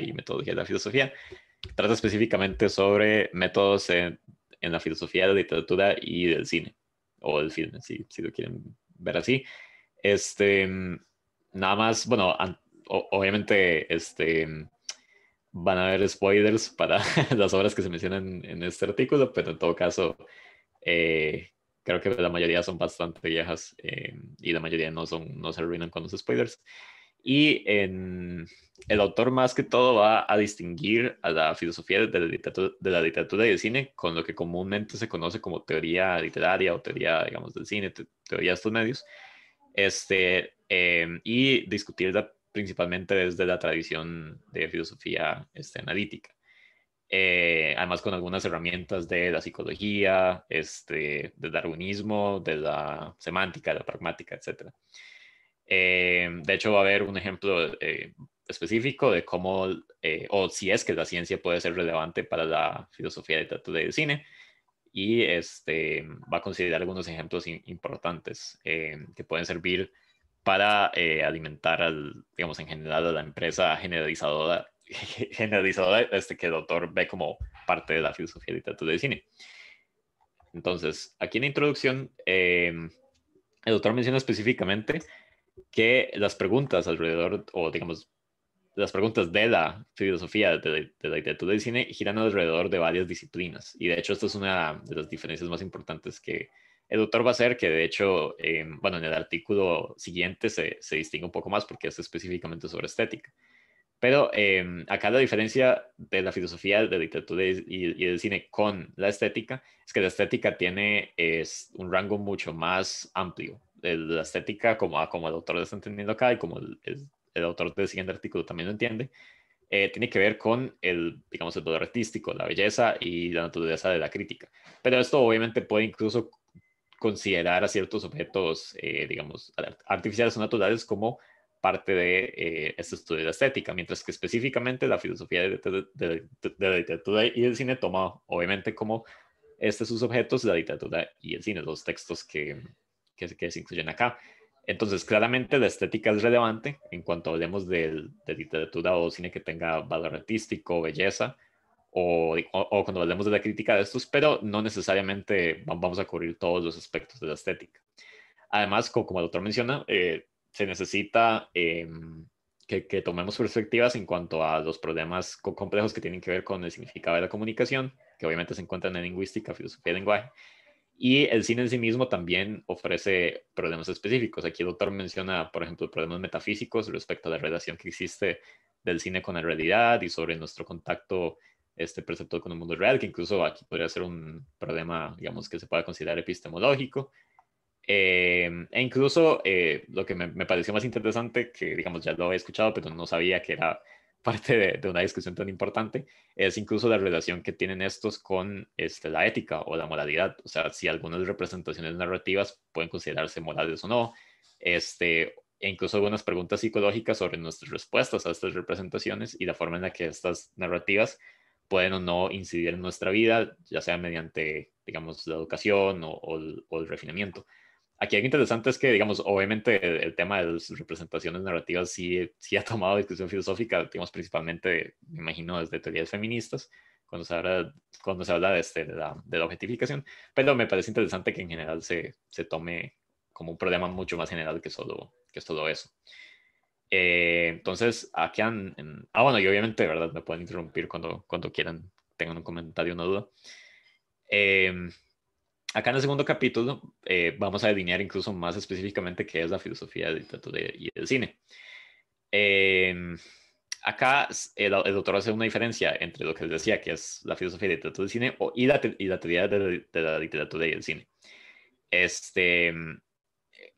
y metodología de la filosofía. Trata específicamente sobre métodos en, la filosofía, de la literatura y del cine, o del filme, si, lo quieren ver así. Este, nada más, bueno, obviamente este, van a haber spoilers para las obras que se mencionan en este artículo, pero en todo caso, eh, creo que la mayoría son bastante viejas eh, y la mayoría no, son, no se arruinan con los spoilers. Y el autor más que todo va a distinguir a la filosofía de la, literatura, de la literatura y el cine con lo que comúnmente se conoce como teoría literaria o teoría, digamos, del cine, teoría de estos medios, este, em, y discutirla principalmente desde la tradición de filosofía este, analítica. Eh, además con algunas herramientas de la psicología, este, del darwinismo, de la semántica, de la pragmática, etcétera. Eh, de hecho, va a haber un ejemplo eh, específico de cómo, eh, o si es que la ciencia puede ser relevante para la filosofía de teatro de cine. Y este, va a considerar algunos ejemplos importantes que pueden servir para alimentar, digamos, en general a la empresa generalizadora, este, que el doctor ve como parte de la filosofía de teatro de cine. Entonces, aquí en la introducción, el doctor menciona específicamente que las preguntas alrededor, o digamos, las preguntas de la filosofía de, la literatura del cine giran alrededor de varias disciplinas. Y de hecho, esta es una de las diferencias más importantes que el autor va a hacer, que de hecho, em, bueno, en el artículo siguiente se, se, distingue un poco más porque es específicamente sobre estética. Pero em, acá la diferencia de la filosofía de la literatura y, y, del cine con la estética es que la estética tiene es, un rango mucho más amplio la estética, como, ah, como el autor lo está entendiendo acá y como el, el autor del siguiente artículo también lo entiende, eh, tiene que ver con el, digamos, el poder artístico, la belleza y la naturaleza de la crítica. Pero esto obviamente puede incluso considerar a ciertos objetos, eh, digamos, artificiales o naturales como parte de eh, este estudio de la estética, mientras que específicamente la filosofía de, de, la literatura y el cine toma, obviamente, como estos sus objetos, la literatura y el cine, los textos que, que, se incluyen acá. Entonces, claramente la estética es relevante en cuanto hablemos de, literatura o cine que tenga valor artístico, belleza, o, cuando hablemos de la crítica de estos, pero no necesariamente vamos a cubrir todos los aspectos de la estética. Además, como, el doctor menciona, eh, se necesita em, que, que, tomemos perspectivas en cuanto a los problemas complejos que tienen que ver con el significado de la comunicación, que obviamente se encuentran en lingüística, filosofía y lenguaje, y el cine en sí mismo también ofrece problemas específicos. Aquí el doctor menciona, por ejemplo, problemas metafísicos respecto a la relación que existe del cine con la realidad y sobre nuestro contacto este perceptual con el mundo real, que incluso aquí podría ser un problema, digamos, que se pueda considerar epistemológico. Em, e incluso eh, lo que me, pareció más interesante, que digamos ya lo había escuchado, pero no sabía que era parte de, una discusión tan importante, es incluso la relación que tienen estos con este, la ética o la moralidad. O sea, si algunas representaciones narrativas pueden considerarse morales o no, este, e incluso algunas preguntas psicológicas sobre nuestras respuestas a estas representaciones y la forma en la que estas narrativas pueden o no incidir en nuestra vida, ya sea mediante, digamos, la educación o el refinamiento. Aquí algo interesante es que, digamos, obviamente el, tema de las representaciones narrativas sí, sí ha tomado discusión filosófica, digamos, principalmente, me imagino, desde teorías feministas, cuando se habla, cuando se habla de, este, de, la, objetificación, pero me parece interesante que en general se, se, tome como un problema mucho más general que solo, que todo eso. Eh, entonces, aquí han... ah, bueno, y obviamente, ¿verdad? Me pueden interrumpir cuando, cuando quieran, tengan un comentario, o una duda. Eh, acá en el segundo capítulo eh, vamos a delinear incluso más específicamente qué es la filosofía del teatro y del cine. Em, acá el, doctor hace una diferencia entre lo que les decía, que es la filosofía del teatro del cine o, y, la, teoría de, la literatura y el cine. Este,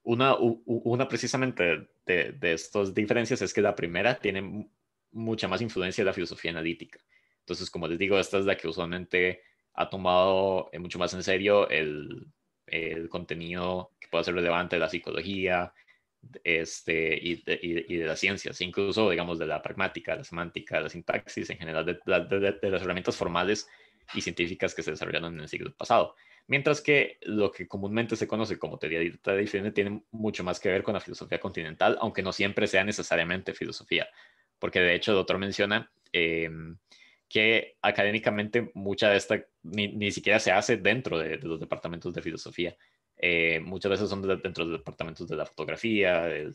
una, una precisamente de, de estas diferencias es que la primera tiene mucha más influencia de la filosofía analítica. Entonces, como les digo, esta es la que usualmente ha tomado eh, mucho más en serio el, contenido que puede ser relevante de la psicología este, y, de, las ciencias, incluso, digamos, de la pragmática, la semántica, la sintaxis, en general, de, las herramientas formales y científicas que se desarrollaron en el siglo pasado. Mientras que lo que comúnmente se conoce como teoría de diferente tiene mucho más que ver con la filosofía continental, aunque no siempre sea necesariamente filosofía, porque de hecho el otro menciona em, que académicamente mucha de esta ni, siquiera se hace dentro de, los departamentos de filosofía. Eh, muchas veces son dentro de los departamentos de la fotografía, del,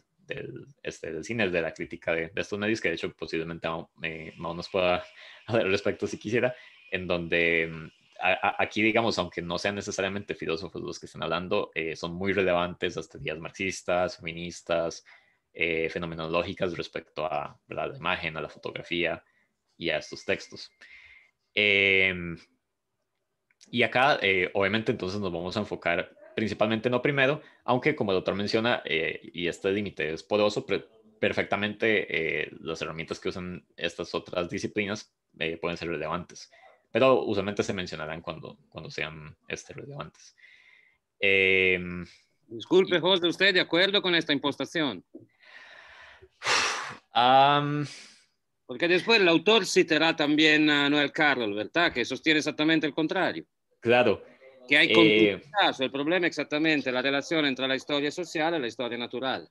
este, cine, de la crítica de, estos medios, que de hecho posiblemente eh, nos pueda hablar al respecto si quisiera, en donde mm, aquí, digamos, aunque no sean necesariamente filósofos los que están hablando, eh, son muy relevantes las teorías marxistas, feministas, eh, fenomenológicas respecto a la imagen, a la fotografía, y a estos textos. Em, y acá, eh, obviamente, entonces nos vamos a enfocar principalmente en lo primero, aunque como el doctor menciona, eh, y este límite es poderoso, perfectamente eh, las herramientas que usan estas otras disciplinas pueden ser relevantes, pero usualmente se mencionarán cuando, cuando sean este, relevantes. Em, Disculpe, José, ¿usted de acuerdo con esta impostación? Porque después el autor citará también a Noel Carroll, ¿verdad? Que sostiene exactamente el contrario. Claro. Que hay eh, el problema es exactamente la relación entre la historia social y la historia natural.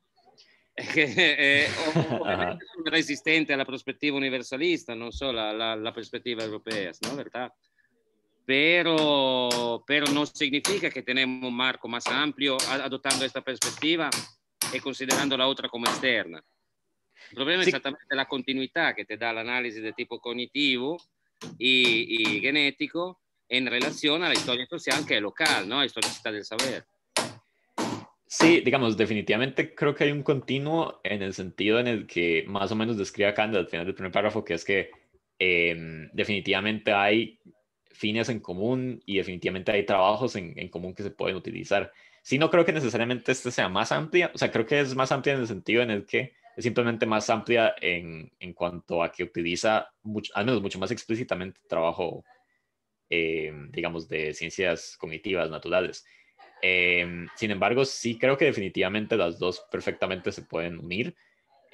Que eh, es resistente a la perspectiva universalista, no solo a la, perspectiva europea, ¿no? ¿Verdad? Pero, pero no significa que tenemos un marco más amplio adoptando esta perspectiva y considerando la otra como externa. El problema es exactamente la continuidad que te da el análisis de tipo cognitivo y genético en relación a la historia social que es local, ¿no? La historia del saber. Sí, digamos, definitivamente creo que hay un continuo en el sentido en el que más o menos describe Kandel al final del primer párrafo, que es que em, definitivamente hay fines en común y definitivamente hay trabajos en, en común que se pueden utilizar. Sí, no creo que necesariamente este sea más amplia, o sea, creo que es más amplia en el sentido en el que es simplemente más amplia en, cuanto a que utiliza, mucho, al menos mucho más explícitamente, trabajo, eh, digamos, de ciencias cognitivas, naturales. Em, sin embargo, sí creo que definitivamente las dos perfectamente se pueden unir.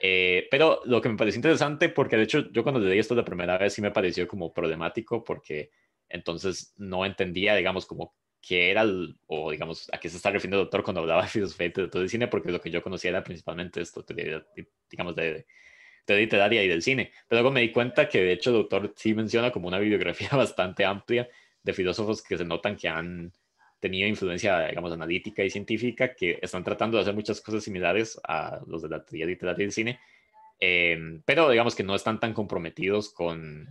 Eh, pero lo que me parece interesante, porque de hecho yo cuando leí esto la primera vez sí me pareció como problemático, porque entonces no entendía, digamos, como que era, o digamos, a qué se está refiriendo el doctor cuando hablaba de filosofía y de cine, porque lo que yo conocía era principalmente esto, digamos, de, teoría literaria y del cine. Pero luego me di cuenta que de hecho el doctor sí menciona como una bibliografía bastante amplia de filósofos que se notan que han tenido influencia, digamos, analítica y científica, que están tratando de hacer muchas cosas similares a los de la teoría literaria y del cine, em, pero digamos que no están tan comprometidos con,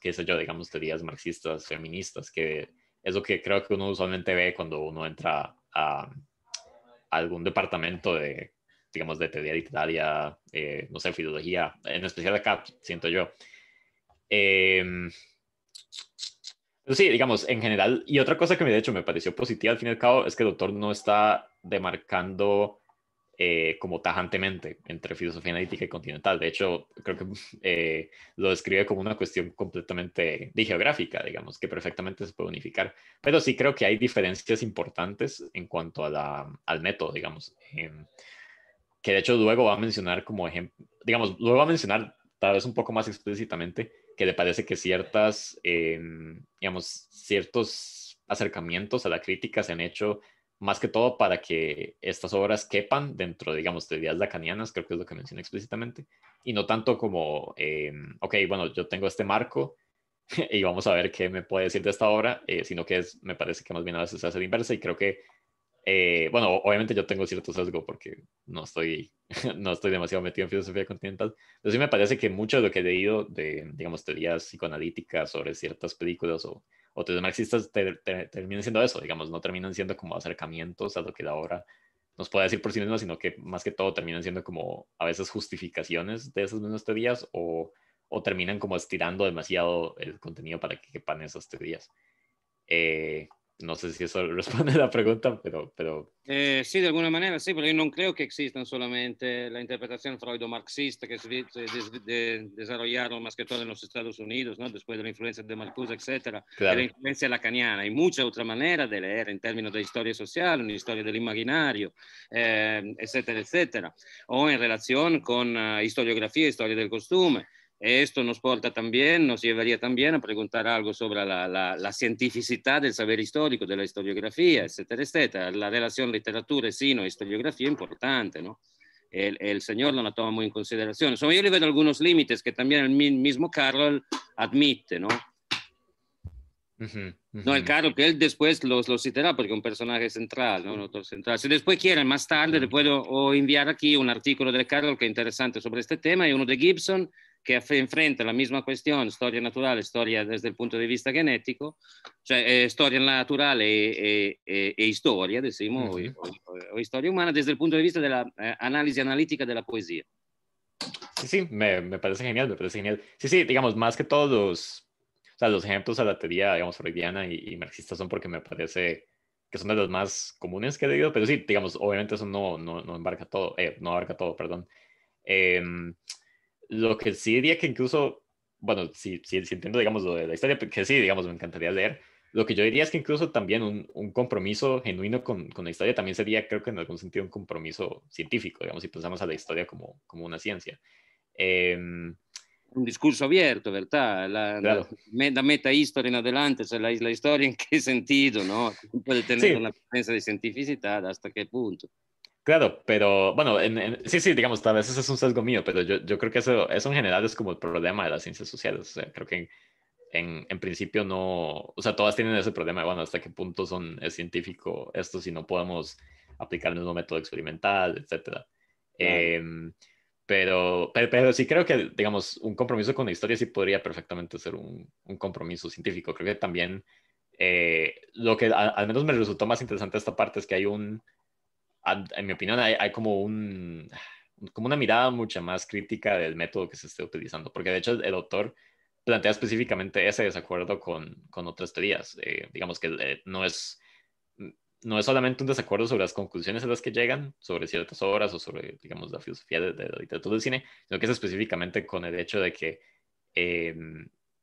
qué sé yo, digamos, teorías marxistas, feministas, que es lo que creo que uno usualmente ve cuando uno entra a, um, algún departamento de, digamos, de teoría literaria, eh, no sé, filología, en especial acá, siento yo. Eh, sí, digamos, en general, y otra cosa que de hecho me pareció positiva al fin y al cabo es que el doctor no está demarcando eh, como tajantemente entre filosofía analítica y continental. De hecho, creo que eh, lo describe como una cuestión completamente de geográfica, digamos, que perfectamente se puede unificar. Pero sí creo que hay diferencias importantes en cuanto a al método, digamos. Em, que de hecho luego va a mencionar como ejemplo, digamos, luego va a mencionar tal vez un poco más explícitamente que le parece que ciertas, em, digamos, ciertos acercamientos a la crítica se han hecho más que todo para que estas obras quepan dentro, digamos, de ideas lacanianas, creo que es lo que menciona explícitamente, y no tanto como, eh, ok, bueno, yo tengo este marco y vamos a ver qué me puede decir de esta obra, eh, sino que es, me parece que más bien a veces se hace la inversa y creo que, eh, bueno, obviamente yo tengo cierto sesgo porque no estoy, no estoy demasiado metido en filosofía continental, pero sí me parece que mucho de lo que he leído de, digamos, teorías psicoanalíticas sobre ciertas películas o o marxistas terminan siendo eso, digamos, no terminan siendo como acercamientos a lo que la ahora nos puede decir por sí misma, sino que más que todo terminan siendo como a veces justificaciones de esas mismas teorías o, o terminan como estirando demasiado el contenido para que quepan esas teorías. Eh, no sé si eso responde a la pregunta, pero... pero... Eh, sí, de alguna manera sí, pero yo no creo que existan solamente la interpretación freudo-marxista que se de, desarrollaron más que todo en los Estados Unidos, después de la influencia de Marcuse, etc. la influencia lacaniana. Hay mucha otra manera de leer en términos de historia social, una historia del imaginario, eh, etcétera, etcétera. O en relación con ah, historiografía, historia del costume. Esto nos porta también, nos llevaría también a preguntar algo sobre la, la, cientificidad del saber histórico, de la historiografía, etcétera, etcétera. La relación literatura-sino-historiografía importante, ¿no? El, señor no la toma muy en consideración. yo le veo algunos límites que también el mismo Carroll admite, ¿no? No, el Carroll que él después los, los citará porque es un personaje central, ¿no? Un autor central. Si después quieren, más tarde le puedo enviar aquí un artículo de Carroll que es interesante sobre este tema y uno de Gibson que enfrenta la misma cuestión historia natural, historia desde el punto de vista genético, eh, historia eh, storia naturale e, e, e, historia e o, historia humana desde el punto de vista de la eh, análisis analítica de la poesía. Sí, sí, me, parece genial, me parece genial. Sí, sí, digamos, más que todos los, o sea, los ejemplos a la teoría, digamos, freudiana y, marxista son porque me parece que son de los más comunes que he leído, pero sí, digamos, obviamente eso no, no, no embarca todo, eh, no abarca todo, perdón. Em, lo que sí diría que incluso, bueno, si, entiendo, digamos, lo de la historia, que sí, digamos, me encantaría leer. Lo que yo diría es que incluso también un, compromiso genuino con, la historia también sería, creo que en algún sentido, un compromiso científico, digamos, si pensamos a la historia como, como una ciencia. Em, un discurso abierto, ¿verdad? La, meta historia en adelante, o sea, la, historia en qué sentido, ¿no? Puede tener una presencia de cientificidad ¿hasta qué punto? Claro, pero bueno, sí, sí, digamos, tal vez ese es un sesgo mío, pero yo, yo, creo que eso, es en general es como el problema de las ciencias sociales. creo que en, en, principio no, o sea, todas tienen ese problema de, bueno, hasta qué punto son, es científico esto si no podemos aplicar el mismo método experimental, etcétera. Em, pero, pero, sí creo que, digamos, un compromiso con la historia sí podría perfectamente ser un, un compromiso científico. Creo que también eh, lo que al menos me resultó más interesante esta parte es que hay un en mi opinión, hay, como un como una mirada mucha más crítica del método que se esté utilizando, porque de hecho el autor plantea específicamente ese desacuerdo con, con otras teorías. Eh, digamos que eh, no, es, no es solamente un desacuerdo sobre las conclusiones a las que llegan, sobre ciertas obras o sobre, digamos, la filosofía de, de la literatura del cine, sino que es específicamente con el hecho de que eh,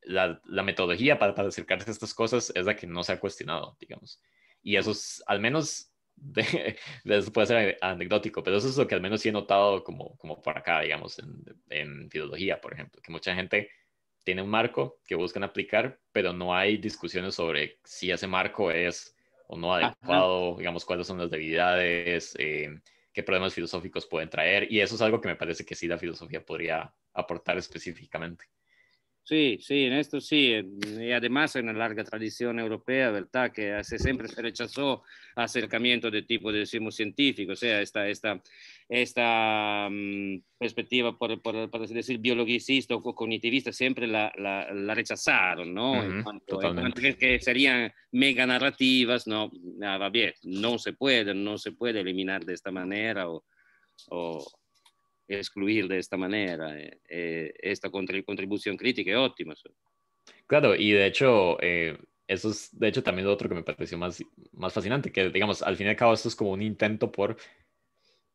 la, metodología para, para acercarse a estas cosas es la que no se ha cuestionado, digamos. Y eso es, al menos de, eso puede ser anecdótico, pero eso es lo que al menos sí he notado como, como por acá, digamos, en, filología, por ejemplo, que mucha gente tiene un marco que buscan aplicar, pero no hay discusiones sobre si ese marco es o no adecuado, digamos, cuáles son las debilidades, eh, qué problemas filosóficos pueden traer, y eso es algo que me parece que sí la filosofía podría aportar específicamente. Sí, sí, en esto sí, y además hay una larga tradición europea, ¿verdad? Que hace siempre se rechazó acercamiento de tipo, de decimos, científico, o sea, esta, esta mm, perspectiva, por, por, por, decir, biologicista o cognitivista, siempre la, rechazaron, ¿no? en cuanto, que serían mega narrativas, no, nada bien, no se puede, no se puede eliminar de esta manera o excluir de esta manera. Eh, eh, esta contribución crítica es óptima. Claro, y de hecho, eh, eso es de hecho también otro que me pareció más, más fascinante, que digamos, al fin y al cabo esto es como un intento por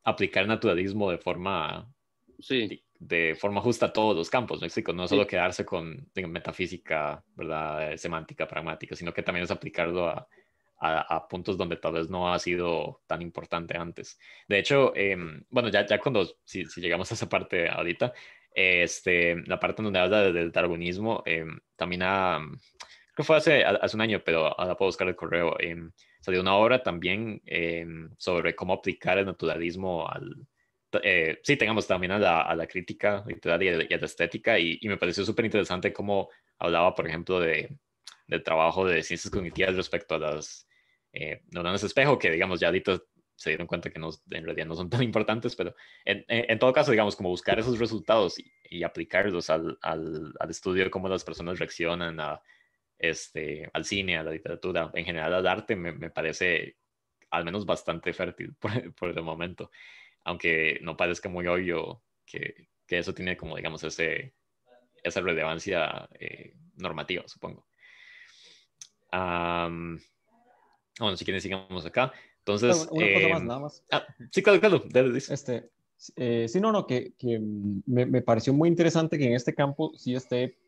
aplicar naturalismo de forma... Sí. De, forma justa a todos los campos, ¿no? no solo quedarse con metafísica, ¿verdad? semántica, pragmática, sino que también es aplicarlo a, a, puntos donde tal vez no ha sido tan importante antes. De hecho, em, bueno, ya, ya cuando, si, llegamos a esa parte ahorita, este, la parte donde habla del darwinismo, em, también fue hace, hace un año, pero ahora puedo buscar el correo, em, salió una obra también sobre cómo aplicar el naturalismo al... Eh, sí, tengamos también a la, crítica literaria y, a la estética, y, me pareció súper interesante cómo hablaba, por ejemplo, de, del trabajo de ciencias cognitivas respecto a las eh, neuronas espejo, que digamos ya ahorita se dieron cuenta que en realidad no son tan importantes, pero en, todo caso, digamos, como buscar esos resultados y, aplicarlos al, al, estudio de cómo las personas reaccionan a, este, al cine, a la literatura, en general al arte, me, me parece al menos bastante fértil por, el momento, aunque no parezca muy obvio que, que eso tiene como, digamos, ese, esa relevancia eh, normativa, supongo. Um, bueno, si quieren, sigamos acá. Entonces. Eh, ah, sí, claro, claro. este, eh, sí, no, no, que, mm, me, pareció muy interesante que en este campo sí esté,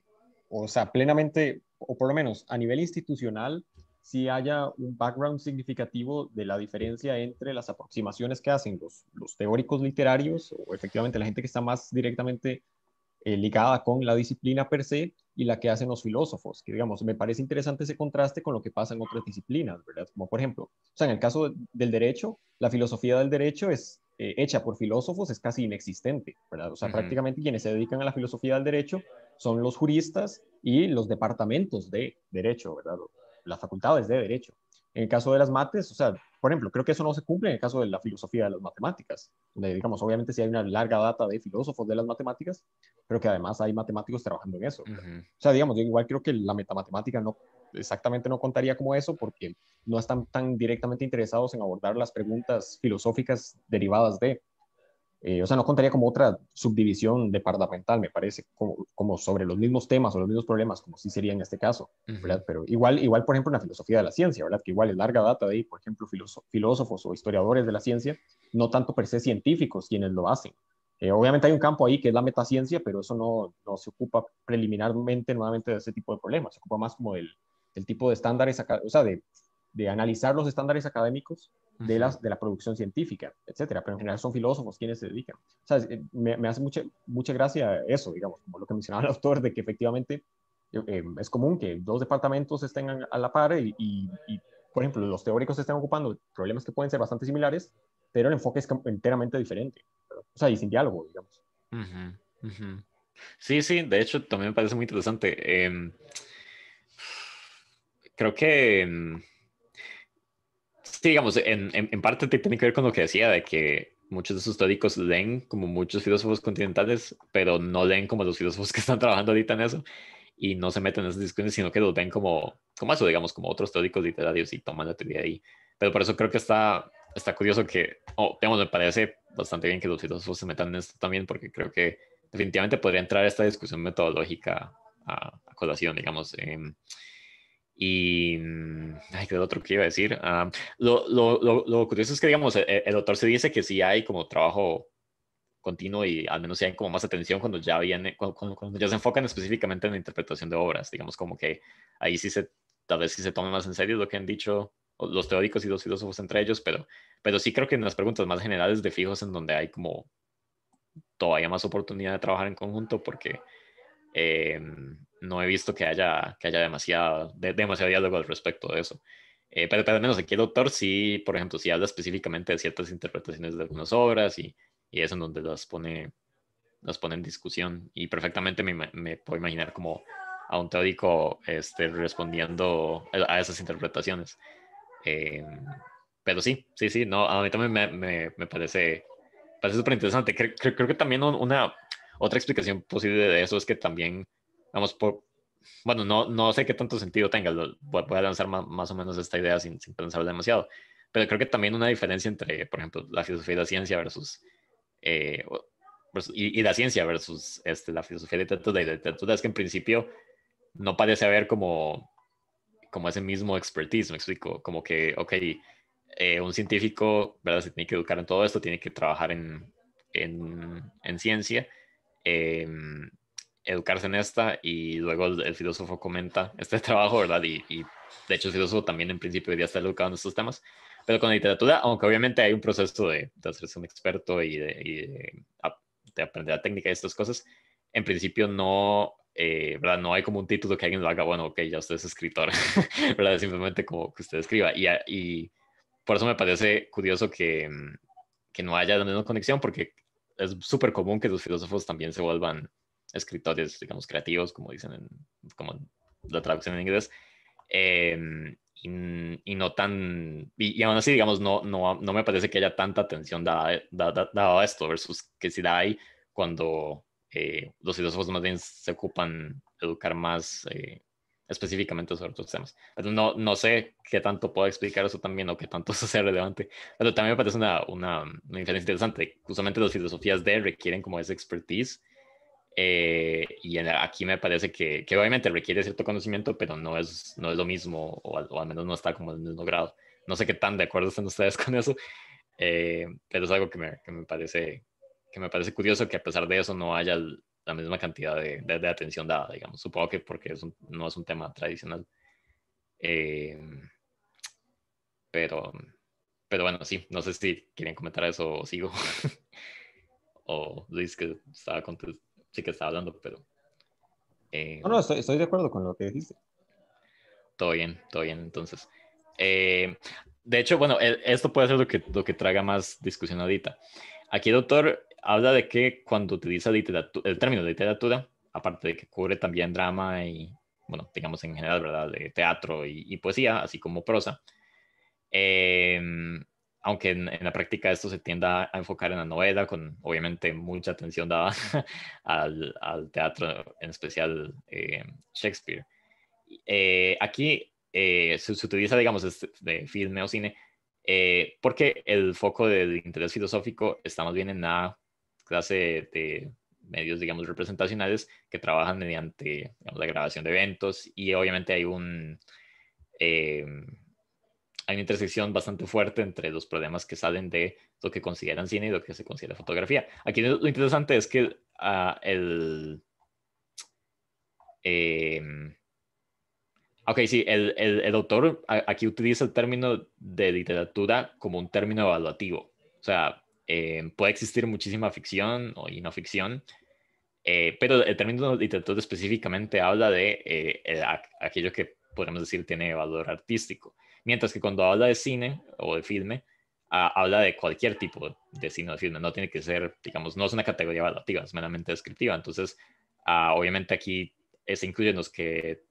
o sea, plenamente, o por lo menos a nivel institucional, sí haya un background significativo de la diferencia entre las aproximaciones que hacen los, los teóricos literarios, o efectivamente la gente que está más directamente eh, ligada con la disciplina per se y la que hacen los filósofos, que digamos, me parece interesante ese contraste con lo que pasa en otras disciplinas, ¿verdad? Como por ejemplo, o sea, en el caso del derecho, la filosofía del derecho es eh, hecha por filósofos, es casi inexistente, ¿verdad? O sea, prácticamente quienes se dedican a la filosofía del derecho son los juristas y los departamentos de derecho, ¿verdad? Las facultades de derecho. En el caso de las mates, o sea, por ejemplo, creo que eso no se cumple en el caso de la filosofía de las matemáticas, donde, digamos, obviamente sí hay una larga data de filósofos de las matemáticas, pero que además hay matemáticos trabajando en eso. O sea, digamos, yo igual creo que la metamatemática no exactamente no contaría como eso porque no están tan directamente interesados en abordar las preguntas filosóficas derivadas de. Eh, o sea, no contaría como otra subdivisión departamental, me parece, como, sobre los mismos temas o los mismos problemas, como sí sería en este caso, ¿verdad? Pero igual, igual, por ejemplo, en la filosofía de la ciencia, ¿verdad? Que igual es larga data de ahí, por ejemplo, filósofos o historiadores de la ciencia, no tanto per se científicos quienes lo hacen, eh, obviamente hay un campo ahí que es la metaciencia, pero eso no, se ocupa preliminarmente nuevamente de ese tipo de problemas, se ocupa más como del, tipo de estándares, o sea, de, analizar los estándares académicos de, las, de la producción científica, etcétera. Pero en general son filósofos quienes se dedican. O sea, eh, me, hace mucha, mucha gracia eso, digamos, como lo que mencionaba el autor, de que efectivamente eh, es común que dos departamentos estén a la par y, y, por ejemplo, los teóricos estén ocupando problemas que pueden ser bastante similares, pero el enfoque es enteramente diferente, o sea, y sin diálogo, digamos. Sí, sí, de hecho también me parece muy interesante. Em, creo que, em, sí, digamos, en, parte tiene que ver con lo que decía, de que muchos de sus teóricos leen como muchos filósofos continentales, pero no leen como los filósofos que están trabajando ahorita en eso y no se meten en esas discusiones, sino que los ven como, como eso, digamos, como otros teóricos literarios y toman la teoría ahí. Pero por eso creo que está está curioso que, o digamos, me parece bastante bien que los filósofos se metan en esto también, porque creo que definitivamente podría entrar esta discusión metodológica a, colación, digamos. Eh, y, mm, ay, ¿qué otro que iba a decir? Ah, lo, lo, lo, curioso es que, digamos, e, e, el, autor se dice que sí hay como trabajo continuo y al menos se hay como más atención cuando ya cuando, cuando, ya se enfocan específicamente en la interpretación de obras, digamos, como que ahí sí se, tal vez sí se tome más en serio lo que han dicho los teóricos y los filósofos entre ellos, pero, pero sí creo que en las preguntas más generales de fijos en donde hay como todavía más oportunidad de trabajar en conjunto porque eh, no he visto que haya, que haya demasiado, demasiado diálogo al respecto de eso. Eh, pero, pero, al menos aquí el doctor sí, por ejemplo, sí habla específicamente de ciertas interpretaciones de algunas obras y, y es en donde las pone, las pone en discusión. Y perfectamente me, me puedo imaginar como a un teórico este, respondiendo a esas interpretaciones. Eh, pero sí, sí, sí, no, a mí también me, me, me parece, parece súper interesante. Creo, que también una, otra explicación posible de eso es que también, vamos, por, bueno, no, no sé qué tanto sentido tenga, lo, voy, a lanzar más, o menos esta idea sin, sin pensar demasiado, pero creo que también una diferencia entre, por ejemplo, la filosofía y la ciencia versus, eh, y, la ciencia versus este, la filosofía de literatura y literatura es que en principio no parece haber como como ese mismo expertise, me explico, como que, ok, eh, un científico, ¿verdad? Se tiene que educar en todo esto, tiene que trabajar en, en, ciencia, em, educarse en esta y luego el, filósofo comenta este trabajo, ¿verdad? Y, de hecho el filósofo también en principio debería estar educado en estos temas, pero con la literatura, aunque obviamente hay un proceso de, de hacerse un experto y de, de aprender la técnica y estas cosas, en principio no eh, no hay como un título que alguien lo haga, bueno, ok, ya usted es escritor, Simplemente como que usted escriba. Y, por eso me parece curioso mm, que, no haya la misma conexión, porque es súper común que los filósofos también se vuelvan escritores, digamos, creativos, como dicen en como la traducción en inglés. Em, y, no tan, y, aún así, digamos, no, no, no me parece que haya tanta atención dada, dada, a esto, versus que si la hay cuando eh, los filósofos más bien se ocupan de educar más eh, específicamente sobre otros temas. no, no sé qué tanto puedo explicar eso también o qué tanto eso sea relevante, pero también me parece una, una, diferencia interesante. Justamente las filosofías de requieren como esa expertise eh, y aquí me parece que, que, obviamente requiere cierto conocimiento, pero no es, no es lo mismo o al, menos no está como en el mismo grado. No sé qué tan de acuerdo están ustedes con eso, pero es algo que me, que me parece que me parece curioso que a pesar de eso no haya la misma cantidad de, de, atención dada, digamos. Supongo que porque no es un tema tradicional. Eh, pero, pero bueno, sí, no sé si quieren comentar eso o sigo. o Luis, que estaba, con sí que estaba hablando, pero... Eh, no, no, estoy, de acuerdo con lo que dijiste. Todo bien, todo bien, entonces. Eh, de hecho, bueno, e-, esto puede ser lo que, lo que traga más discusión ahorita. Aquí doctor habla de que cuando utiliza el término literatura, aparte de que cubre también drama y, bueno, digamos en general, ¿verdad?, de teatro y, poesía, así como prosa, em, aunque en, la práctica esto se tienda a enfocar en la novela, con obviamente mucha atención dada al, teatro, en especial eh, Shakespeare. Eh, aquí eh, se, utiliza, digamos, este, de filme o cine, porque el foco del interés filosófico está más bien en la clase de medios, digamos, representacionales que trabajan mediante digamos, la grabación de eventos y obviamente hay un... Eh, hay una intersección bastante fuerte entre los problemas que salen de lo que consideran cine y lo que se considera fotografía. Aquí lo interesante es que ah, el... Eh, ok, sí, el, el, el, autor aquí utiliza el término de literatura como un término evaluativo. O sea, eh, puede existir muchísima ficción o no ficción, eh, pero el término de literatura específicamente habla de eh, aquello que podemos decir tiene valor artístico, mientras que cuando habla de cine o de filme, ah, habla de cualquier tipo de cine o de filme, no tiene que ser, digamos, no es una categoría relativa es meramente descriptiva, entonces ah, obviamente aquí se incluyen los que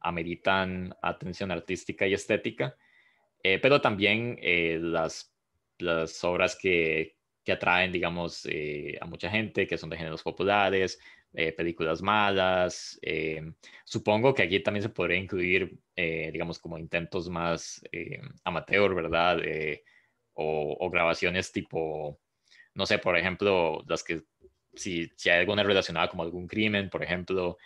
ameritan atención artística y estética, pero también las las obras que, que atraen, digamos, eh, a mucha gente, que son de géneros populares, eh, películas malas. Eh, supongo que aquí también se podría incluir, digamos, como intentos más amateur, ¿verdad? O, grabaciones tipo, no sé, por ejemplo, las que, si, si hay alguna relacionada con algún crimen, por ejemplo,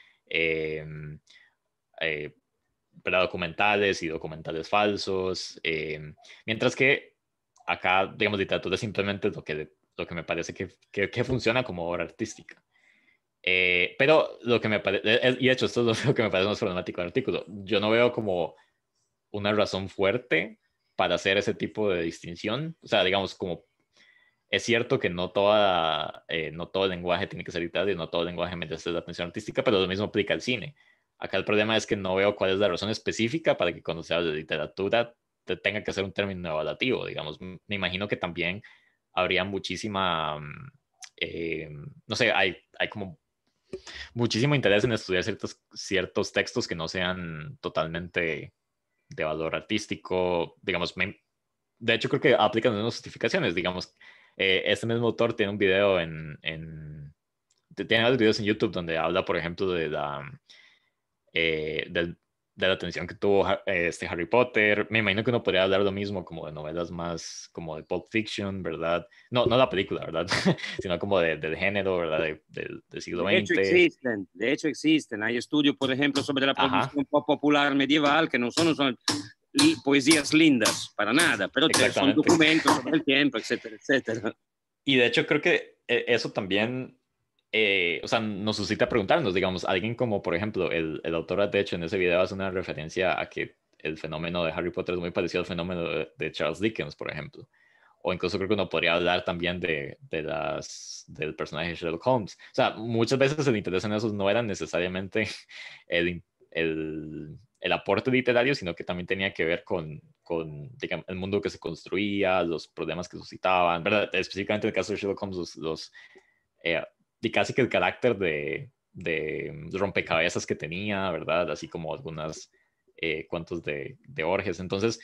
documentales y documentales falsos. mientras que acá, digamos, literatura simplemente es lo que, lo que me parece que, que, funciona como obra artística. Eh, pero lo que me parece, eh, eh, y de hecho esto es lo que me parece más problemático del artículo, yo no veo como una razón fuerte para hacer ese tipo de distinción. O sea, digamos, como es cierto que no, toda, no todo el lenguaje tiene que ser literario, no todo el lenguaje merece la atención artística, pero lo mismo aplica al cine. Acá el problema es que no veo cuál es la razón específica para que cuando se habla de literatura tenga que ser un término evaluativo, digamos. Me imagino que también habría muchísima, mm, eh, no sé, hay, como muchísimo interés en estudiar ciertos, ciertos textos que no sean totalmente de valor artístico, digamos, de hecho creo que aplican las mismas justificaciones, digamos, eh, este mismo autor tiene un video en, tiene varios videos en YouTube donde habla, por ejemplo, de la, eh, del de la atención que tuvo este Harry Potter. Me imagino que uno podría hablar lo mismo como de novelas más como de pop fiction, ¿verdad? No, no la película, ¿verdad? Sino como de, del género, ¿verdad? De, del siglo XX. De hecho existen, de hecho existen. Hay estudios, por ejemplo, sobre la producción popular medieval que no son, son poesías lindas, para nada, pero son documentos sobre el tiempo, etcétera, etcétera. Y de hecho creo que eh, eso también eh, o sea, nos suscita preguntarnos, digamos, alguien como, por ejemplo, el, el autor, de hecho, en ese video hace una referencia a que el fenómeno de Harry Potter es muy parecido al fenómeno de, Charles Dickens, por ejemplo. O incluso creo que uno podría hablar también de, de las, del personaje de Sherlock Holmes. O sea, muchas veces el interés en esos no era necesariamente el, el, el aporte literario, sino que también tenía que ver con, con digamos, el mundo que se construía, los problemas que suscitaban, ¿verdad? Específicamente en el caso de Sherlock Holmes, los, eh, de casi que el carácter de, de rompecabezas que tenía, ¿verdad? Así como algunas eh, cuentos de, de Borges. Entonces,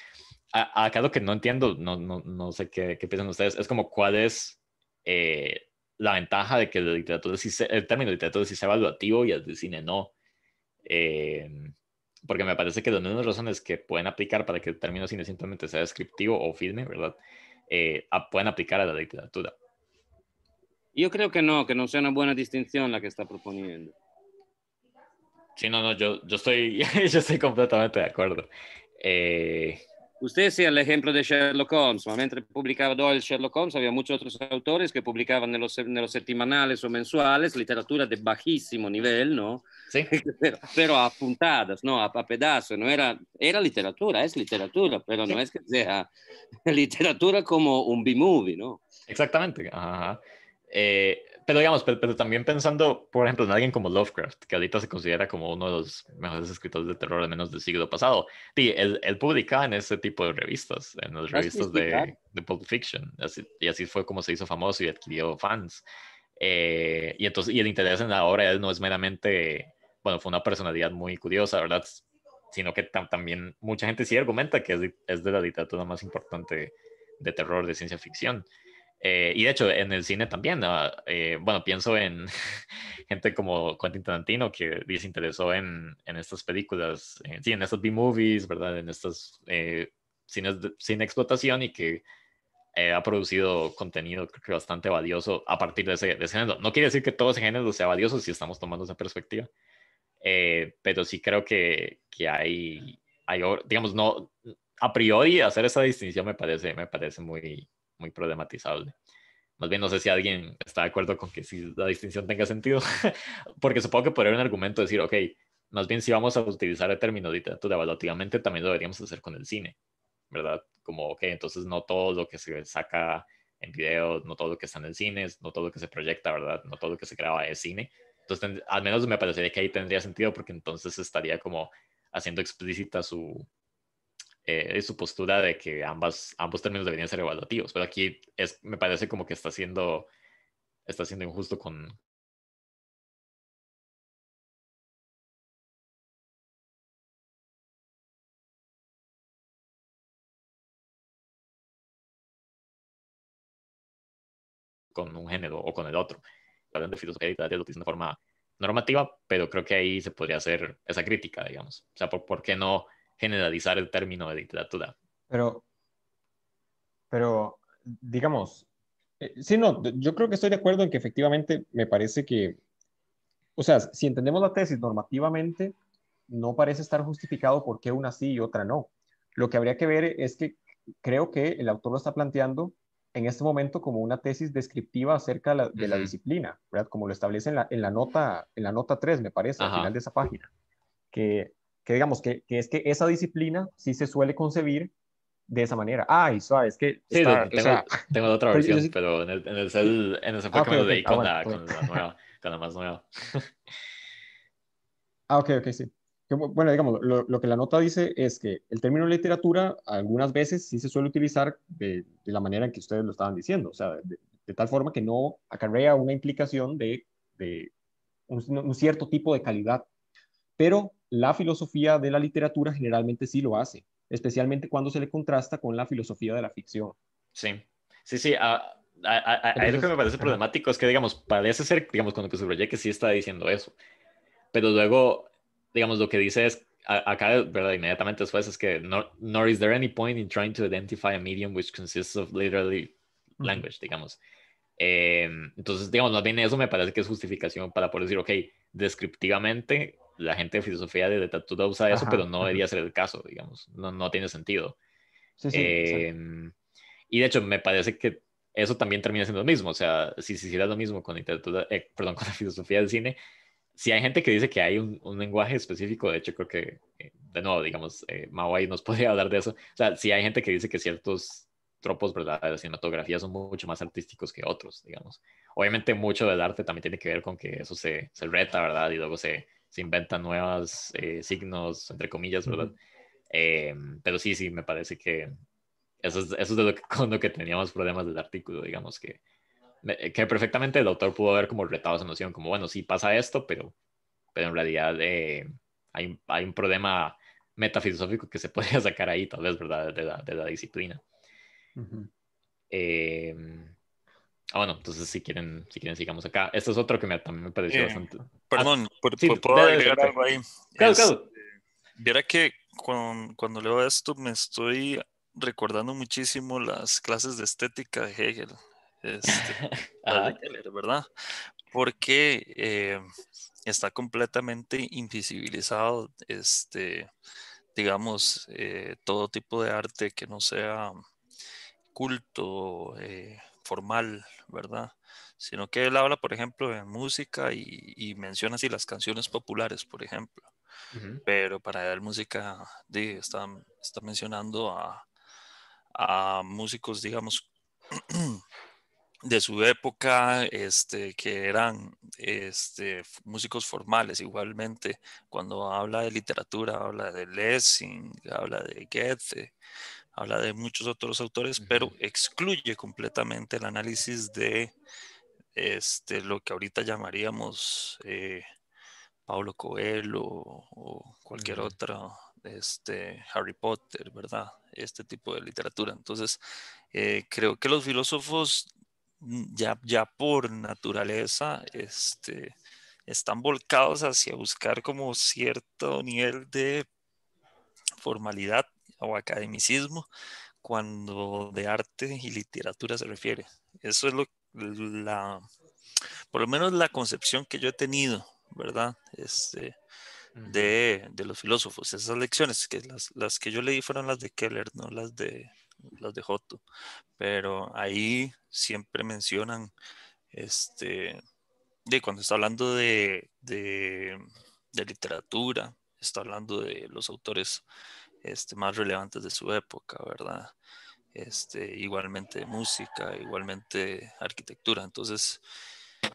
acá lo que no entiendo, no, no, no sé qué, qué, piensan ustedes, es como cuál es eh, la ventaja de que la literatura si el término de literatura sí sea evaluativo y el de cine no. Eh, porque me parece que las mismas razones que pueden aplicar para que el término cine simplemente sea descriptivo o firme, ¿verdad? Eh, pueden aplicar a la literatura. Yo creo que no, que no sea una buena distinción la que está proponiendo. Sí, no, no, yo, yo, estoy, yo estoy completamente de acuerdo. Eh, Usted sí, el ejemplo de Sherlock Holmes, Mientras publicaba Doyle Sherlock Holmes había muchos otros autores que publicaban en los, en semanales o mensuales literatura de bajísimo nivel, ¿no? Sí. pero, a puntadas, ¿no? A, pedazos, no era, era literatura, es literatura, pero no es que sea literatura como un B-movie, ¿no? Exactamente, ajá. Eh, pero digamos, pero, también pensando, por ejemplo, en alguien como Lovecraft, que ahorita se considera como uno de los mejores escritores de terror, al menos del siglo pasado. Sí, él, él publicaba en ese tipo de revistas, en las revistas de, de, Pulp Fiction. y así fue como se hizo famoso y adquirió fans. Eh, y entonces, y el interés en la obra no es meramente, bueno, fue una personalidad muy curiosa, ¿verdad? Sino que también mucha gente sí argumenta que es de, es de la literatura más importante de terror, de ciencia ficción. Eh, y de hecho, en el cine también, eh, bueno, pienso en gente como Quentin Tarantino que se interesó en, en estas películas, en, sí, en estos B-movies, ¿verdad? En estos eh, cines sin explotación y que ha producido contenido creo que bastante valioso a partir de ese, género. No quiere decir que todo ese género sea valioso si estamos tomando esa perspectiva, pero sí creo que, que hay, hay, digamos, no, a priori hacer esa distinción me parece, me parece muy muy problematizable. Más bien, no sé si alguien está de acuerdo con que si la distinción tenga sentido, porque supongo que podría haber un argumento decir, ok, más bien si vamos a utilizar el término literatura evaluativamente, también deberíamos hacer con el cine, ¿verdad? Como, ok, entonces no todo lo que se saca en video, no todo lo que está en el cine, no todo lo que se proyecta, ¿verdad? No todo lo que se graba es cine. Entonces, al menos me parecería que ahí tendría sentido, porque entonces estaría como haciendo explícita su, eh, su postura de que ambas, ambos términos deberían ser evaluativos, pero aquí es, me parece como que está siendo, está siendo injusto con... con un género o con el otro. Hablan de filosofía y de lo de forma normativa, pero creo que ahí se podría hacer esa crítica, digamos. O sea, por qué no generalizar el término de literatura. Pero, pero, digamos, eh, sí, no, yo creo que estoy de acuerdo en que efectivamente me parece que, o sea, si entendemos la tesis normativamente, no parece estar justificado por qué una sí y otra no. Lo que habría que ver es que creo que el autor lo está planteando en este momento como una tesis descriptiva acerca de la, disciplina, ¿verdad? Como lo establece en la, en la, nota, en la nota 3, me parece, al final de esa página, que que digamos que, es que esa disciplina sí se suele concebir de esa manera. Ah, suave, es que... Sí, tengo, otra versión, pero, en el, en el en más nueva. ah, ok, ok, sí. Bueno, digamos, lo, que la nota dice es que el término literatura algunas veces sí se suele utilizar de, la manera en que ustedes lo estaban diciendo, o sea, de, tal forma que no acarrea una implicación de, de un, cierto tipo de calidad. Pero la filosofía de la literatura generalmente sí lo hace, especialmente cuando se le contrasta con la filosofía de la ficción. Sí, sí, sí. Ah, a, a, que me parece problemático es que, digamos, parece ser, digamos, cuando que se que sí está diciendo eso. Pero luego, digamos, lo que dice es, acá, ¿verdad? Inmediatamente después es que, no nor is there any point in trying to identify a medium which consists of literally language, digamos. Eh, entonces, digamos, más bien eso me parece que es justificación para poder decir, ok, descriptivamente la gente de filosofía de Tatuda usa eso, pero no debería ser el caso, digamos, no, no tiene sentido. Em, y de hecho, me parece que eso también termina siendo lo mismo, o sea, si se hiciera lo mismo con, eh, perdón, con la filosofía del cine, si hay gente que dice que hay un, un lenguaje específico, de hecho creo que, eh, de nuevo, digamos, eh, nos podría hablar de eso, o sea, si hay gente que dice que ciertos tropos, ¿verdad? De la cinematografía son mucho más artísticos que otros, digamos. Obviamente mucho del arte también tiene que ver con que eso se, se reta, ¿verdad? Y luego se, se inventan nuevas eh, signos, entre comillas, ¿verdad? Eh, pero sí, sí, me parece que eso es, eso es de lo que, con lo que teníamos problemas del artículo, digamos, que, que perfectamente el autor pudo haber como retado esa noción, como, bueno, sí pasa esto, pero, pero en realidad eh, hay, hay, un problema metafilosófico que se podría sacar ahí, tal vez, ¿verdad? De la, de la disciplina. Uh Ah, bueno, entonces si quieren, si quieren sigamos acá. Esto es otro que me, también me pareció bastante... Ah, Perdón, por, ¿puedo agregar algo ahí? Claro, este, Viera que cuando leo esto me estoy recordando muchísimo las clases de estética de Hegel. Este, ah. ¿verdad? Porque eh, está completamente invisibilizado, este, digamos, eh, todo tipo de arte que no sea culto, eh, formal, ¿verdad? Sino que él habla, por ejemplo, de música y, menciona así las canciones populares, por ejemplo. Pero para él música, está, está mencionando a, músicos, digamos, de su época, este, que eran este, músicos formales igualmente. Cuando habla de literatura, habla de Lessing, habla de Goethe, habla de muchos otros autores, pero excluye completamente el análisis de este, lo que ahorita llamaríamos eh, Pablo Coelho o, cualquier otro, este, Harry Potter, ¿verdad? Este tipo de literatura. Entonces, eh, creo que los filósofos mm, ya, ya por naturaleza este, están volcados hacia buscar como cierto nivel de formalidad o academicismo cuando de arte y literatura se refiere. Eso es lo, la, por lo menos la concepción que yo he tenido, ¿verdad? Este, de, los filósofos. Esas lecciones, que las, que yo leí fueron las de Keller, no las de, las de Joto. Pero ahí siempre mencionan, este, de cuando está hablando de, de, de literatura, está hablando de los autores este, más relevantes de su época, ¿verdad? Este, igualmente música, igualmente arquitectura. Entonces,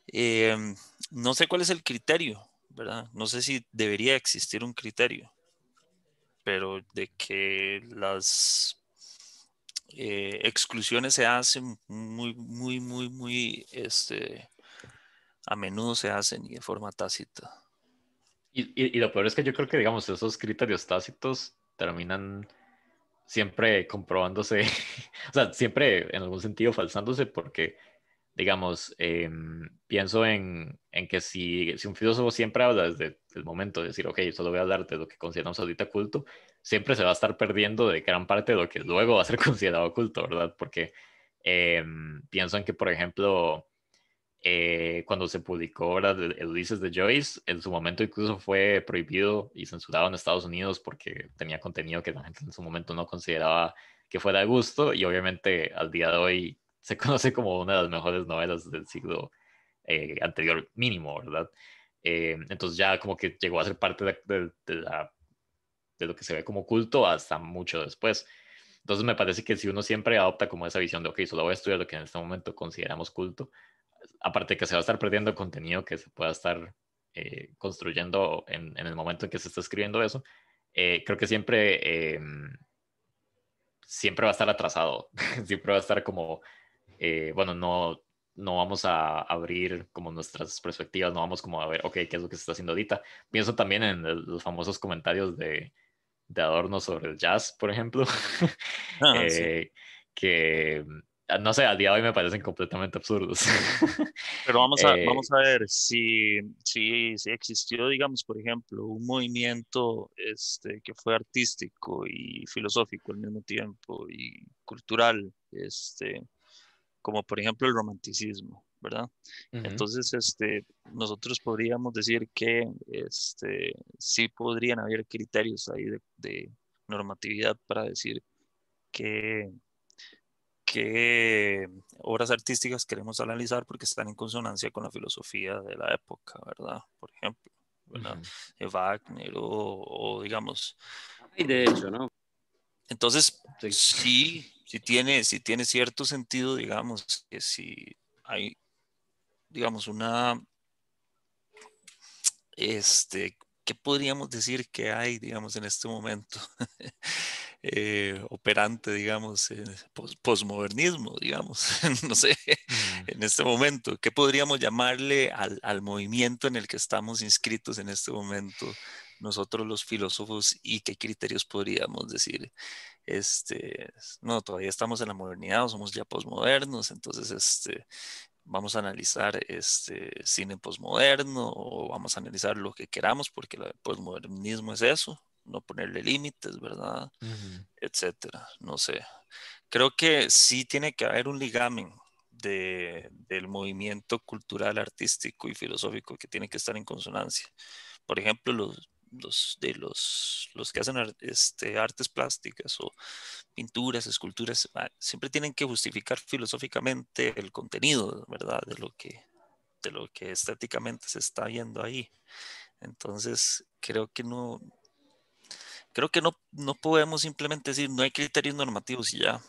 em, no sé cuál es el criterio, ¿verdad? No sé si debería existir un criterio, pero de que las eh, exclusiones se hacen muy, muy, muy, muy, este, a menudo se hacen y de forma tácita. y, lo peor es que yo creo que, digamos, esos criterios tácitos terminan siempre comprobándose, o sea, siempre en algún sentido falsándose porque, digamos, em, pienso en, en que si, si, un filósofo siempre habla desde el momento de decir, ok, solo voy a hablar de lo que consideramos ahorita culto, siempre se va a estar perdiendo de gran parte de lo que luego va a ser considerado culto, ¿verdad? Porque em, pienso en que, por ejemplo, eh, cuando se publicó el Ulises de Joyce, en su momento incluso fue prohibido y censurado en Estados Unidos porque tenía contenido que la gente en su momento no consideraba que fuera de gusto y obviamente al día de hoy se conoce como una de las mejores novelas del siglo eh, anterior mínimo, ¿verdad? Eh, entonces ya como que llegó a ser parte de, la, de lo que se ve como culto hasta mucho después. Entonces me parece que si uno siempre adopta como esa visión de, ok, solo voy a estudiar lo que en este momento consideramos culto, aparte que se va a estar perdiendo contenido que se pueda estar eh, construyendo en, el momento en que se está escribiendo eso, eh, creo que siempre, em, siempre va a estar atrasado, siempre va a estar como, eh, bueno, no, no vamos a abrir como nuestras perspectivas, no vamos como a ver, ok, ¿qué es lo que se está haciendo ahorita? Pienso también en los famosos comentarios de, de Adorno sobre el jazz, por ejemplo, ah, que no sé, a día de hoy me parecen completamente absurdos. Pero vamos a, eh, vamos a ver si, si, si, existió, digamos, por ejemplo, un movimiento este, que fue artístico y filosófico al mismo tiempo y cultural, este, como por ejemplo el romanticismo, ¿verdad? Entonces, este, nosotros podríamos decir que este, sí podrían haber criterios ahí de, de normatividad para decir que qué obras artísticas queremos analizar porque están en consonancia con la filosofía de la época, ¿verdad? Por ejemplo, ¿verdad? Eh, Wagner o, digamos... Y de hecho, ¿no? Entonces, sí, sí, tiene, sí tiene cierto sentido, digamos, que si hay, digamos, una... Este, ¿Qué podríamos decir que hay, digamos, en este momento? Eh, operante, digamos, postmodernismo, posmodernismo, digamos, no sé, mm. en este momento, ¿qué podríamos llamarle al, movimiento en el que estamos inscritos en este momento? Nosotros los filósofos y qué criterios podríamos decir, este, no, todavía estamos en la modernidad, somos ya posmodernos, entonces, este, vamos a analizar este cine posmoderno o vamos a analizar lo que queramos porque el posmodernismo es eso no ponerle límites, ¿verdad? Etcétera, no sé. Creo que sí tiene que haber un ligamen del movimiento cultural, artístico y filosófico que tiene que estar en consonancia. Por ejemplo, los, de los, los que hacen este, artes plásticas o pinturas, esculturas, ah, siempre tienen que justificar filosóficamente el contenido, ¿verdad? De lo que, de lo que estéticamente se está viendo ahí. Entonces, creo que no, creo que no, no podemos simplemente decir no hay criterios normativos y ya,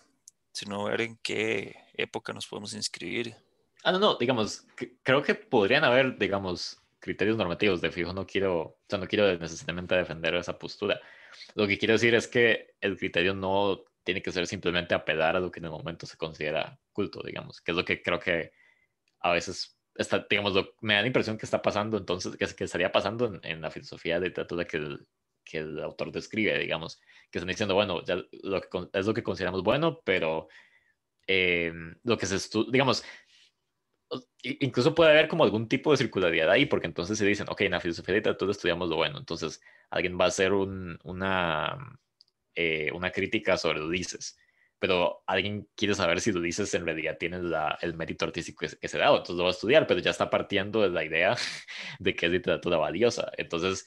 sino ver en qué época nos podemos inscribir. Ah, no, no, digamos, creo que podrían haber, digamos, criterios normativos, de fijo no quiero, o sea, no quiero necesariamente defender esa postura. Lo que quiero decir es que el criterio no tiene que ser simplemente apelar a lo que en el momento se considera culto, digamos, que es lo que creo que a veces está, digamos, me da la impresión que está pasando entonces, que, estaría pasando en, la filosofía de literatura que que el autor describe, digamos, que están diciendo, bueno, ya es lo que consideramos bueno, pero eh, lo que se estudia, digamos, incluso puede haber como algún tipo de circularidad ahí, porque entonces se dicen, ok, en la filosofía de literatura estudiamos lo bueno, entonces alguien va a hacer una, eh, una crítica sobre lo dices, pero alguien quiere saber si lo dices en realidad tiene el mérito artístico que, que se da, entonces lo va a estudiar, pero ya está partiendo de la idea de que es literatura valiosa, entonces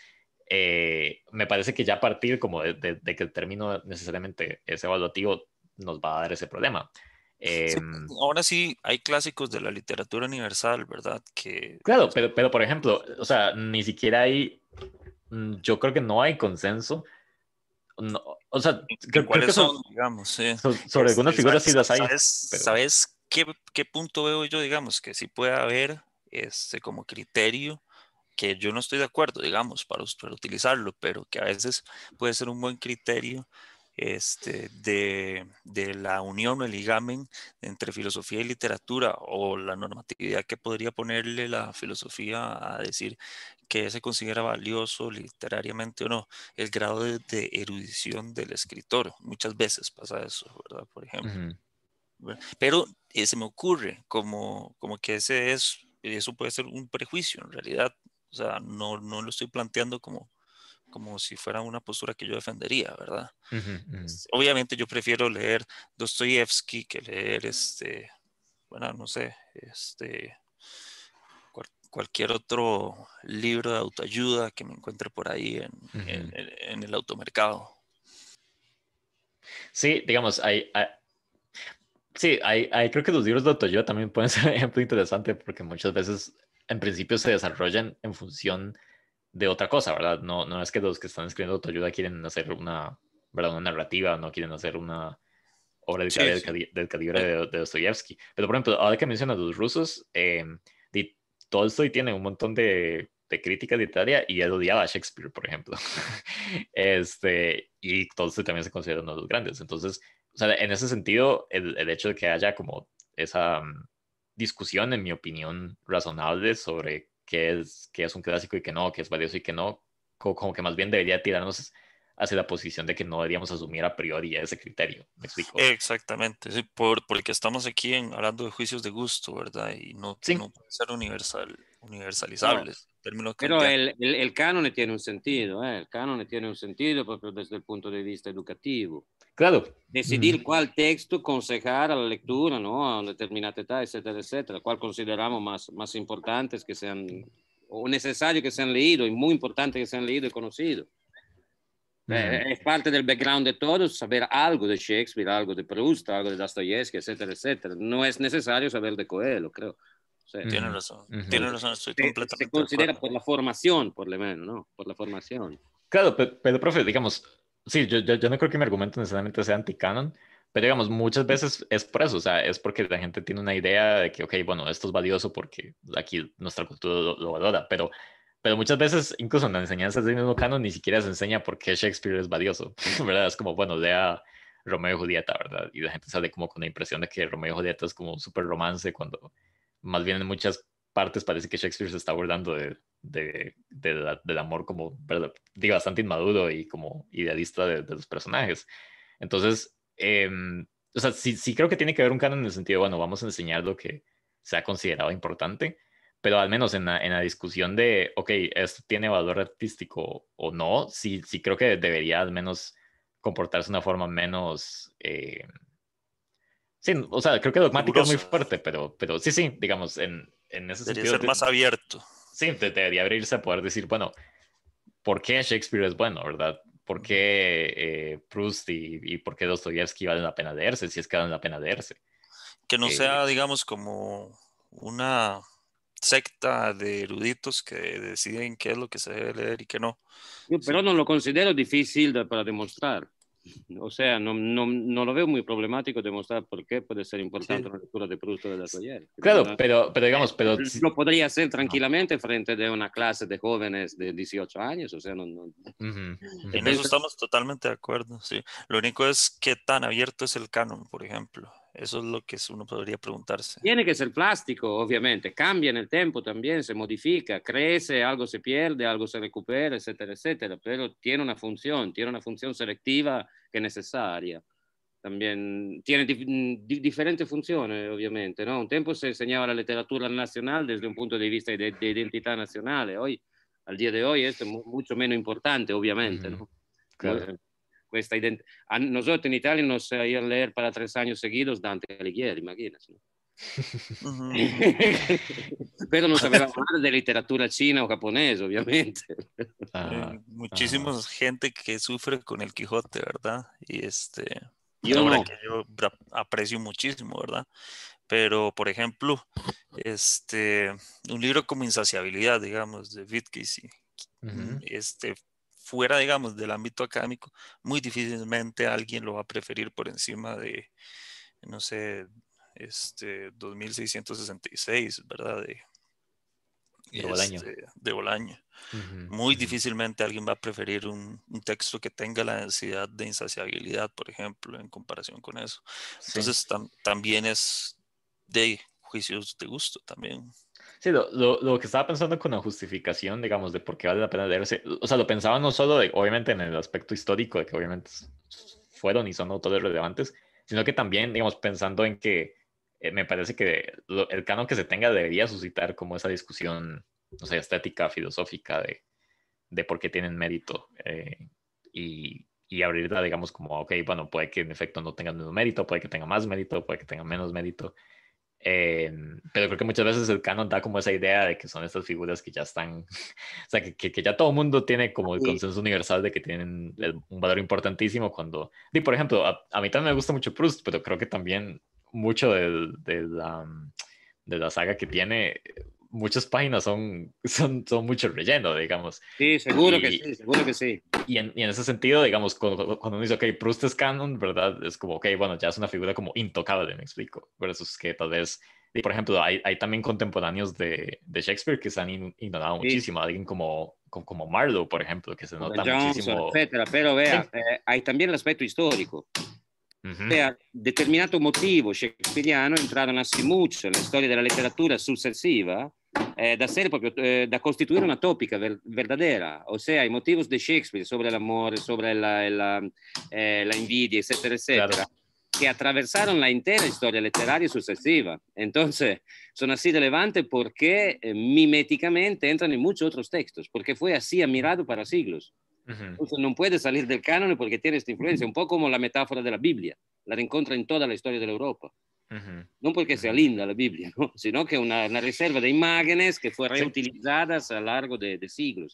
eh, me parece que ya a partir como de, que el término necesariamente es evaluativo nos va a dar ese problema. Em, ahora sí hay clásicos de la literatura universal, ¿verdad? Que... Claro, pero, pero por ejemplo, o sea, ni siquiera hay, mm, yo creo que no hay consenso. o sea, creo, son, sobre, digamos, sobre este, algunas figuras sí las hay. ¿Sabes, qué, qué, punto veo yo, digamos, que sí puede haber este, como criterio que yo no estoy de acuerdo, digamos, para, utilizarlo, pero que a veces puede ser un buen criterio este, de, de, la unión o el ligamen entre filosofía y literatura o la normatividad que podría ponerle la filosofía a decir que se considera valioso literariamente o no, el grado de, erudición del escritor. Muchas veces pasa eso, ¿verdad? Por ejemplo. Pero eh, se me ocurre como, como que ese es, eso puede ser un prejuicio en realidad, o sea, no, no lo estoy planteando como, como si fuera una postura que yo defendería, ¿verdad? Obviamente yo prefiero leer Dostoyevsky que leer este, bueno, no sé, este, cualquier otro libro de autoayuda que me encuentre por ahí en, el automercado. Sí, digamos, hay, sí, hay, creo que los libros de autoayuda también pueden ser un ejemplo interesante porque muchas veces en principio se desarrollan en función de otra cosa, ¿verdad? No, no es que los que están escribiendo autoayuda quieren hacer una, ¿verdad? una narrativa, no quieren hacer una obra de del, del, calibre eh. de, de, Dostoyevsky. Pero, por ejemplo, ahora que mencionas los rusos, eh, Tolstoy tiene un montón de, de crítica y él odiaba a Shakespeare, por ejemplo. este, y Tolstoy también se considera uno de los grandes. Entonces, o sea, en ese sentido, el, el hecho de que haya como esa mm, discusión, en mi opinión, razonable sobre qué es, qué es un clásico y qué no, qué es valioso y qué no, como, que más bien debería tirarnos hacia la posición de que no deberíamos asumir a priori ese criterio. explico? Exactamente, por por, porque estamos aquí en, hablando de juicios de gusto, ¿verdad? Y no, pueden ser universal, universalizables. Pero el, el, canon tiene un sentido, ¿eh? el canon tiene un sentido propio pues, desde el punto de vista educativo. Claro. Decidir cuál texto aconsejar a la lectura, ¿no? A determinada edad, etcétera, etcétera. Cuál consideramos más, más importantes que sean, o necesario que sean leídos, y muy importante que sean leídos y conocidos. Eh, eh, es parte del background de todos saber algo de Shakespeare, algo de Proust, algo de Dostoyevsky, etcétera, etcétera. No es necesario saber de Coelho, creo. Tiene razón, tiene razón, estoy completamente. Se considera por la formación, por lo menos, ¿no? Por la formación. Claro, pero profe, digamos, sí, yo, yo, no creo que mi argumento necesariamente sea anti-canon, pero digamos, muchas veces es por eso, o sea, es porque la gente tiene una idea de que, ok, bueno, esto es valioso porque aquí nuestra cultura lo, valora, pero, pero muchas veces, incluso en las enseñanzas del mismo canon, ni siquiera se enseña por qué Shakespeare es valioso, ¿verdad? Es como, bueno, lea Romeo y Julieta, ¿verdad? Y la gente sale como con la impresión de que Romeo y Julieta es como un súper romance cuando más bien en muchas partes parece que Shakespeare se está abordando de, de, del amor como, digo, bastante inmaduro y como idealista de, los personajes. Entonces, em, o sea, sí, creo que tiene que ver un canon en el sentido, bueno, vamos a enseñar lo que se ha considerado importante, pero al menos en la, en la discusión de, ok, esto tiene valor artístico o no, sí, sí creo que debería al menos comportarse de una forma menos... Eh, sí, o sea, creo que dogmática es muy fuerte, pero, pero sí, sí, digamos, en, en debería ser más abierto. Sí, debería abrirse a poder decir, bueno, ¿por qué Shakespeare es bueno, verdad? ¿Por qué eh, Proust y, y, por qué Dostoyevsky valen la pena leerse, si es que valen la pena leerse? Que no sea, eh, digamos, como una secta de eruditos que deciden qué es lo que se debe leer y qué no. Pero no lo considero difícil para demostrar. O sea, no, no, no, lo veo muy problemático demostrar por qué puede ser importante la lectura de productos de la Claro, pero, pero digamos, pero... Lo podría hacer tranquilamente frente de una clase de jóvenes de 18 años, o sea, no... En eso estamos totalmente de acuerdo, sí. Lo único es qué tan abierto es el canon, por ejemplo. Eso es lo que uno podría preguntarse. Tiene que ser plástico, obviamente. Cambia en el tiempo también, se modifica, crece, algo se pierde, algo se recupera, etcétera, etcétera. Pero tiene una función, tiene una función selectiva que es necesaria. También tiene mm, diferentes funciones, obviamente. ¿no? Un tiempo se enseñaba la literatura nacional desde un punto de vista de, identidad nacional. Hoy, al día de hoy, es mucho menos importante, obviamente. ¿no? claro questa Nosotros en Italia non a leer para tres años seguidos Dante Alighieri, imagínate. Pero no sabíamos hablar de literatura china o japonés obviamente. Ah, eh, ah. muchísima gente que sufre con el Quijote, ¿verdad? Y este, yo, que yo aprecio muchísimo, ¿verdad? Pero, por ejemplo, este, un libro como Insaciabilidad, digamos, de Wittgenstein este, fuera, digamos, del ámbito académico, muy difícilmente alguien lo va a preferir por encima de, no sé, este 2666, ¿verdad? De, de Bolaño. Este, muy difícilmente alguien va a preferir un, texto que tenga la densidad de insaciabilidad, por ejemplo, en comparación con eso. Entonces también es de juicios de gusto también. Sí, lo, lo, lo, que estaba pensando con la justificación, digamos, de por qué vale la pena leerse, o sea, lo pensaba no solo, obviamente, en el aspecto histórico, de que obviamente fueron y son autores relevantes, sino que también, digamos, pensando en que eh, me parece que el canon que se tenga debería suscitar como esa discusión, no sé, sea, estética, filosófica, de, de, por qué tienen mérito. Eh, y, y abrirla, digamos, como, ok, bueno, puede que en efecto no tengan el mérito, puede que tenga más mérito, puede que tengan menos mérito. Em, pero creo que muchas veces el canon da como esa idea de que son estas figuras que ya están, o sea, que, que, ya todo el mundo tiene como el consenso universal de que tienen un valor importantísimo cuando, y por ejemplo, a, a, mí también me gusta mucho Proust, pero creo que también mucho de, la, de la saga que tiene muchas páginas son, son, son mucho relleno, digamos. Sí, seguro que sí, seguro que sí. Y en, en ese sentido, digamos, cuando, uno dice, ok, Proust es canon, ¿verdad? Es como, ok, bueno, ya es una figura como intocable, me explico. es que tal vez, y por ejemplo, hay, hay, también contemporáneos de, de Shakespeare que se han ignorado muchísimo. Alguien como, como, mardo Marlowe, por ejemplo, que se nota muchísimo. Etcétera. Pero vea, eh, hay también el aspecto histórico. Uh determinado motivo shakespeariano entraron en mucho historia de la literatura sucesiva. De eh, da ser proprio eh, da costituire una tópica verdadera, o sea, i motivos de Shakespeare sobre el amor, sobre la, la, eh, la, invidia, que atravesaron la entera historia literaria sucesiva. Entonces, son así relevantes porque eh, miméticamente entran en muchos otros textos, porque fue así admirado para siglos. no puede salir del canon porque tiene esta influencia, un poco como la metáfora de la Biblia, la reencontra en toda la historia de la Europa. No porque sea linda la Biblia, sino que una, una reserva de imágenes que fueron reutilizadas a lo largo de, siglos.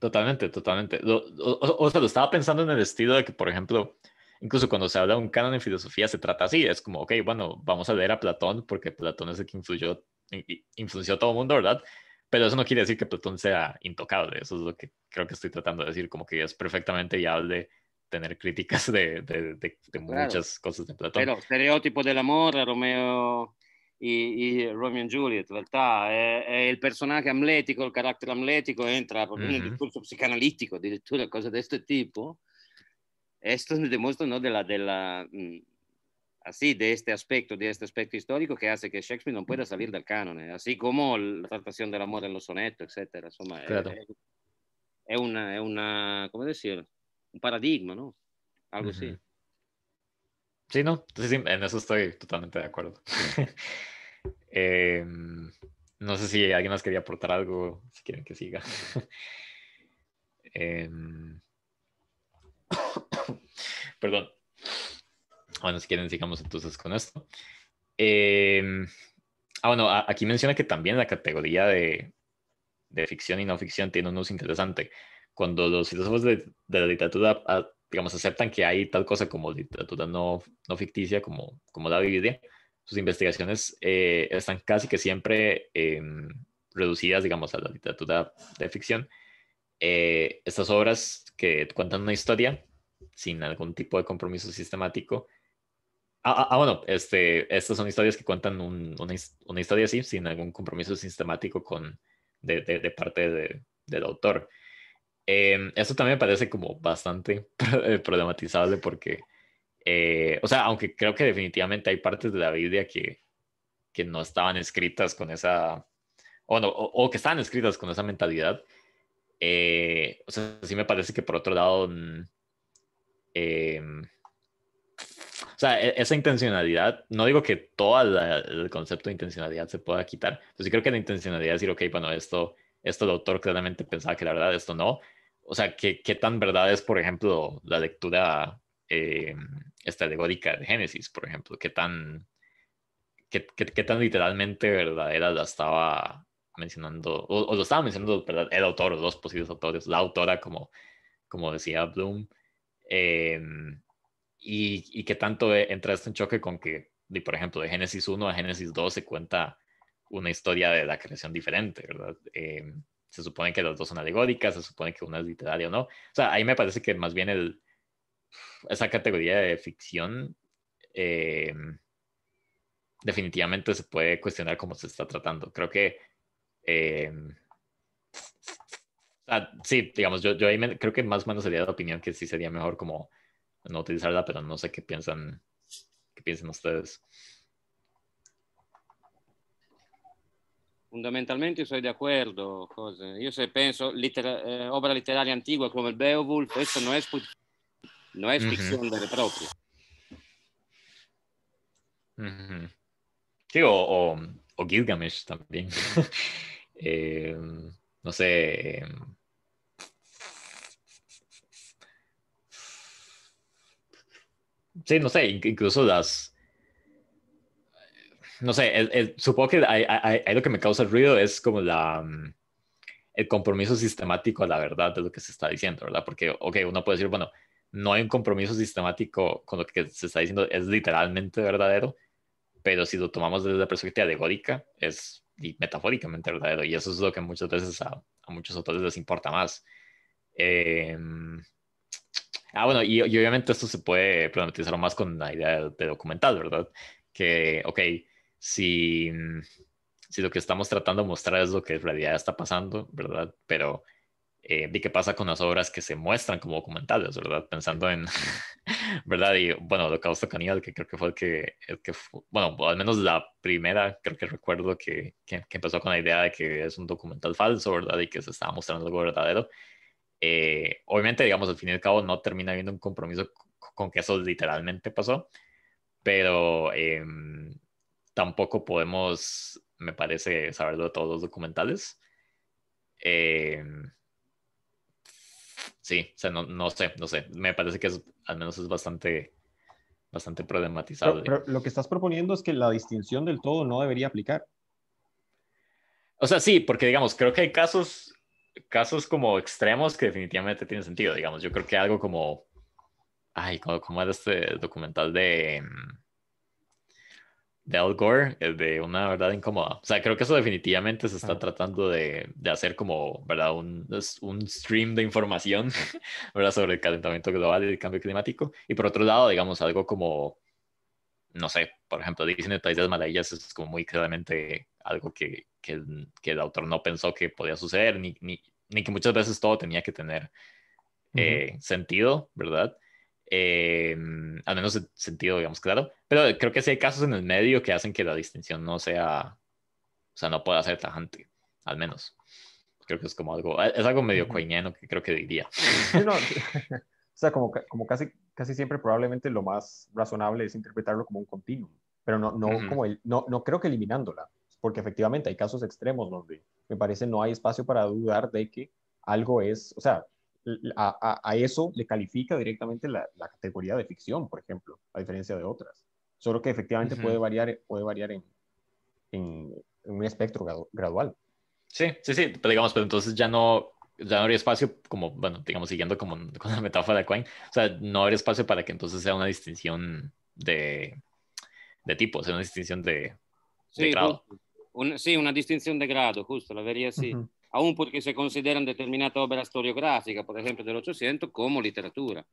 Totalmente, totalmente. O, sea, lo estaba pensando en el estilo de que, por ejemplo, incluso cuando se habla de un canon en filosofía, se trata así. Es como, ok, bueno, vamos a leer a Platón porque Platón es el que influyó, influyó a todo el mundo, ¿verdad? Pero eso no quiere decir que Platón sea intocable. Eso es lo que creo que estoy tratando de decir, como que es perfectamente viable tener críticas de, de, de, de muchas claro. cosas de Platón. Però stereotipo dell'amore, Romeo i, i Romeo e Juliet, in realtà eh, è, eh, è, il personaggio amletico, il carattere amletico entra proprio mm-hmm. nel discorso psicanalitico, addirittura cose di questo tipo. Esto demostrano della, della mh, mm, así de este aspecto, de este aspecto histórico que hace que Shakespeare no pueda salir del canone, ¿eh? así como la tratación del amor en los sonetos, etcétera. Insomma, claro. è, è, una, è una, come decirlo? un paradigma, ¿no? Algo así. Sí, no, Entonces, en eso estoy totalmente de acuerdo. Em, no sé si alguien más quería aportar algo, si quieren que siga. Em, perdón. Bueno, si quieren, sigamos entonces con esto. Em, ah, bueno, aquí menciona que también la categoría de, de ficción y no ficción tiene un uso interesante cuando los filósofos de, la literatura, digamos, aceptan que hay tal cosa como literatura no, no ficticia, como, como la Biblia, sus investigaciones eh, están casi que siempre em, reducidas, digamos, a la literatura de ficción. Eh, estas obras que cuentan una historia sin algún tipo de compromiso sistemático. Ah, ah, ah bueno, este, estas son historias que cuentan una, historia así, sin algún compromiso sistemático con, de, parte del autor. Eh, em, esto también me parece como bastante problematizable porque, eh, o sea, aunque creo que definitivamente hay partes de la Biblia que, que no estaban escritas con esa, o, o, que estaban escritas con esa mentalidad, eh, o sea, sí me parece que por otro lado, mm, em, o sea, e-, esa intencionalidad, no digo que todo el concepto de intencionalidad se pueda quitar, pero sí creo que la intencionalidad es decir, ok, bueno, esto, esto el autor claramente pensaba que la verdad, esto no, o sea, ¿qué, qué tan verdad es, por ejemplo, la lectura eh, de Génesis, por ejemplo? ¿Qué tan, qué, qué, tan literalmente verdadera la estaba mencionando, o, lo estaba mencionando ¿verdad? el autor, los posibles autores, la autora, como, como decía Bloom? Eh, y, y qué tanto e, entra esto en choque con que, por ejemplo, de Génesis 1 a Génesis 2 se cuenta una historia de la creación diferente, ¿verdad? Eh, se supone que las dos son alegóricas, se supone que una es literaria o no. O sea, ahí me parece que más bien el, esa categoría de ficción eh, definitivamente se puede cuestionar cómo se está tratando. Creo que... Eh, sí, digamos, yo, ahí creo que más o menos sería la opinión que sí sería mejor como no utilizarla, pero no sé qué piensan, qué piensan ustedes. Fondamentalmente sono d'accordo. Io se penso lettera, eh, opera letteraria antica come il Beowulf, questo non è, spu- non è mm-hmm. vera e propria. Mm-hmm. Sí, o, o, o, Gilgamesh también. eh, no sé. Ehm. Sí, no sé, incluso las, no sé, el, supongo que ahí lo que me causa el ruido es como la, mm, el compromiso sistemático a la verdad de lo que se está diciendo, ¿verdad? Porque, ok, uno puede decir, bueno, no hay un compromiso sistemático con lo que se está diciendo, es literalmente verdadero, pero si lo tomamos desde la perspectiva alegórica, es metafóricamente verdadero, y eso es lo que muchas veces a, muchos autores les importa más. Em, ah, bueno, y, obviamente esto se puede problematizar más con la idea de, de documental, ¿verdad? Que, ok, si, mm, si lo que estamos tratando de mostrar es lo que en realidad está pasando, ¿verdad? Pero, eh, qué pasa con las obras que se muestran como documentales, ¿verdad? Pensando en, ¿verdad? Y bueno, lo Holocausto Caníbal, que creo que fue el que, el que bueno, al menos la primera, creo que recuerdo que, que, empezó con la idea de que es un documental falso, ¿verdad? Y que se estaba mostrando algo verdadero. Eh, obviamente, digamos, al fin y al cabo no termina habiendo un compromiso con que eso literalmente pasó, pero... Em, tampoco podemos, me parece, saberlo de todos los documentales. Eh, sí, o sea, no, no, sé, no sé. Me parece que es, al menos es bastante, bastante problematizado Pero, lo que estás proponiendo es que la distinción del todo no debería aplicar. O sea, sí, porque digamos, creo que hay casos, casos como extremos que definitivamente tienen sentido. Digamos, yo creo que algo como, ay, como, como era este documental de mm, de Al Gore, de una verdad incómoda. O sea, creo que eso definitivamente se está tratando de, de, hacer como, ¿verdad? Un, un stream de información, ¿verdad? Sobre el calentamiento global y el cambio climático. Y por otro lado, digamos, algo como, no sé, por ejemplo, Disney, el de es como muy claramente algo que, que, el autor no pensó que podía suceder, ni, ni, ni, que muchas veces todo tenía que tener eh, sentido, ¿verdad? Eh, mm, al menos en sentido, digamos, claro. Pero creo que sí hay casos en el medio que hacen que la distinción no sea, o sea, no pueda ser tajante, al menos. Creo que es como algo, es algo medio coñeno que creo que diría. o sea, como, como casi, casi siempre probablemente lo más razonable es interpretarlo como un continuum, pero no, no, como el, no, no creo que eliminándola, porque efectivamente hay casos extremos donde me parece no hay espacio para dudar de que algo es, o sea, a, eso le califica directamente la, categoría de ficción, por ejemplo, a diferencia de otras. Solo que efectivamente puede variar, puede variar en, en, un espectro gradual. Sí, sí, sí, pero digamos, pero entonces ya no, ya no habría espacio, como, bueno, digamos, siguiendo como con la metáfora de Quine, o sea, no habría espacio para que entonces sea una distinción de, de tipo, sea una distinción de, grado. sí, una distinción de grado, justo, la vería así aún porque se consideran determinadas obras historiográficas, por ejemplo, del 800, como literatura.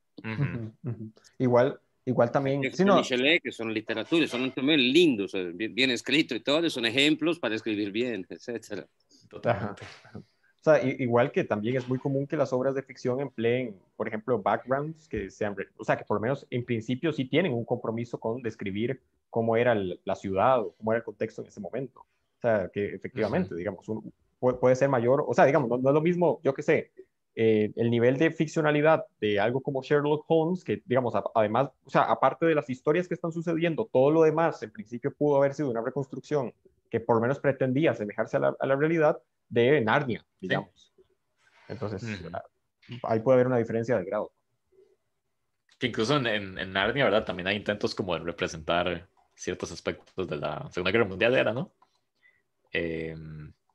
Igual, igual también... Si no... que son literaturas, son también lindos, eh, bien escritos y todo, son ejemplos para escribir bien, etc. Totalmente. O sea, igual que también es muy común que las obras de ficción empleen, por ejemplo, backgrounds que sean, o sea, que por lo menos en principio sí tienen un compromiso con describir cómo era la ciudad o cómo era el contexto en ese momento. O sea, que efectivamente, digamos, un, puede, ser mayor, o sea, digamos, no, es lo mismo, yo qué sé, eh, el nivel de ficcionalidad de algo como Sherlock Holmes, que digamos, además, o sea, aparte de las historias que están sucediendo, todo lo demás en principio pudo haber sido una reconstrucción que por lo menos pretendía asemejarse a la, realidad de Narnia, digamos. Entonces, ah, ahí puede haber una diferencia de grado. Que incluso en, en, Narnia, ¿verdad? También hay intentos como de representar ciertos aspectos de la Segunda Guerra Mundial, era, ¿no? Eh,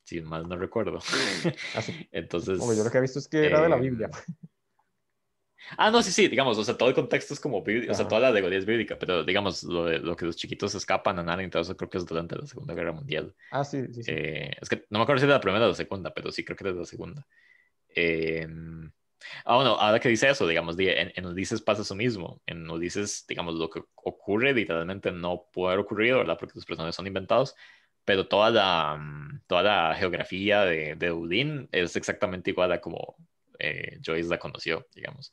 si mal no recuerdo. Ah, entonces. yo lo que he visto es que era de la Biblia. Eh, ah, no, sí, sí, digamos, o sea, todo el contexto es como o sea, toda la alegoría es bíblica, pero digamos, lo, lo que los chiquitos escapan a nada, entonces creo que es durante la Segunda Guerra Mundial. Ah, sí, sí. Eh, es que no me acuerdo si era la primera o la segunda, pero sí creo que era la segunda. Em, ah, bueno, ahora que dice eso, digamos, en, en, Ulises pasa eso mismo. En dices, digamos, lo que ocurre literalmente no puede haber ocurrido, ¿verdad? Porque los personajes son inventados, pero toda la, mm, toda la geografía de, de Udin es exactamente igual a como eh, Joyce la conoció, digamos.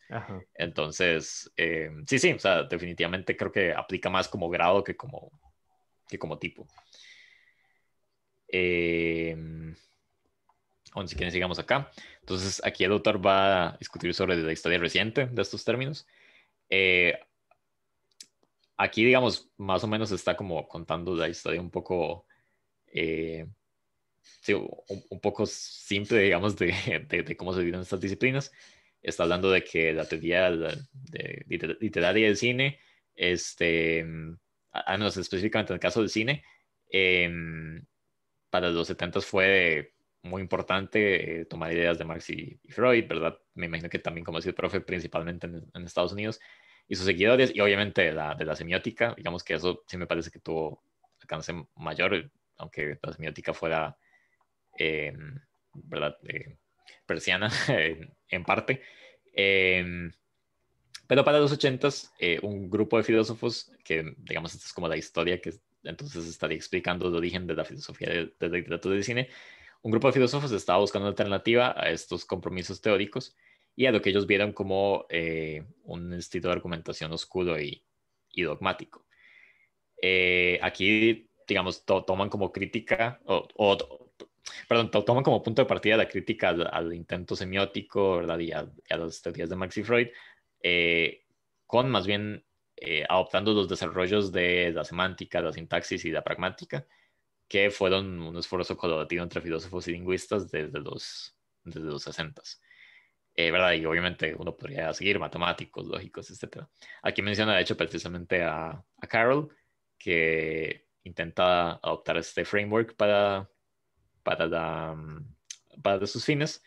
Entonces, eh, sí, sí, o sea, definitivamente creo que aplica más como grado que como, que como tipo. Eh, si quieren, sigamos acá. Entonces, aquí el autor va a discutir sobre la historia reciente de estos términos. Eh, aquí, digamos, más o menos está como contando la historia un poco eh, un, poco simple, digamos, de, cómo se dividen estas disciplinas. Está hablando de que la teoría de, literaria del cine, este, ah, no, específicamente en el caso del cine, em, para los 70 fue muy importante eh, tomar ideas de Marx y, Freud, ¿verdad? Me imagino que también, como decía el profe, principalmente en, Estados Unidos y sus seguidores, y obviamente la, de la semiótica, digamos que eso sí me parece que tuvo alcance mayor, aunque la semiótica fuera em, eh, persiana en parte. Em, pero para los ochentas, eh, un grupo de filósofos, que digamos esta es como la historia que entonces estaría explicando el origen de la filosofía de, de la literatura cine, un grupo de filósofos estaba buscando una alternativa a estos compromisos teóricos y a lo que ellos vieron como eh, un estilo de argumentación oscuro y, dogmático. aquí digamos, toman como crítica o, perdón, toman como punto de partida la crítica al, intento semiótico, ¿verdad? Y a, las teorías de Maxi y Freud, eh, con más bien eh, adoptando los desarrollos de la semántica, la sintaxis y la pragmática, que fueron un esfuerzo colaborativo entre filósofos y lingüistas desde los, desde los eh, ¿verdad? Y obviamente uno podría seguir matemáticos, lógicos, etc. Aquí menciona, de hecho, precisamente a, a Carol, que intenta adoptar este framework para, para, mm, para sus fines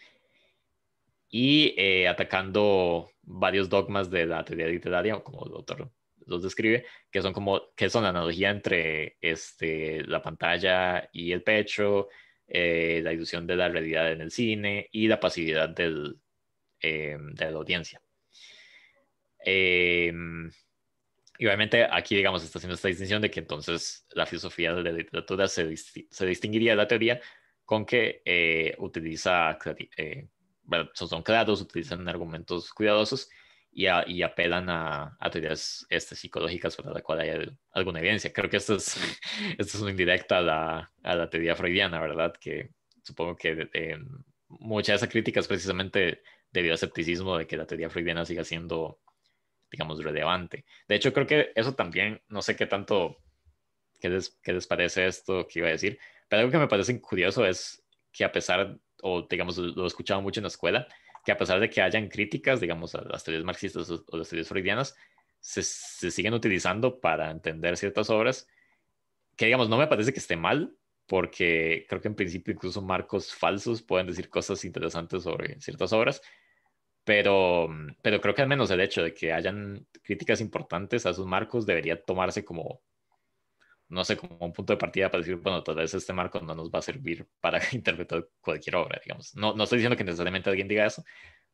y eh, atacando varios dogmas de la teoría literaria, como el doctor los describe, que son como, que son la analogía entre este, la pantalla y el pecho, eh, la ilusión de la realidad en el cine y la pasividad del, em, de la audiencia. Em, y obviamente aquí, digamos, está haciendo esta distinción de que entonces la filosofía de la literatura se, se distinguiría de la teoría con que eh, utiliza, eh, son, creados, utilizan argumentos cuidadosos y, apelan a, teorías este, psicológicas para la cual hay alguna evidencia. Creo que esto es, esto es indirecta a la, teoría freudiana, ¿verdad? Que supongo que eh, mucha de esa crítica es precisamente debido al escepticismo de que la teoría freudiana siga siendo digamos, relevante. De hecho, creo que eso también, no sé qué tanto, qué les, qué parece esto que iba a decir, pero algo que me parece curioso es que a pesar, o digamos, lo he escuchado mucho en la escuela, que a pesar de que hayan críticas, digamos, a las teorías marxistas o, las teorías freudianas, se siguen utilizando para entender ciertas obras que, digamos, no me parece que esté mal, porque creo que en principio incluso marcos falsos pueden decir cosas interesantes sobre ciertas obras, pero, mm, pero creo que al menos el hecho de que hayan críticas importantes a sus marcos debería tomarse como, no sé, como un punto de partida para decir, bueno, tal vez este marco no nos va a servir para interpretar cualquier obra, digamos. No, no estoy diciendo que necesariamente alguien diga eso,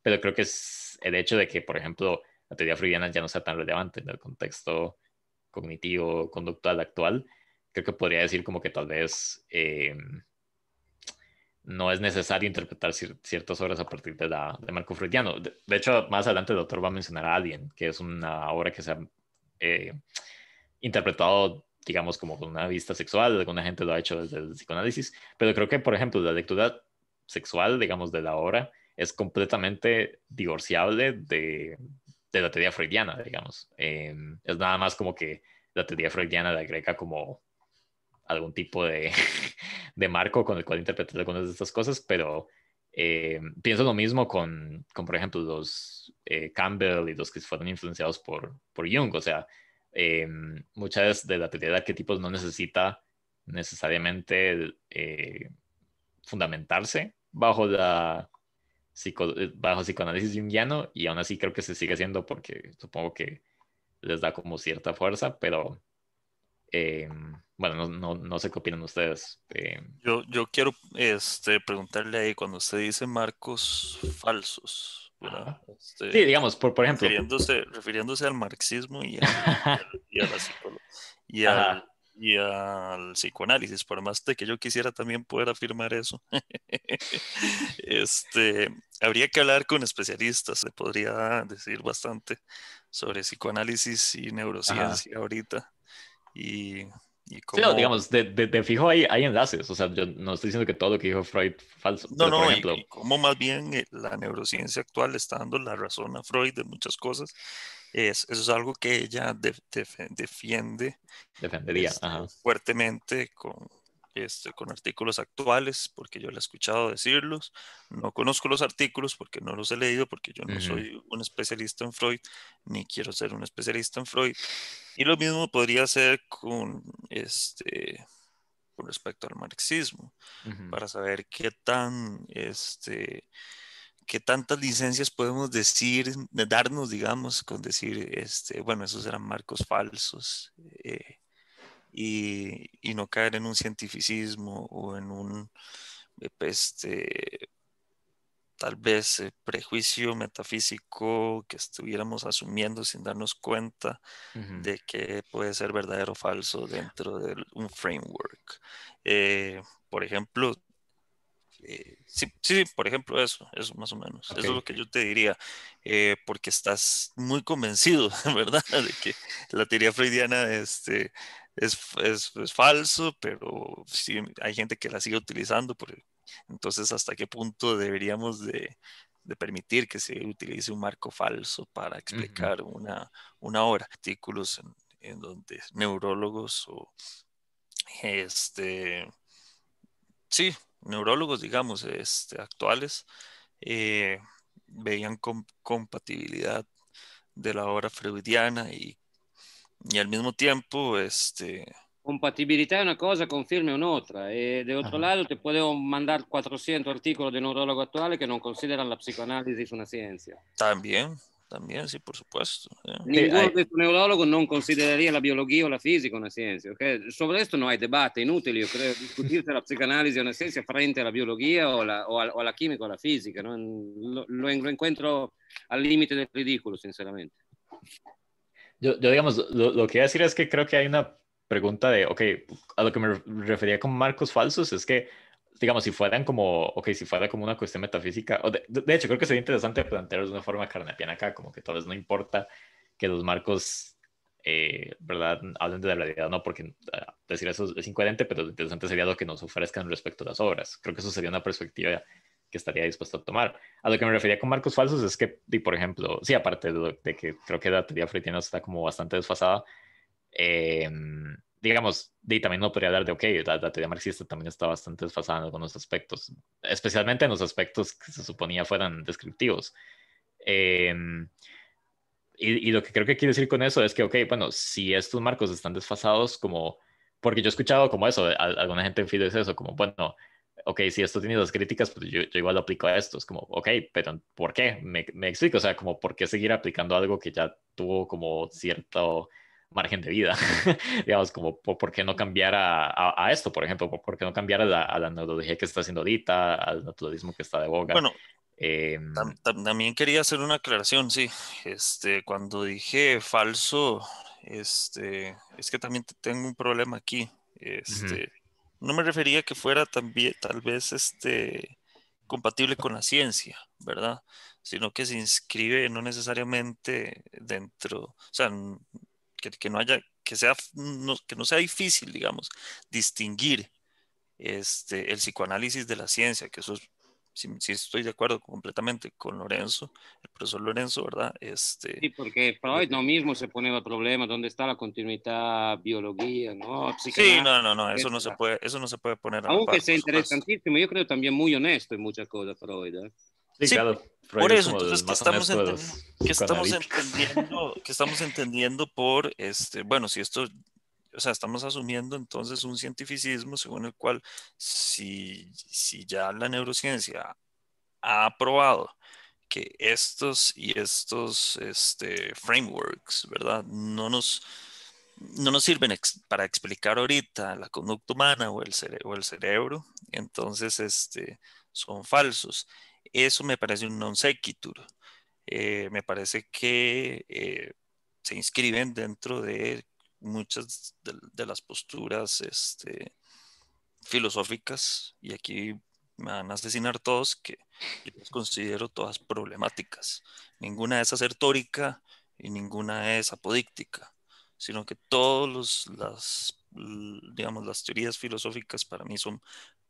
pero creo que es el hecho de que, por ejemplo, la teoría freudiana ya no sea tan relevante en el contexto cognitivo, conductual actual, creo que podría decir como que tal vez em, no es necesario interpretar ciertas obras a partir de, la, Marco Freudiano. De, hecho, más adelante el doctor va a mencionar a alguien que es una obra que se ha eh, interpretado, digamos, como con una vista sexual. Alguna gente lo ha hecho desde el psicoanálisis, pero creo que, por ejemplo, la lectura sexual, digamos, de la obra es completamente divorciable de, la teoría freudiana, digamos. Em, es nada más como que la teoría freudiana la agrega como algún tipo de, de marco con el cual interpretar algunas de estas cosas, pero eh, pienso lo mismo con, con por ejemplo, los eh, Campbell y los que fueron influenciados por, por Jung. O sea, eh, muchas de la teoría de arquetipos no necesita necesariamente fundamentarse bajo la psico, bajo psicoanálisis jungiano y aún así creo que se sigue haciendo porque supongo que les da como cierta fuerza, pero eh, bueno, no, sé qué opinan ustedes. Eh. yo, quiero este, preguntarle ahí, cuando usted dice marcos falsos, ¿verdad? Este, sí, digamos, por, ejemplo. Refiriéndose, al marxismo y, y, y, al, psicoanálisis, por más de que yo quisiera también poder afirmar eso. este, habría que hablar con especialistas, se podría decir bastante sobre psicoanálisis y neurociencia ahorita y como... digamos, de, fijo hay, hay, enlaces, o sea, yo no estoy diciendo que todo lo que dijo Freud es falso. No, no, como más bien eh, la neurociencia actual está dando la razón a Freud de muchas cosas, es, eso es algo que ella defiende Defendería, este, ajá. fuertemente con, este, con artículos actuales, porque yo le he escuchado decirlos. No conozco los artículos porque no los he leído, porque yo no soy un especialista en Freud, ni quiero ser un especialista en Freud. Y lo mismo podría ser con, este, con respecto al marxismo, para saber qué tan... Este, qué tantas licencias podemos decir, darnos, digamos, con decir, este, bueno, esos eran marcos falsos, eh, y, no caer en un cientificismo o en un, eh, pues, este, tal vez eh, prejuicio metafísico que estuviéramos asumiendo sin darnos cuenta de que puede ser verdadero o falso dentro de un framework. Eh, por ejemplo, sí, por ejemplo, eso, eso más o menos. Eso es lo que yo te diría, porque estás muy convencido, ¿verdad?, de que la teoría freudiana este, es, falso, pero sí, hay gente que la sigue utilizando. Por, entonces, ¿hasta qué punto deberíamos de, permitir que se utilice un marco falso para explicar una, una obra? Artículos en, donde neurólogos o este sí neurólogos digamos este actuales eh, veían compatibilidad de la obra freudiana y e al mismo tempo este... Compatibilità è una cosa, con è un'altra. E dall'altro ah. lato ti puedo mandare 400 articoli di neurologo attuale che non considerano la psicoanalisi una ciencia. También, también, sì, por supuesto. Eh. Ninguno de neurologo non consideraría la biologia o la fisica una ciencia. Okay? Sobre questo non hai debate, inutile, io credo, discutere la psicoanalisi è una scienza frente alla biologia o, la, o, a, o alla chimica o alla fisica. No? Lo, lo incontro al limite del ridicolo, sinceramente. Yo, digamos, lo, que iba a decir es que creo que hay una pregunta de, ok, a lo que me refería con marcos falsos es que, digamos, si fueran como, ok, si fuera como una cuestión metafísica, o de, hecho creo que sería interesante plantearlo de una forma carnapiana acá, como que tal vez no importa que los marcos, eh, ¿verdad?, hablen de la realidad, no, porque eh, decir eso es incoherente, pero lo interesante sería lo que nos ofrezcan respecto a las obras. Creo que eso sería una perspectiva que estaría dispuesto a tomar. A lo que me refería con marcos falsos es que, por ejemplo, sí, aparte de, que creo que la teoría freudiana está como bastante desfasada, em, digamos, y también no podría hablar de, ok, la, teoría marxista también está bastante desfasada en algunos aspectos, especialmente en los aspectos que se suponía fueran descriptivos. Em, y, lo que creo que quiero decir con eso es que, ok, bueno, si estos marcos están desfasados, como, porque yo he escuchado como eso, alguna gente en FIDO es eso, como, bueno, ok, si esto tiene dos críticas, pues yo, yo, igual lo aplico a esto. Es como, ok, pero ¿por qué? Me, me, explico, o sea, como, ¿por qué seguir aplicando algo que ya tuvo como cierto margen de vida? Digamos, como, ¿por qué no cambiar a, a, esto, por ejemplo? ¿Por qué no cambiar a la, a neurología que está haciendo ahorita, al naturalismo que está de boga? Bueno. Em, también quería hacer una aclaración, sí. Este, cuando dije falso, este, es que también tengo un problema aquí. Este, no me refería a que fuera también, tal vez, este, compatible con la ciencia, ¿verdad? Sino que se inscribe no necesariamente dentro, o sea, que, no haya, que sea, que no sea difícil, digamos, distinguir este, el psicoanálisis de la ciencia, que eso es si estoy de acuerdo completamente con Lorenzo, el profesor Lorenzo, ¿verdad? Este, sí, porque eh, Freud no mismo se pone el problema, ¿dónde está la continuidad biología, no? Sí, no, no, no, eso no se puede, eso no se puede poner Aunque sea interesantísimo, yo creo también muy honesto en muchas cosas Freud, ¿eh? Sí, por eso, entonces, ¿qué estamos, que estamos entendiendo, ¿qué estamos entendiendo por, este, bueno, si esto o sea, estamos asumiendo entonces un cientificismo según el cual si, ya la neurociencia ha probado que estos y estos este, frameworks, ¿verdad? No nos, no nos sirven para explicar ahorita la conducta humana o el, el cerebro, entonces este, son falsos. Eso me parece un non sequitur. Eh, me parece que eh, se inscriben dentro de muchas de, las posturas este, filosóficas, y aquí me van a asesinar todos, que considero todas problemáticas. Ninguna es acertórica y ninguna es apodíctica, sino que todas las, teorías filosóficas para mí son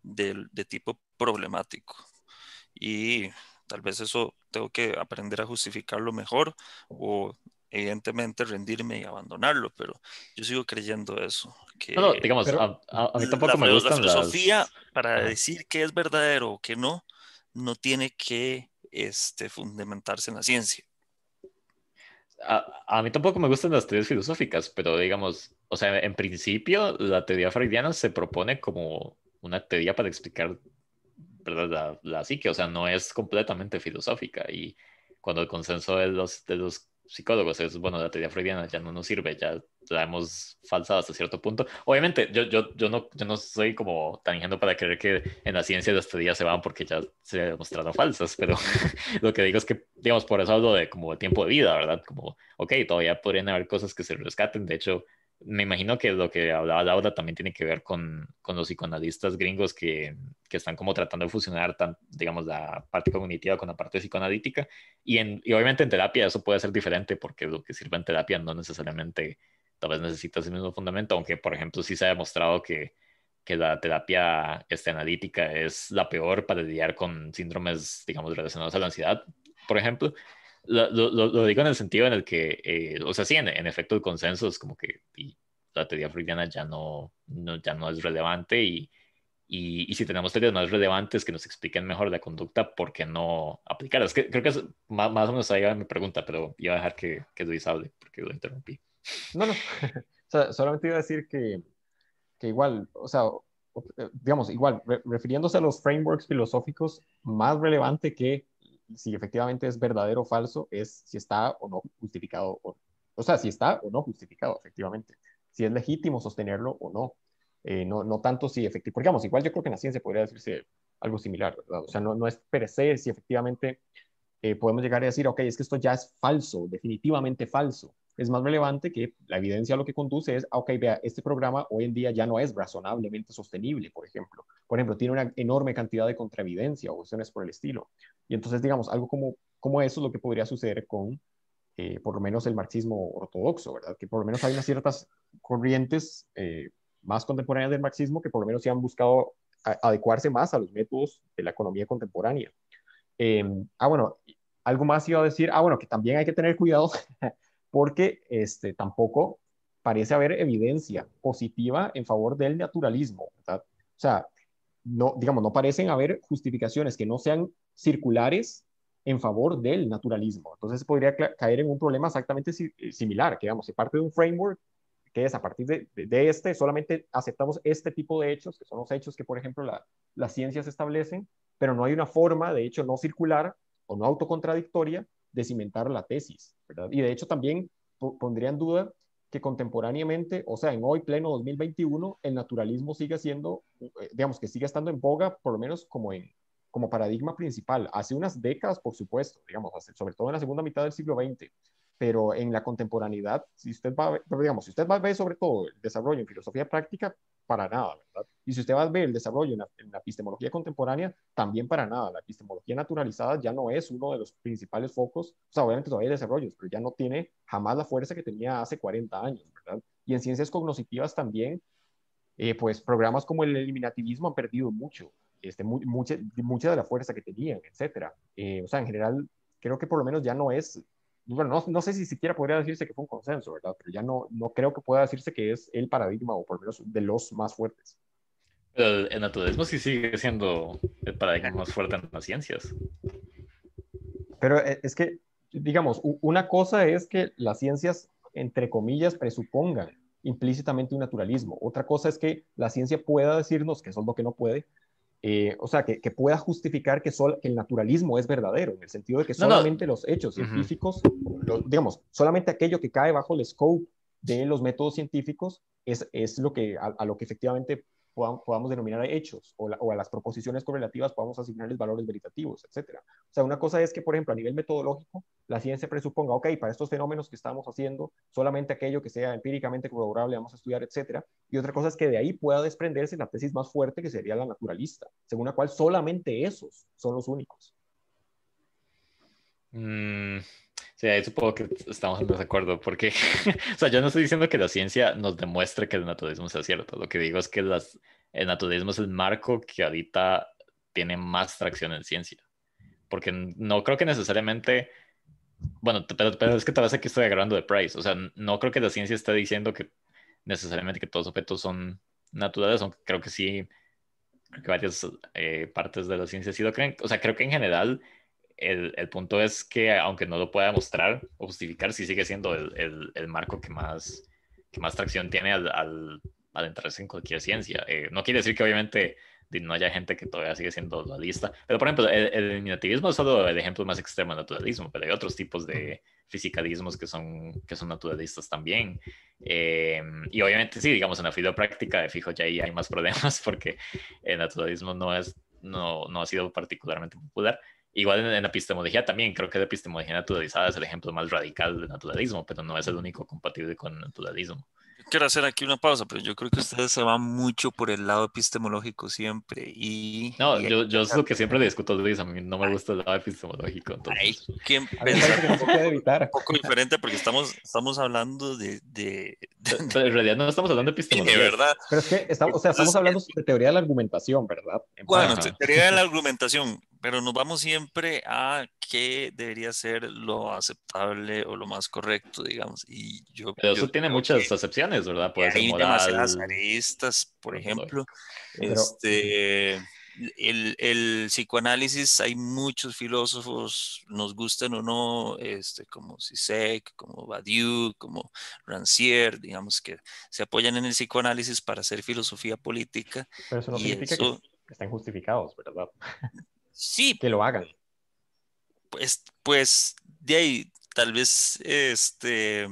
de, de tipo problemático. Y tal vez eso tengo que aprender a justificarlo mejor o evidentemente rendirme y abandonarlo, pero yo sigo creyendo eso. no, digamos, a, mí tampoco me gusta. La filosofía para decir que es verdadero o que no, no tiene que este, fundamentarse en la ciencia. A, mí tampoco me gustan las teorías filosóficas, pero digamos, o sea, en principio la teoría freudiana se propone como una teoría para explicar La, psique, o sea, no es completamente filosófica y cuando el consenso de los, de los psicólogos, es bueno, la teoría freudiana ya no nos sirve, ya la hemos falsado hasta cierto punto. Obviamente, yo, yo, yo, no, yo no soy como tan ingenuo para creer que en la ciencia de este día se van porque ya se demostrado falsas, pero lo que digo es que, digamos, por eso hablo de como tiempo de vida, ¿verdad? Como, ok, todavía podrían haber cosas que se rescaten, de hecho, me imagino que lo que hablaba Laura también tiene que ver con, con los psicoanalistas gringos que, que, están como tratando de fusionar, tan, digamos, la parte cognitiva con la parte psicoanalítica. Y, en, y obviamente en terapia eso puede ser diferente porque lo que sirve en terapia no necesariamente tal vez necesita ese mismo fundamento, aunque por ejemplo sí se ha demostrado que, que la terapia este, analítica es la peor para lidiar con síndromes, digamos, relacionados a la ansiedad, por ejemplo. Lo, digo en el sentido en el que, eh, o sea, sí, en, efecto el consenso es como que la teoría freudiana ya no, ya no es relevante y, y, si tenemos teorías más relevantes que nos expliquen mejor la conducta, ¿por qué no aplicarlas? que, creo que es más, o menos ahí va mi pregunta, pero iba a dejar que, que Luis hable porque lo interrumpí. No, no, solamente iba a decir que, que igual, o sea, eh, digamos, igual, refiriéndose a los frameworks filosóficos, más relevante que si efectivamente es verdadero o falso, es si está o no justificado, o, o sea, si está o no justificado, efectivamente, si es legítimo sostenerlo o no. Eh, no, tanto si efectivamente, porque digamos, igual yo creo que en la ciencia podría decirse algo similar, O sea, no, no es perecer si efectivamente eh, podemos llegar a decir, ok, es que esto ya es falso, definitivamente falso, es más relevante que la evidencia lo que conduce es, ah, ok, vea, este programa hoy en día ya no es razonablemente sostenible, por ejemplo. Por ejemplo, tiene una enorme cantidad de contraevidencia o cuestiones por el estilo. Y entonces, digamos, algo como, como eso es lo que podría suceder con, eh, por lo menos, el marxismo ortodoxo, ¿verdad? Que por lo menos hay unas ciertas corrientes eh, más contemporáneas del marxismo que por lo menos se han buscado adecuarse más a los métodos de la economía contemporánea. Em, ah, bueno, algo más iba a decir, ah, bueno, que también hay que tener cuidado porque este, tampoco parece haber evidencia positiva en favor del naturalismo. ¿verdad? O sea, no, digamos, no parecen haber justificaciones que no sean circulares en favor del naturalismo. Entonces podría caer en un problema exactamente eh, similar, que digamos, se parte de un framework que es a partir de, este, solamente aceptamos este tipo de hechos, que son los hechos que, por ejemplo, la, las ciencias establecen, pero no hay una forma, de hecho, no circular o no autocontradictoria de cimentar la tesis, ¿verdad? Y de hecho también pondría en duda que contemporáneamente, o sea, en hoy pleno 2021, el naturalismo sigue siendo, eh, digamos que sigue estando en boga, por lo menos como, en, como paradigma principal. Hace unas décadas, por supuesto, digamos, sobre todo en la segunda mitad del siglo XX, pero en la contemporaneidad, si usted va, digamos, si usted va a ver sobre todo el desarrollo en filosofía práctica, para nada, ¿verdad? Y si usted va a ver el desarrollo en la, epistemología contemporánea, también para nada. La epistemología naturalizada ya no es uno de los principales focos, o sea, obviamente todavía hay desarrollos, pero ya no tiene jamás la fuerza que tenía hace 40 años, ¿verdad? Y en ciencias cognitivas también, eh, pues programas como el eliminativismo han perdido mucho, este, mucha, mucha, de la fuerza que tenían, etcétera. Eh, o sea, en general, creo que por lo menos ya no es bueno, no, sé si siquiera podría decirse que fue un consenso, ¿verdad? Pero ya no, no creo que pueda decirse que es el paradigma o por lo menos de los más fuertes. El, naturalismo sí sigue siendo el paradigma más fuerte en las ciencias. Pero eh, es que, digamos, una cosa es que las ciencias, entre comillas, presupongan implícitamente un naturalismo. Otra cosa es que la ciencia pueda decirnos que eso es lo que no puede eh, o sea, que, pueda justificar que, el naturalismo es verdadero, en el sentido de que solamente los hechos científicos, digamos, solamente aquello que cae bajo el scope de los métodos científicos es, es lo que, a lo que efectivamente podamos denominar a hechos o, a las proposiciones correlativas podamos asignarles valores veritativos, etcétera. O sea, una cosa es que, por ejemplo, a nivel metodológico, la ciencia presuponga, ok, para estos fenómenos que estamos haciendo, solamente aquello que sea empíricamente corroborable vamos a estudiar, etcétera. Y otra cosa es que de ahí pueda desprenderse la tesis más fuerte que sería la naturalista, según la cual solamente esos son los únicos. Mmm... Sí, ahí supongo que estamos en desacuerdo, porque, o sea, yo no estoy diciendo que la ciencia nos demuestre que el naturalismo sea cierto. Lo que digo es que las, el naturalismo es el marco que ahorita tiene más tracción en ciencia. Porque no creo que necesariamente, bueno, pero, pero es que tal vez aquí estoy agarrando de Price. O sea, no creo que la ciencia esté diciendo que necesariamente que todos los objetos son naturales, aunque creo que sí, creo que varias eh, partes de la ciencia sí lo creen. O sea, creo que en general el, el, punto es que, aunque no lo pueda mostrar o justificar, sí sigue siendo el, el, el marco que más, que más tracción tiene al, al, entrarse en cualquier ciencia. Eh, no quiere decir que, obviamente, no haya gente que todavía sigue siendo dualista. Pero, por ejemplo, el, eliminativismo es solo el ejemplo más extremo del naturalismo, pero hay otros tipos de fisicalismos que son, que son naturalistas también. Eh, y obviamente, sí, digamos, en la filopráctica, de fijo, ya ahí hay más problemas porque el naturalismo no, es, no, no ha sido particularmente popular. Igual en, epistemología también, creo que la epistemología naturalizada es el ejemplo más radical del naturalismo, pero no es el único compatible con el naturalismo. quiero hacer aquí una pausa, pero yo creo que ustedes se van mucho por el lado epistemológico siempre. Y, no, yo, yo es lo que siempre discuto Luis, a mí no me gusta el lado epistemológico. Entonces... Hay que pensar un, un poco diferente porque estamos, estamos hablando de, de, en realidad no estamos hablando de epistemología. De verdad. Pero es que estamos, o sea, estamos hablando de teoría de la argumentación, ¿verdad? Bueno, teoría de la argumentación pero nos vamos siempre a qué debería ser lo aceptable o lo más correcto, digamos. Y yo, pero eso tiene muchas excepciones, acepciones, ¿verdad? hay moral, demasiadas aristas, por ejemplo. Este, el, el, psicoanálisis, hay muchos filósofos, nos gustan o no, este, como Sisek, como Badiou, como Rancière, digamos que se apoyan en el psicoanálisis para hacer filosofía política. Pero eso no y significa que están justificados, ¿verdad? Sí. Que lo hagan. Pues, pues de ahí, tal vez, este,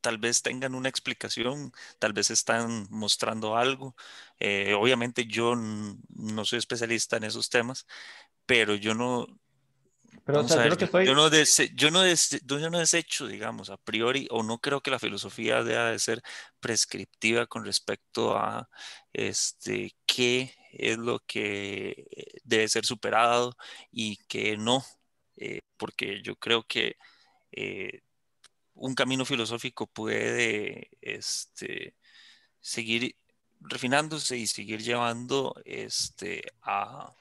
tal vez tengan una explicación, tal vez están mostrando algo. Eh, obviamente yo no soy especialista en esos temas, pero yo no... Pero, yo, no yo, no desecho, digamos, a priori, o no creo que la filosofía deba de ser prescriptiva con respecto a este, qué es lo que eh, debe ser superado y que no, eh, porque yo creo que eh, un camino filosófico puede este, seguir refinándose y seguir llevando este, a,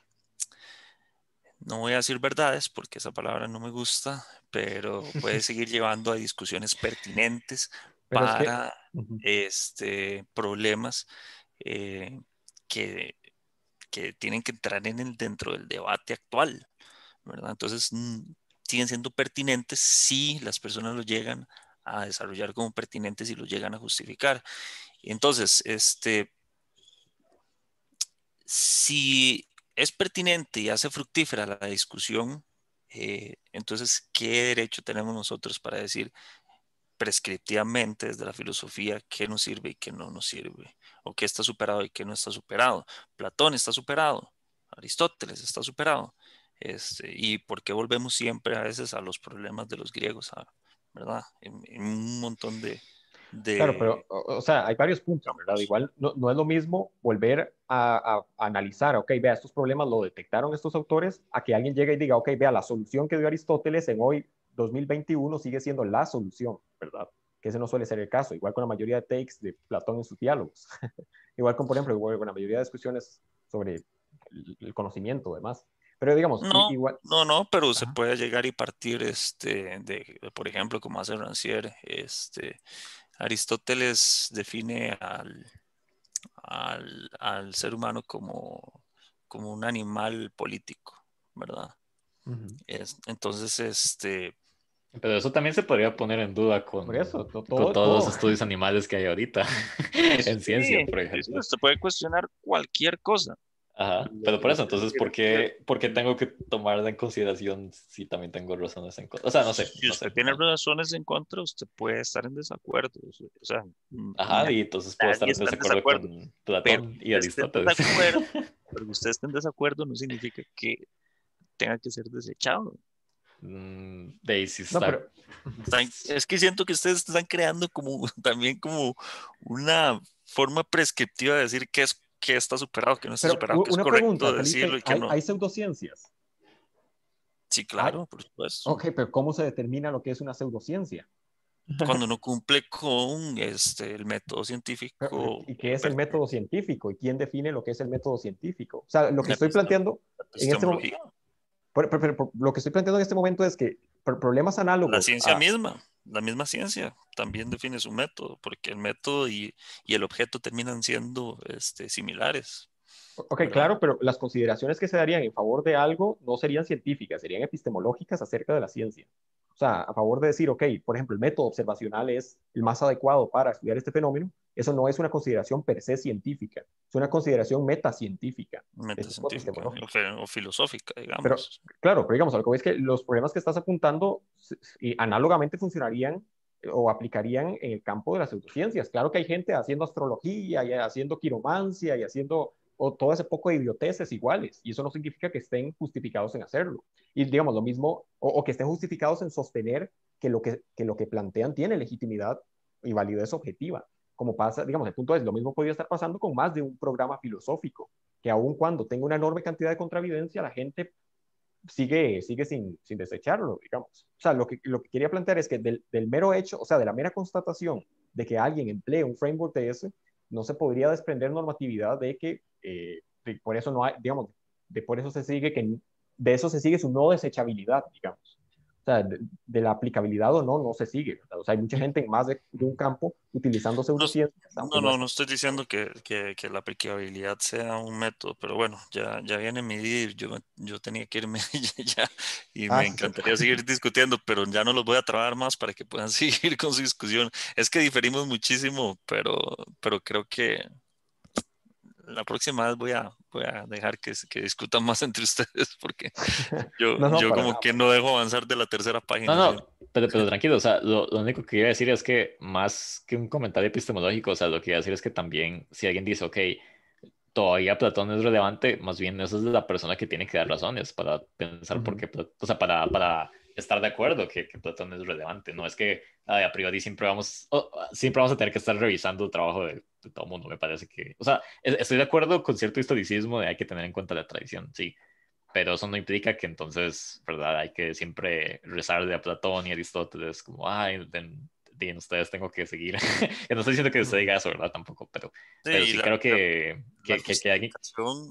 no voy a decir verdades porque esa palabra no me gusta, pero puede seguir llevando a discusiones pertinentes para este, problemas que que tienen que entrar en el, dentro del debate actual, ¿verdad? Entonces, mm, siguen siendo pertinentes si las personas lo llegan a desarrollar como pertinentes y lo llegan a justificar. Entonces, este, si es pertinente y hace fructífera la discusión, eh, entonces, ¿qué derecho tenemos nosotros para decir prescriptivamente desde la filosofía qué nos sirve y qué no nos sirve, o qué está superado y qué no está superado. Platón está superado, Aristóteles está superado. Este, y por qué volvemos siempre a veces a los problemas de los griegos, ¿verdad? En, un montón de, Claro, pero, o sea, hay varios puntos, ¿verdad? Igual no, es lo mismo volver a, analizar, ok, vea, estos problemas lo detectaron estos autores, a que alguien llegue y diga, ok, vea, la solución que dio Aristóteles en hoy 2021 sigue siendo la solución, ¿verdad? Que ese no suele ser el caso, igual con la mayoría de takes de Platón en sus diálogos, igual con, por ejemplo, con la mayoría de discusiones sobre el, conocimiento, además. Pero digamos, no, no, no, pero se puede llegar y partir, este, de, por ejemplo, como hace Rancière, este, Aristóteles define al, al, ser humano como, como un animal político, ¿verdad? entonces, este, pero eso también se podría poner en duda con, todos los estudios animales que hay ahorita en ciencia, por ejemplo. Se puede cuestionar cualquier cosa. Ajá, pero por eso, entonces, ¿por qué, ¿por tengo que tomarla en consideración si también tengo razones en contra? O sea, no sé. Si usted tiene razones en contra, usted puede estar en desacuerdo. Mm, Ajá, y entonces puede estar en desacuerdo, con Platón y Aristóteles. Pero que usted esté en desacuerdo no significa que tenga que ser desechado. Mm, es que siento que ustedes están creando como también como una forma prescriptiva de decir qué es que está superado, que no está superado, que es correcto decirlo ¿hay, no. ¿Hay pseudociencias? Sí, ah, claro, por supuesto. Ok, pero ¿cómo se determina lo que es una pseudociencia? Cuando no cumple con este, el método científico. ¿Y qué es el método científico? ¿Y quién define lo que es el método científico? O sea, lo que estoy planteando en este momento lo que estoy planteando en este momento es que problemas análogos. La ciencia misma, la misma ciencia también define su método, porque el método y, el objeto terminan siendo este, similares. Ok, claro, pero las consideraciones que se darían en favor de algo no serían científicas, serían epistemológicas acerca de la ciencia sea, a favor de decir, ok, por ejemplo, el método observacional es el más adecuado para estudiar este fenómeno, eso no es una consideración per se científica, es una consideración metacientífica. Metacientífica o, filosófica, digamos. Pero, claro, pero digamos, algo es que los problemas que estás apuntando y análogamente funcionarían eh, o aplicarían en el campo de las pseudociencias. Claro que hay gente haciendo astrología y haciendo quiromancia y haciendo o todo ese poco de idioteces iguales, y eso no significa que estén justificados en hacerlo. Y digamos lo mismo, o, que estén justificados en sostener que lo que, que lo que plantean tiene legitimidad y validez objetiva, como pasa, digamos, el punto es, lo mismo podría estar pasando con más de un programa filosófico, que aun cuando tenga una enorme cantidad de contravidencia, la gente sigue, sigue sin, sin desecharlo, digamos. O sea, lo que, lo que quería plantear es que del, del, mero hecho, o sea, de la mera constatación de que alguien emplee un framework de ese, no se podría desprender normatividad de que eh, por eso no hay, digamos, de por eso se sigue que de eso se sigue su no desechabilidad, digamos. O sea, de, la aplicabilidad o no, no se sigue. O sea, hay mucha gente en más de, un campo utilizando pseudociencias. No, no, no, estoy diciendo que, que, la aplicabilidad sea un método, pero bueno, ya, ya viene mi día yo, yo tenía que irme ya y ah, me encantaría seguir discutiendo, pero ya no los voy a trabar más para que puedan seguir con su discusión. Es que diferimos muchísimo, pero, pero creo que la próxima vez voy a, voy a dejar que, discutan más entre ustedes porque yo, como que no dejo avanzar de la tercera página. No, no, pero, pero tranquilo, o sea, lo, único que quería decir es que más que un comentario epistemológico, o sea, lo que quería decir es que también si alguien dice, ok, todavía Platón es relevante, más bien esa es la persona que tiene que dar razones para pensar por qué, o sea, para, estar de acuerdo que, Platón es relevante. No es que a priori siempre vamos, siempre vamos a tener que estar revisando el trabajo de de todo mundo, me parece que, o sea, estoy de acuerdo con cierto historicismo de hay que tener en cuenta la tradición, sí, pero eso no implica que entonces, ¿verdad? Hay que siempre rezar de a Platón y Aristóteles, como, ay, bien, ustedes tengo que seguir. no estoy diciendo que se diga eso, ¿verdad? Tampoco, pero sí, creo que, la, que,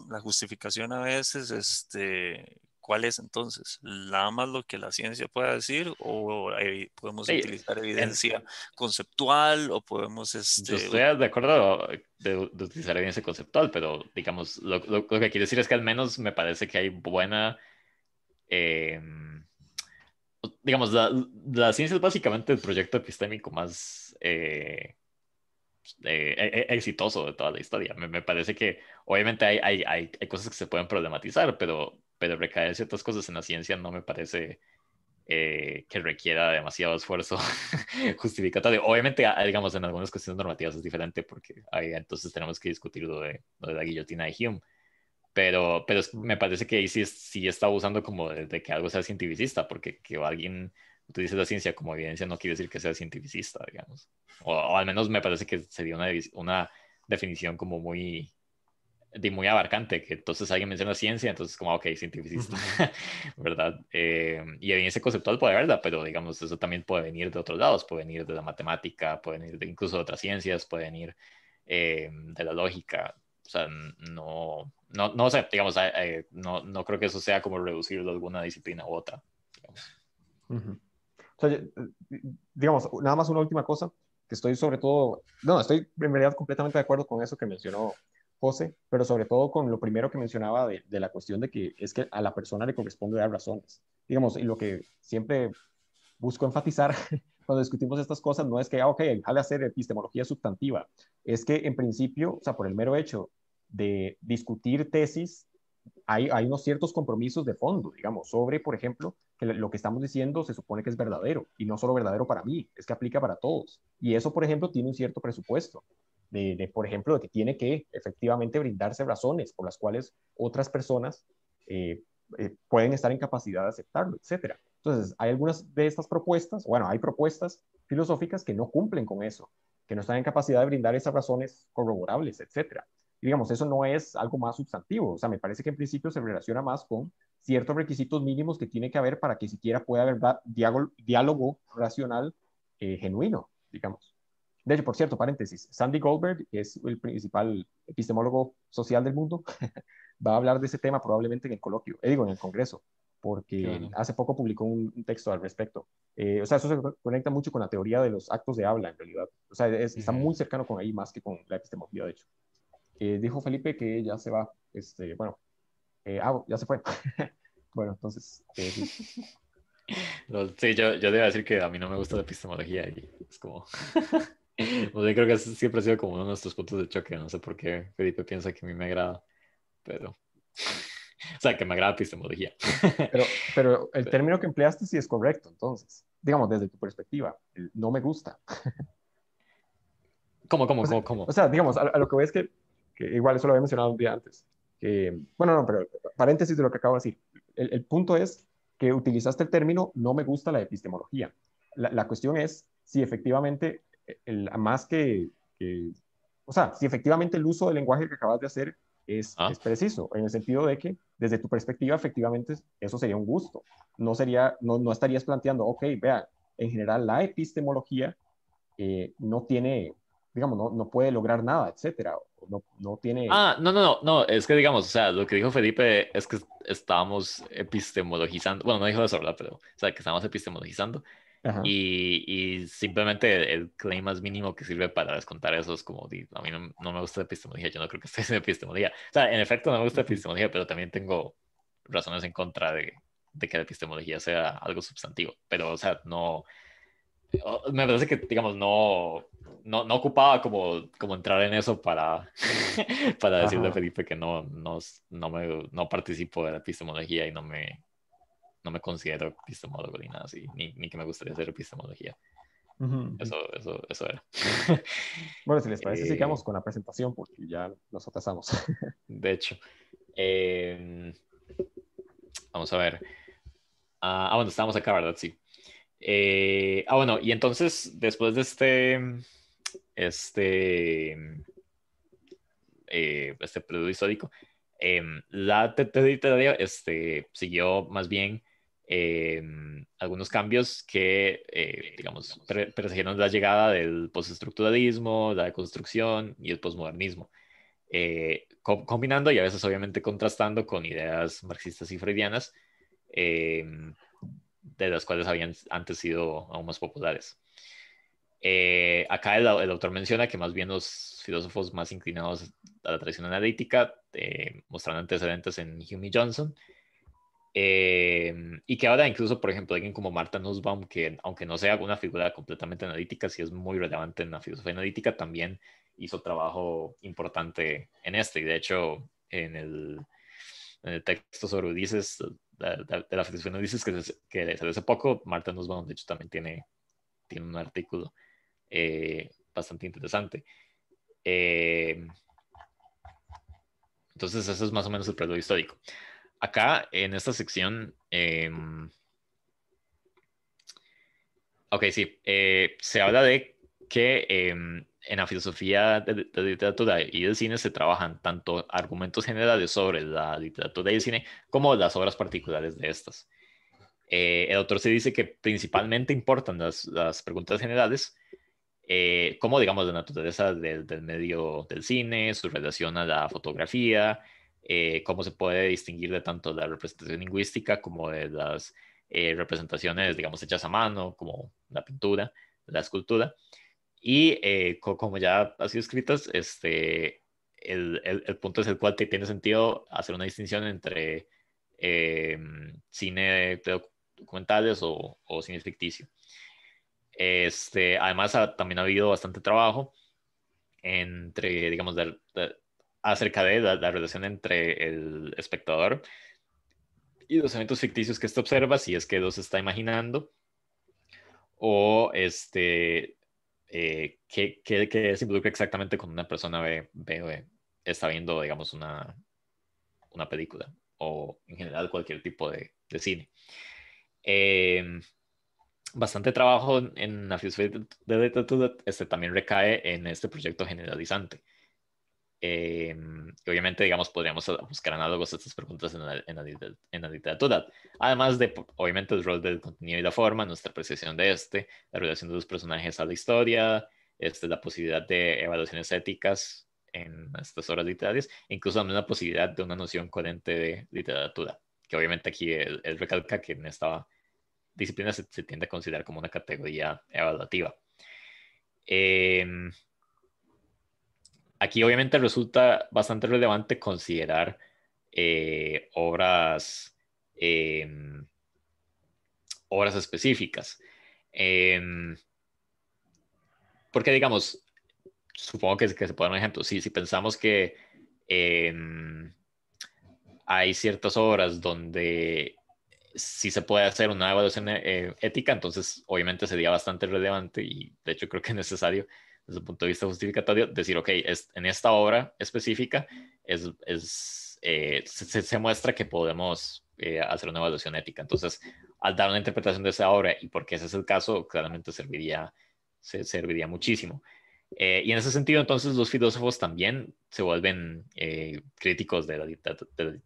La justificación a veces, este, ¿cuál es entonces? ¿Nada más lo que la ciencia pueda decir o podemos utilizar evidencia conceptual o podemos... Yo este, estoy de acuerdo de, utilizar evidencia conceptual, pero digamos, lo, que quiero decir es que al menos me parece que hay buena... Em, digamos, la, ciencia es básicamente el proyecto epistémico más... Eh, eh, e, e, exitoso de toda la historia. Me, parece que obviamente hay, hay cosas que se pueden problematizar, pero pero recaer ciertas cosas en la ciencia no me parece eh, que requiera demasiado esfuerzo justificatorio. Obviamente, ah, digamos, en algunas cuestiones normativas es diferente porque ahí entonces tenemos que discutir lo de, la guillotina de Hume. Pero, pero me parece que ahí sí, está usando como de, que algo sea cientificista, porque que alguien utilice la ciencia como evidencia no quiere decir que sea cientificista, digamos. O, o al menos me parece que sería una, una definición como muy muy abarcante, que entonces alguien menciona ciencia, entonces como, ok, cientificista, ¿verdad? Eh, y evidencia conceptual puede ¿verdad? pero digamos, eso también puede venir de otros lados, puede venir de la matemática, puede venir de incluso de otras ciencias, puede venir em, de la lógica, o sea, no, no, no sé, digamos, eh, eh, no, no, creo que eso sea como reducirlo a alguna disciplina u otra. digamos, eh, nada más una última cosa, que estoy sobre todo, no, estoy en realidad completamente de acuerdo con eso que mencionó José, pero sobre todo con lo primero que mencionaba de, la cuestión de que es que a la persona le corresponde dar razones. Digamos, y lo que siempre busco enfatizar cuando discutimos estas cosas no es que, ah, ok, déjale hacer epistemología sustantiva, es que en principio, o sea, por el mero hecho de discutir tesis, hay unos ciertos compromisos de fondo, digamos, sobre, por ejemplo, que lo que estamos diciendo se supone que es verdadero, y no solo verdadero para mí, es que aplica para todos. Y eso, por ejemplo, tiene un cierto presupuesto de, por ejemplo, de que tiene que efectivamente brindarse razones por las cuales otras personas eh, eh, pueden estar en capacidad de aceptarlo, etc. Entonces, hay algunas de estas propuestas, bueno, hay propuestas filosóficas que no cumplen con eso, que no están en capacidad de brindar esas razones corroborables, etc. digamos, eso no es algo más sustantivo, o sea, me parece que en principio se relaciona más con ciertos requisitos mínimos que tiene que haber para que siquiera pueda haber diálogo, racional eh, genuino, digamos. De hecho, por cierto, paréntesis, Sandy Goldberg, que es el principal epistemólogo social del mundo, va a hablar de ese tema probablemente en el coloquio, eh, digo, en el Congreso, porque hace poco publicó un, texto al respecto. Eh, o sea, eso se conecta mucho con la teoría de los actos de habla, en realidad. O sea, está muy cercano con ahí más que con la epistemología, de hecho. Eh, dijo Felipe que ya se va, este, bueno, ah, ya se fue. bueno, entonces... Sí. yo, yo debo decir que a mí no me gusta la epistemología y es como yo creo que siempre ha sido como uno de nuestros puntos de choque. No sé por qué Felipe piensa que a mí me agrada, pero. O sea, que me agrada epistemología. Pero, pero el término que empleaste sí es correcto, entonces. Digamos, desde tu perspectiva, no me gusta. ¿Cómo, cómo, cómo, O sea, digamos, a, lo que voy es que, igual eso lo había mencionado un día antes. bueno, no, pero paréntesis de lo que acabo de decir. El, el punto es que utilizaste el término no me gusta la epistemología. La, la cuestión es si efectivamente más que, o sea, si efectivamente el uso del lenguaje que acabas de hacer ah. es, preciso, en el sentido de que desde tu perspectiva, efectivamente, eso sería un gusto. No, sería, no, no estarías planteando, ok, vea, en general la epistemología eh, no tiene, digamos, no, puede lograr nada, etcétera. No, no tiene... Ah, no, no, no, no, es que digamos, o sea, lo que dijo Felipe es que estábamos epistemologizando, bueno, no dijo eso, ¿verdad? Pero, o sea, que estábamos epistemologizando y, simplemente el claim más mínimo que sirve para descontar eso es como, a mí no, me gusta la epistemología, yo no creo que en la epistemología. O sea, en efecto no me gusta la epistemología, pero también tengo razones en contra de, que la epistemología sea algo sustantivo. Pero, o sea, no, me parece que, digamos, no, ocupaba como, como entrar en eso para, para decirle a Felipe que no, me, no participo de la epistemología y no me, no me considero epistemólogo ni nada así, ni, que me gustaría hacer epistemología. eso, eso, eso, era. bueno, si les parece, eh, sigamos con la presentación porque ya nos atrasamos. de hecho, em, vamos a ver. Ah, ah, bueno, estábamos acá, ¿verdad? Sí. Eh, ah, bueno, y entonces, después de este, este, eh, este periodo histórico, em, la teoría este, siguió más bien Em, algunos cambios que, eh, digamos, la llegada del postestructuralismo, la deconstrucción y el posmodernismo, eh, combinando y a veces obviamente contrastando con ideas marxistas y freudianas, em, de las cuales habían antes sido aún más populares. Eh, acá el, el, autor menciona que más bien los filósofos más inclinados a la tradición analítica mostraron antecedentes en Hume y Johnson, Em, y que ahora incluso, por ejemplo, alguien como Marta Nussbaum, que aunque no sea una figura completamente analítica, si es muy relevante en la filosofía analítica, también hizo trabajo importante en este. Y de hecho, en el, texto sobre Ulises, de, la filosofía Ulises que, se, hace poco, Marta Nussbaum, de hecho, también tiene, tiene un artículo eh, bastante interesante. Em, entonces, ese es más o menos el periodo histórico acá en esta sección. Em, ok, sí. Eh, se habla de que em, en la filosofía de, la literatura y del cine se trabajan tanto argumentos generales sobre la literatura y el cine como las obras particulares de estas. Eh, el autor se dice que principalmente importan las, las preguntas generales, eh, como digamos la naturaleza del medio del cine, su relación a la fotografía, eh, cómo se puede distinguir de tanto la representación lingüística como de las eh, representaciones, digamos, hechas a mano, como la pintura, la escultura. Y eh, como ya ha sido escritas, este, el, el, punto es el cual te, tiene sentido hacer una distinción entre cine documentales o, cine ficticio. Este, además, también ha habido bastante trabajo entre, digamos, acerca de la, relación entre el espectador y los eventos ficticios que este observa, si es que dos está imaginando, o este, eh, qué, qué, se involucra exactamente cuando una persona ve, está viendo, digamos, una, una película, o en general cualquier tipo de, cine. Em, bastante trabajo en la filosofía de este, también recae en este proyecto generalizante, eh, obviamente, digamos, podríamos buscar análogos a estas preguntas en la, en, la, literatura. Además de, obviamente, el rol del contenido y la forma, nuestra apreciación de este, la relación de los personajes a la historia, este, la posibilidad de evaluaciones éticas en estas obras literarias, e incluso también la posibilidad de una noción coherente de literatura, que obviamente aquí él, recalca que en esta disciplina se, tiende a considerar como una categoría evaluativa. Eh, aquí obviamente resulta bastante relevante considerar eh, obras, em, obras específicas. Em, porque, digamos, supongo que, se puede dar un ejemplo. Si, pensamos que em, hay ciertas obras donde si se puede hacer una evaluación eh, ética, entonces obviamente sería bastante relevante y de hecho creo que es necesario desde el punto de vista justificatorio, decir, ok, es, en esta obra específica es, eh, se, muestra que podemos eh, hacer una evaluación ética. Entonces, al dar una interpretación de esa obra, y porque ese es el caso, claramente serviría, se, serviría muchísimo. Eh, y en ese sentido, entonces, los filósofos también se vuelven críticos de la, literatura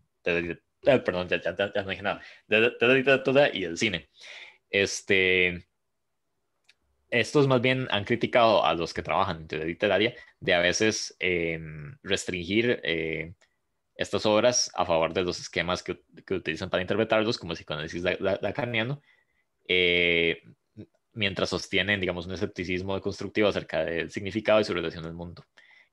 y del cine. Este, estos más bien han criticado a los que trabajan en teoría literaria de a veces eh, restringir eh, estas obras a favor de los esquemas que, utilizan para interpretarlos, como el psicoanálisis lacaniano, eh, mientras sostienen, digamos, un escepticismo constructivo acerca del significado y su relación al mundo,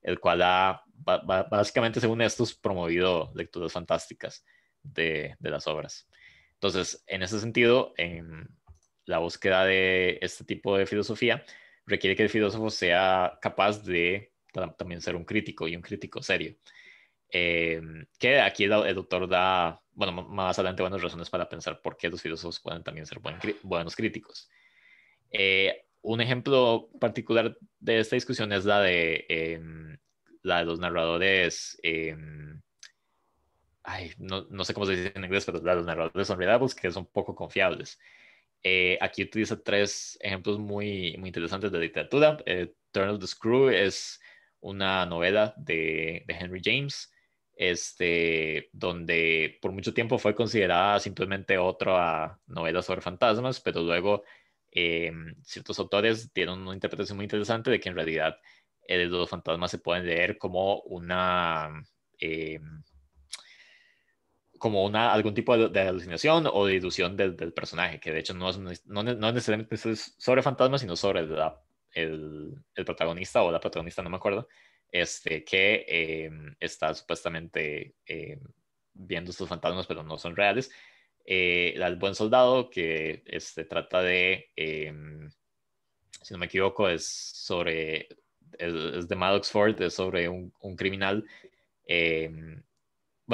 el cual ha, básicamente, según estos, promovido lecturas fantásticas de, de las obras. Entonces, en ese sentido, en em, la búsqueda de este tipo de filosofía requiere que el filósofo sea capaz de también ser un crítico y un crítico serio. Eh, que aquí el, doctor da, bueno, más adelante buenas razones para pensar por qué los filósofos pueden también ser buenos críticos. Eh, un ejemplo particular de esta discusión es la de, em, la los narradores, em, ay, no, sé cómo se dice en inglés, pero la de los narradores son pues, que son poco confiables. Eh, aquí utiliza tres ejemplos muy, muy interesantes de literatura. Eh, of the Screw es una novela de, Henry James, este, donde por mucho tiempo fue considerada simplemente otra novela sobre fantasmas, pero luego eh, ciertos autores dieron una interpretación muy interesante de que en realidad los fantasmas se pueden leer como una como una, algún tipo de, alucinación o de ilusión del, personaje, que de hecho no es, no, no es necesariamente sobre fantasmas, sino sobre el, el, protagonista o la protagonista, no me acuerdo, este, que em, está supuestamente em, viendo estos fantasmas, pero no son reales. Eh, el buen soldado, que este, trata de, em, si no me equivoco, es sobre, es, de Maddox Ford, es sobre un, un criminal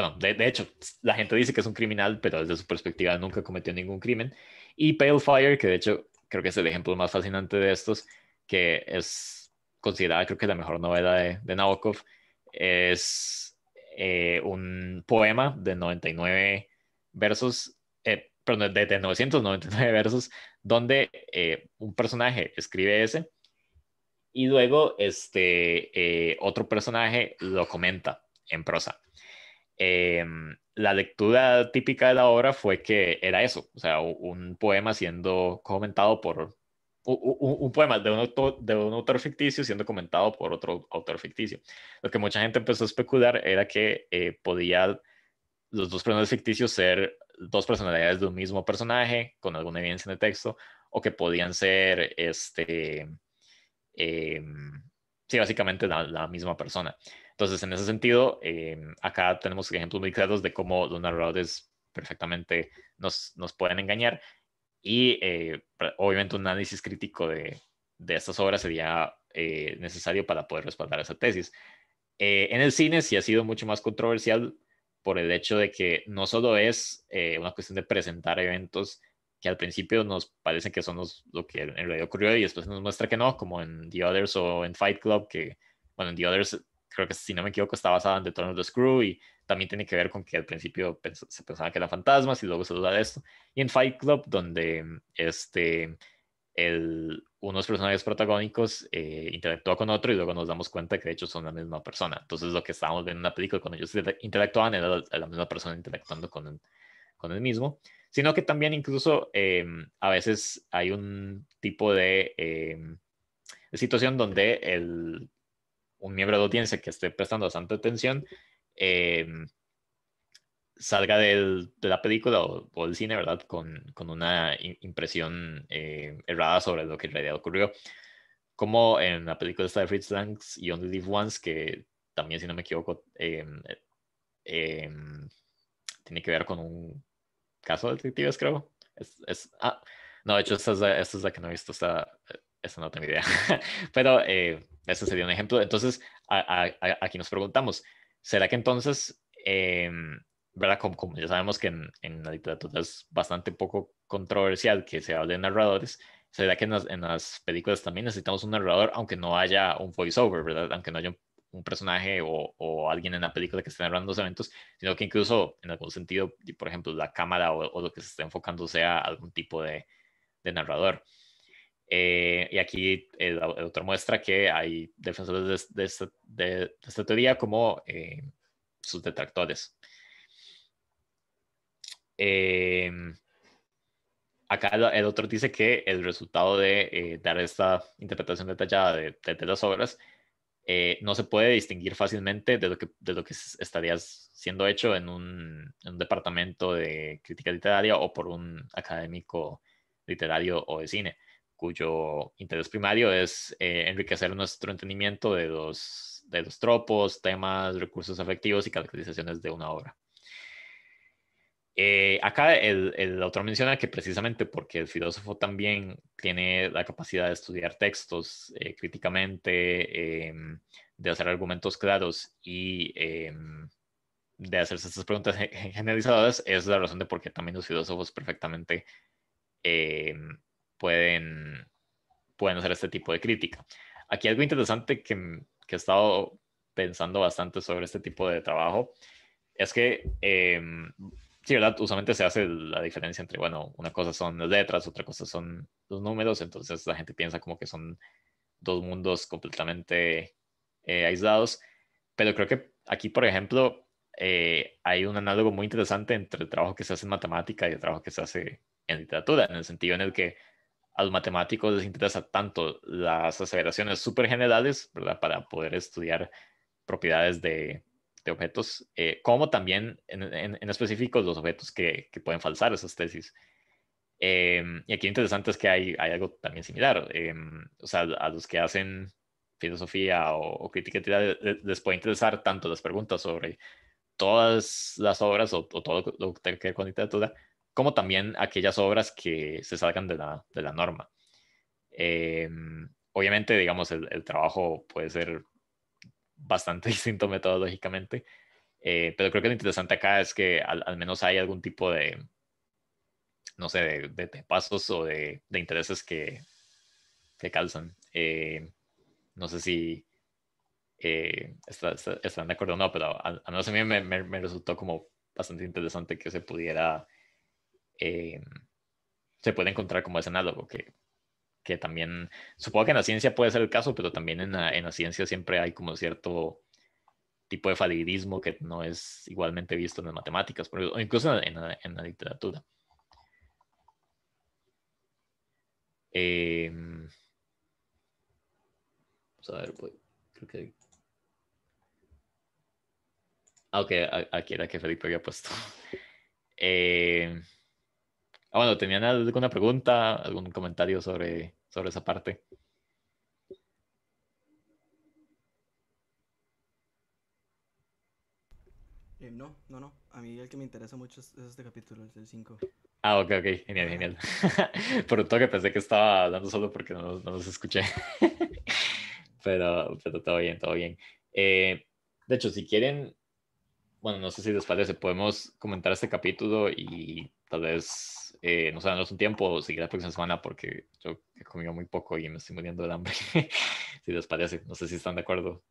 bueno, de, hecho, la gente dice que es un criminal, pero desde su perspectiva nunca cometió ningún crimen. Y Pale Fire, que de hecho creo que es el ejemplo más fascinante de estos, que es considerada creo que la mejor novela de, Nabokov, es eh, un poema de 99 versos, eh, perdón, de, 999 versos, donde eh, un personaje escribe ese y luego este, otro personaje lo comenta en prosa. Em, la lectura típica de la obra fue que era eso, o sea, un poema siendo comentado por un, poema de un, autor, de un autor ficticio siendo comentado por otro autor ficticio. Lo que mucha gente empezó a especular era que podían eh, podía los dos personajes ficticios ser dos personalidades de un mismo personaje con alguna evidencia en el texto o que podían ser este em, sí básicamente la misma persona entonces, en ese sentido, em, acá tenemos ejemplos muy claros de cómo los narradores perfectamente nos, nos pueden engañar y eh, obviamente un análisis crítico de, de estas obras sería eh, necesario para poder respaldar esa tesis. Eh, en el cine sí ha sido mucho más controversial por el hecho de que no solo es una cuestión de presentar eventos que al principio nos parecen que son los, lo que en realidad ocurrió y después nos muestra que no, como en The Others o en Fight Club, que, bueno, en The Others creo que si no me equivoco está basada en The Turn of Screw y también tiene que ver con que al principio se pensaba que eran fantasmas y luego se duda de esto. Y en Fight Club, donde este, el, unos personajes protagónicos eh, interactúa con otro y luego nos damos cuenta que de hecho son la misma persona. Entonces lo que estábamos viendo en una película cuando ellos interactuaban era la, misma persona interactuando con, el, con el mismo, sino que también incluso eh, a veces hay un tipo de... Eh, situación donde el un miembro de audiencia que esté prestando bastante atención em, salga de la película o, del cine, ¿verdad? Con, una impresión eh, errada sobre lo que en realidad ocurrió. Como en la película de Fritz Langs y Only Live Once, que también, si no me equivoco, em, em, tiene que ver con un caso de detectives, creo. Es, ah, no, de hecho, esta es, la, es que no he visto. Esta, eh, eso no tengo idea. Pero eh, ese sería un ejemplo. Entonces, aquí nos preguntamos, ¿será que entonces, em, ¿verdad? Como, ya sabemos que en, la literatura es bastante poco controversial que se hable de narradores, ¿será que en las, en las películas también necesitamos un narrador, aunque no haya un voiceover, ¿verdad? Aunque no haya un, personaje o, o, alguien en la película que esté narrando los eventos, sino que incluso en algún sentido, por ejemplo, la cámara o, o lo que se está enfocando sea algún tipo de, de narrador. Eh, y aquí el, eh, otro muestra que hay defensores de, de, esta, teoría como eh, sus detractores. Em, acá el, autor dice que el resultado de dar esta interpretación detallada de, las obras no se puede distinguir fácilmente de lo que, de lo que estaría siendo hecho en un departamento de crítica literaria o por un académico literario o de cine cuyo interés primario es eh, enriquecer nuestro entendimiento de los, de los tropos, temas, recursos afectivos y caracterizaciones de una obra. Eh, acá el, el, autor menciona que precisamente porque el filósofo también tiene la capacidad de estudiar textos eh, críticamente, em, de hacer argumentos claros y em, de hacerse estas preguntas generalizadas, es la razón de por qué también los filósofos perfectamente em, pueden, pueden hacer este tipo de crítica. Aquí algo interesante que, que he estado pensando bastante sobre este tipo de trabajo es que, eh, sí, ¿verdad? Usualmente se hace la diferencia entre, bueno, una cosa son las letras, otra cosa son los números, entonces la gente piensa como que son dos mundos completamente eh, aislados, pero creo que aquí, por ejemplo, eh, hay un análogo muy interesante entre el trabajo que se hace en matemática y el trabajo que se hace en literatura, en el sentido en el que a los matemáticos les interesa tanto las aceleraciones súper generales, ¿verdad? Para poder estudiar propiedades de, objetos, eh, como también en, en, específico los objetos que, pueden falsar esas tesis. Em, y aquí lo interesante es que hay, algo también similar. Em, o sea, a los que hacen filosofía o, crítica crítica les puede interesar tanto las preguntas sobre todas las obras o, todo lo que tenga que ver con literatura, como también aquellas obras que se salgan de la, de la norma. Em, obviamente, digamos, el, trabajo puede ser bastante distinto metodológicamente, eh, pero creo que lo interesante acá es que al, menos hay algún tipo de, no sé, de, pasos o de, intereses que, que calzan. Eh, no sé si eh, están de acuerdo o no, pero a mí me, me, resultó como bastante interesante que se pudiera eh, se puede encontrar como ese análogo, que, también, supongo que en la ciencia puede ser el caso, pero también en la, ciencia siempre hay como cierto tipo de falidismo que no es igualmente visto en las matemáticas, o incluso en la, literatura. Eh, vamos a ver, creo que... Ah, ok, aquí era que Felipe había puesto. Eh, Ah, bueno, ¿tenían alguna pregunta, algún comentario sobre, sobre esa parte? Eh, no, no, no. A mí el que me interesa mucho es, este capítulo, el 5. Ah, ok, ok. Genial, genial. Por un toque pensé que estaba hablando solo porque no, no los escuché. pero, todo bien, todo bien. Eh, de hecho, si quieren, bueno, no sé si les parece, podemos comentar este capítulo y tal vez eh, nos un tiempo, seguir la próxima semana porque yo he comido muy poco y me estoy muriendo de hambre. si les parece, no sé si están de acuerdo.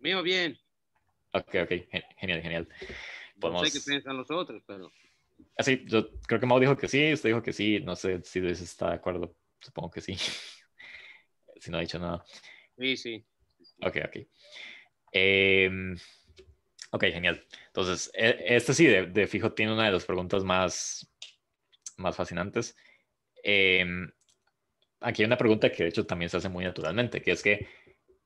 Mío, bien. Ok, ok, genial, genial. No sé qué piensan los otros, pero. Así, ah, yo creo que Mau dijo que sí, usted dijo que sí, no sé si Luis está de acuerdo, supongo que sí. si no ha dicho nada. Sí, sí. Ok, ok. Eh, Ok, genial. Entonces, este sí, de, fijo, tiene una de las preguntas más, más fascinantes. Em, aquí hay una pregunta que de hecho también se hace muy naturalmente, que es que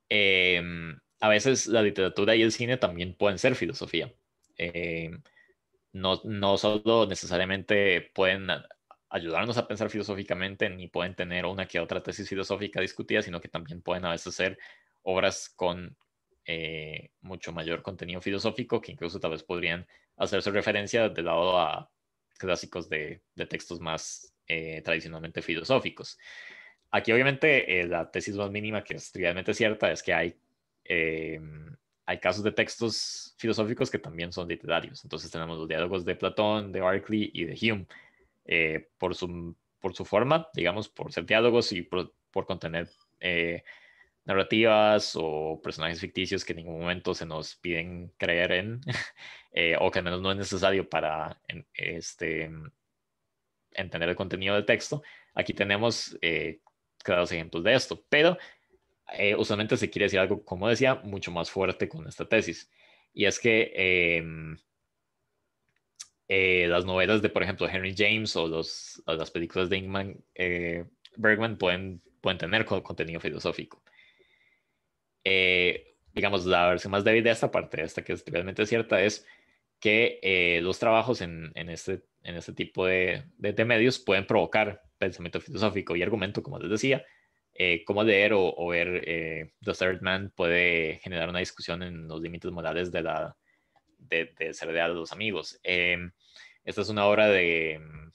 em, a veces la literatura y el cine también pueden ser filosofía. Em, no, no solo necesariamente pueden ayudarnos a pensar filosóficamente ni pueden tener una que otra tesis filosófica discutida, sino que también pueden a veces ser obras con eh, mucho mayor contenido filosófico que incluso tal vez podrían hacerse referencia de lado a clásicos de, textos más eh, tradicionalmente filosóficos. Aquí obviamente eh, la tesis más mínima que es trivialmente cierta es que hay, hay casos de textos filosóficos que también son literarios. Entonces tenemos los diálogos de Platón, de Berkeley y de Hume por, su, por su forma, digamos, por ser diálogos y por, por contener narrativas o personajes ficticios que en ningún momento se nos piden creer en, eh, o que al menos no es necesario para este, entender el contenido del texto. Aquí tenemos eh, claros ejemplos de esto, pero eh, usualmente se quiere decir algo, como decía, mucho más fuerte con esta tesis. Y es que em, las novelas de, por ejemplo, Henry James o, las películas de Ingman Bergman pueden pueden tener contenido filosófico. Eh, digamos, la versión más débil de esta parte, esta que es realmente cierta, es que eh, los trabajos en, en, este, en este tipo de, de, medios pueden provocar pensamiento filosófico y argumento, como les decía, eh, cómo leer o, ver eh, The Third Man puede generar una discusión en los límites morales de la de, de ser de los amigos. esta es una obra de... Mm,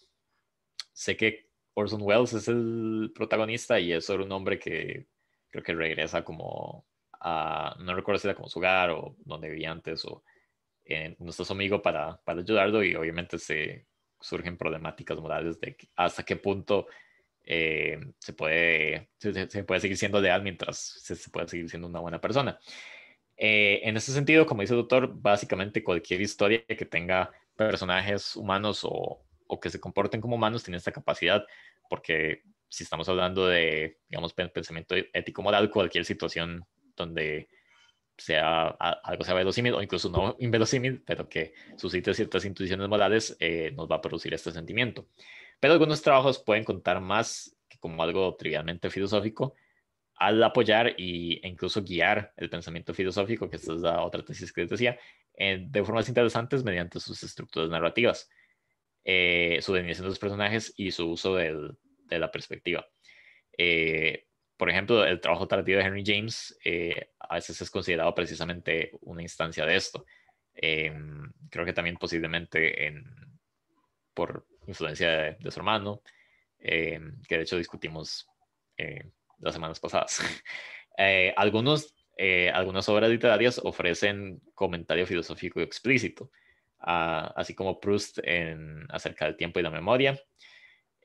sé que Orson Welles es el protagonista y es sobre un hombre que creo que regresa como Ah, no recuerdo si era como su hogar o donde vivía antes, o no está su amigo para, para ayudarlo y obviamente se surgen problemáticas morales de hasta qué punto eh, se, puede, se, puede seguir siendo leal mientras se, se puede seguir siendo una buena persona. Eh, en ese sentido, como dice el doctor, básicamente cualquier historia que tenga personajes humanos o, o que se comporten como humanos tiene esta capacidad, porque si estamos hablando de, digamos, pensamiento ético-moral, cualquier situación donde sea algo sea verosímil o incluso no inverosímil, pero que suscite ciertas intuiciones morales, eh, nos va a producir este sentimiento. Pero algunos trabajos pueden contar más que como algo trivialmente filosófico al apoyar y, e incluso guiar el pensamiento filosófico, que esta es la otra tesis que les decía, eh, de formas interesantes mediante sus estructuras narrativas, eh, su definición de los personajes y su uso de la perspectiva. Eh, por ejemplo, el trabajo tardío de Henry James eh, a veces es considerado precisamente una instancia de esto. Eh, creo que también posiblemente por influencia de, su hermano, eh, que de hecho discutimos las semanas pasadas. algunos, algunas obras literarias ofrecen comentario filosófico explícito, ah, así como Proust en Acerca del tiempo y la memoria.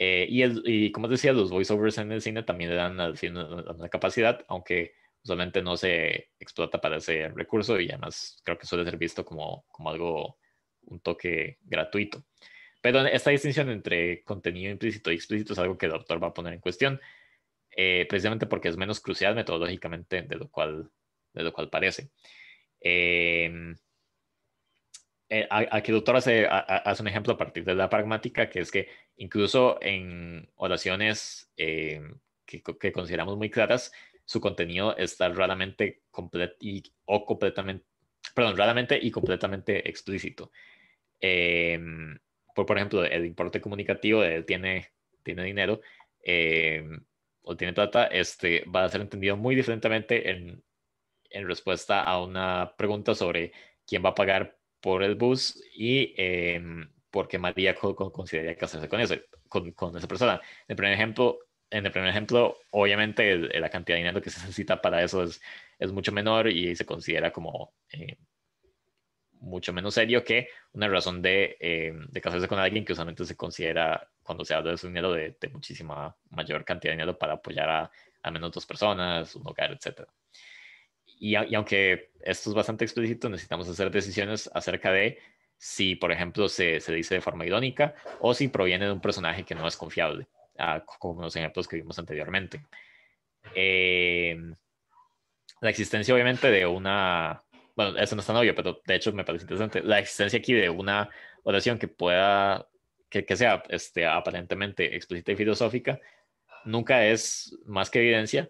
Eh, y, el, y, como decía, los voiceovers en el cine también le dan al una, capacidad, aunque usualmente no se explota para ese recurso y además creo que suele ser visto como, como algo, un toque gratuito. Pero esta distinción entre contenido implícito y e explícito es algo que el doctor va a poner en cuestión, eh, precisamente porque es menos crucial metodológicamente de lo cual, de lo cual parece. Eh, eh, aquí doctora hace, hace, un ejemplo a partir de la pragmática, que es que incluso en oraciones eh, que, consideramos muy claras, su contenido está raramente y, o completamente, perdón, raramente y completamente explícito. Eh, por, ejemplo, el importe comunicativo de él tiene, tiene dinero o tiene plata, este, va a ser entendido muy diferentemente en, en respuesta a una pregunta sobre quién va a pagar por el bus y eh, porque María consideraría casarse con, eso, con, con, esa persona. En el primer ejemplo, en el primer ejemplo obviamente la cantidad de dinero que se necesita para eso es, es mucho menor y se considera como eh, mucho menos serio que una razón de, em, de, casarse con alguien que usualmente se considera, cuando se habla de su dinero, de, muchísima mayor cantidad de dinero para apoyar a, a menos dos personas, un hogar, etcétera. Y, aunque esto es bastante explícito, necesitamos hacer decisiones acerca de si, por ejemplo, se, se dice de forma irónica o si proviene de un personaje que no es confiable, ah, como los ejemplos que vimos anteriormente. Eh, la existencia, obviamente, de una. Bueno, eso no es tan obvio, pero de hecho me parece interesante. La existencia aquí de una oración que pueda. que, que sea este, aparentemente explícita y filosófica, nunca es más que evidencia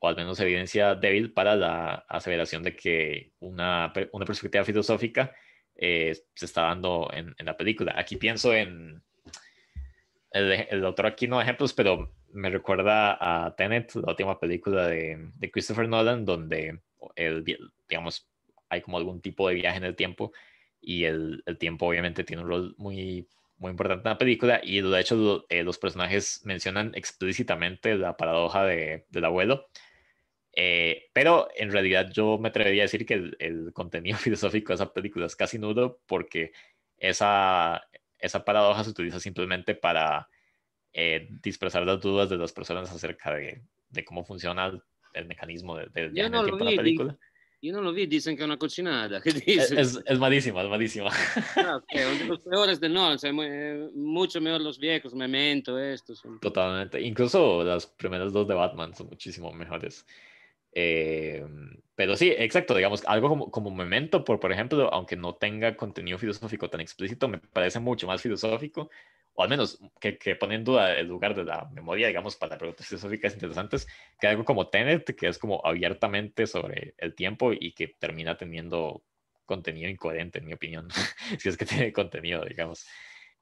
o al menos evidencia débil para la aseveración de que una, una perspectiva filosófica eh, se está dando en, en, la película. Aquí pienso en... El, el aquí no ejemplos, pero me recuerda a Tenet, la última película de, de Christopher Nolan, donde el, digamos, hay como algún tipo de viaje en el tiempo y el, el tiempo obviamente tiene un rol muy, muy importante en la película y de hecho eh, los personajes mencionan explícitamente la paradoja de, del abuelo eh, pero en realidad yo me atrevería a decir que el, contenido filosófico de esa película es casi nudo porque esa, esa paradoja se utiliza simplemente para eh, dispersar las dudas de las personas acerca de, cómo funciona el mecanismo de, la película. yo no lo vi, dicen que es una cochinada e, es malísima es malísima mucho mejor los viejos, memento, esto. Totalmente. Incluso las primeras dos de Batman son muchísimo mejores. Eh, pero sí, exacto, digamos, algo como, como Memento, por, por ejemplo, aunque no tenga contenido filosófico tan explícito, me parece mucho más filosófico, o al menos que, que pone en duda el lugar de la memoria, digamos, para preguntas filosóficas interesantes, que algo como Tenet, que es como abiertamente sobre el tiempo y que termina teniendo contenido incoherente, en mi opinión, si es que tiene contenido, digamos.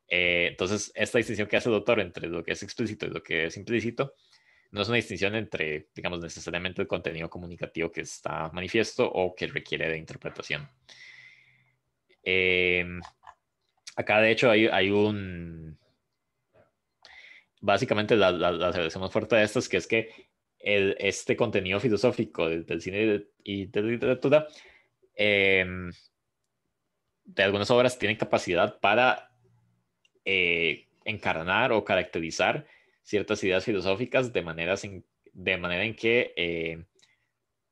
Eh, entonces, esta distinción que hace el doctor entre lo que es explícito y lo que es implícito, no es una distinción entre, digamos, necesariamente el contenido comunicativo que está manifiesto o que requiere de interpretación. Em, acá, de hecho, hay, un... Básicamente, la, la, relación más fuerte de estas es que es que este contenido filosófico del, cine y de la literatura, em, de algunas obras, tiene capacidad para eh, encarnar o caracterizar ciertas ideas filosóficas de, manera de manera en que eh,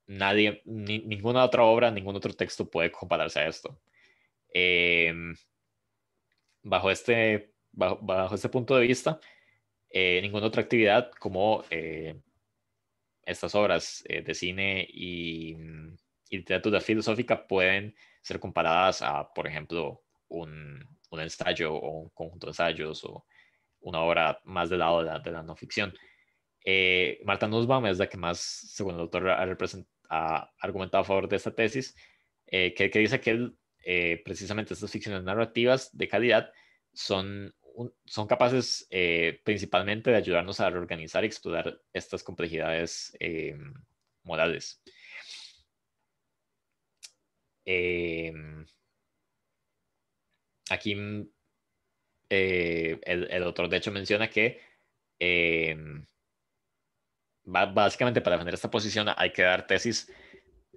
nadie, ninguna otra obra, ningún otro texto puede compararse a esto. Em, bajo, este, bajo, este punto de vista, eh, ninguna otra actividad como eh, estas obras de cine mm, y, literatura filosófica pueden ser comparadas a, por ejemplo, un, un ensayo o un conjunto de ensayos o una obra más del lado de la, no ficción. Eh, Marta Nussbaum es la que más, según el autor, ha, argumentado a favor de esta tesis, eh, que, dice que eh, precisamente estas ficciones narrativas de calidad son, son capaces principalmente de ayudarnos a reorganizar y explorar estas complejidades morales. aquí eh, el, el, de hecho menciona que eh, básicamente para defender esta posición hay que dar tesis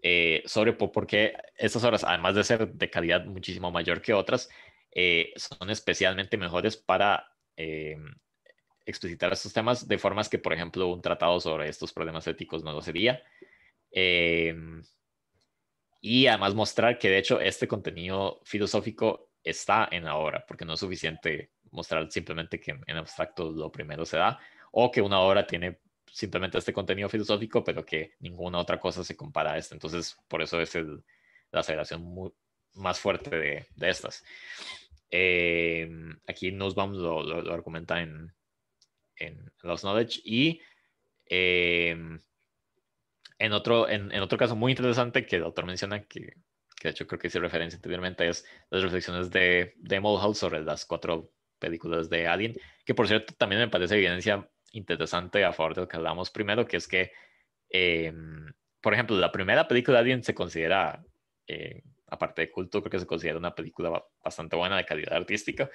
eh, sobre por qué estas obras, además de ser de calidad muchísimo mayor que otras, son especialmente mejores para explicitar estos temas de formas que, por ejemplo, un tratado sobre estos problemas éticos no lo sería. y además mostrar que, de hecho, este contenido filosófico está en la obra, porque no es suficiente mostrar simplemente que en abstracto lo primero se da, o que una obra tiene simplemente este contenido filosófico, pero que ninguna otra cosa se compara a esta. Entonces, por eso es el, la aceleración más fuerte de, estas. Em, aquí nos vamos lo, argumenta en, en Los Knowledge y em, en, otro, en, en, otro caso muy interesante que el autor menciona que que de hecho creo que hice referencia anteriormente, es las reflexiones de, de sobre las cuatro películas de Alien, que por cierto también me parece evidencia interesante a favor de lo que hablamos primero, que es que, em, por ejemplo, la primera película de Alien se considera, eh, aparte de culto, creo que se considera una película bastante buena de calidad artística.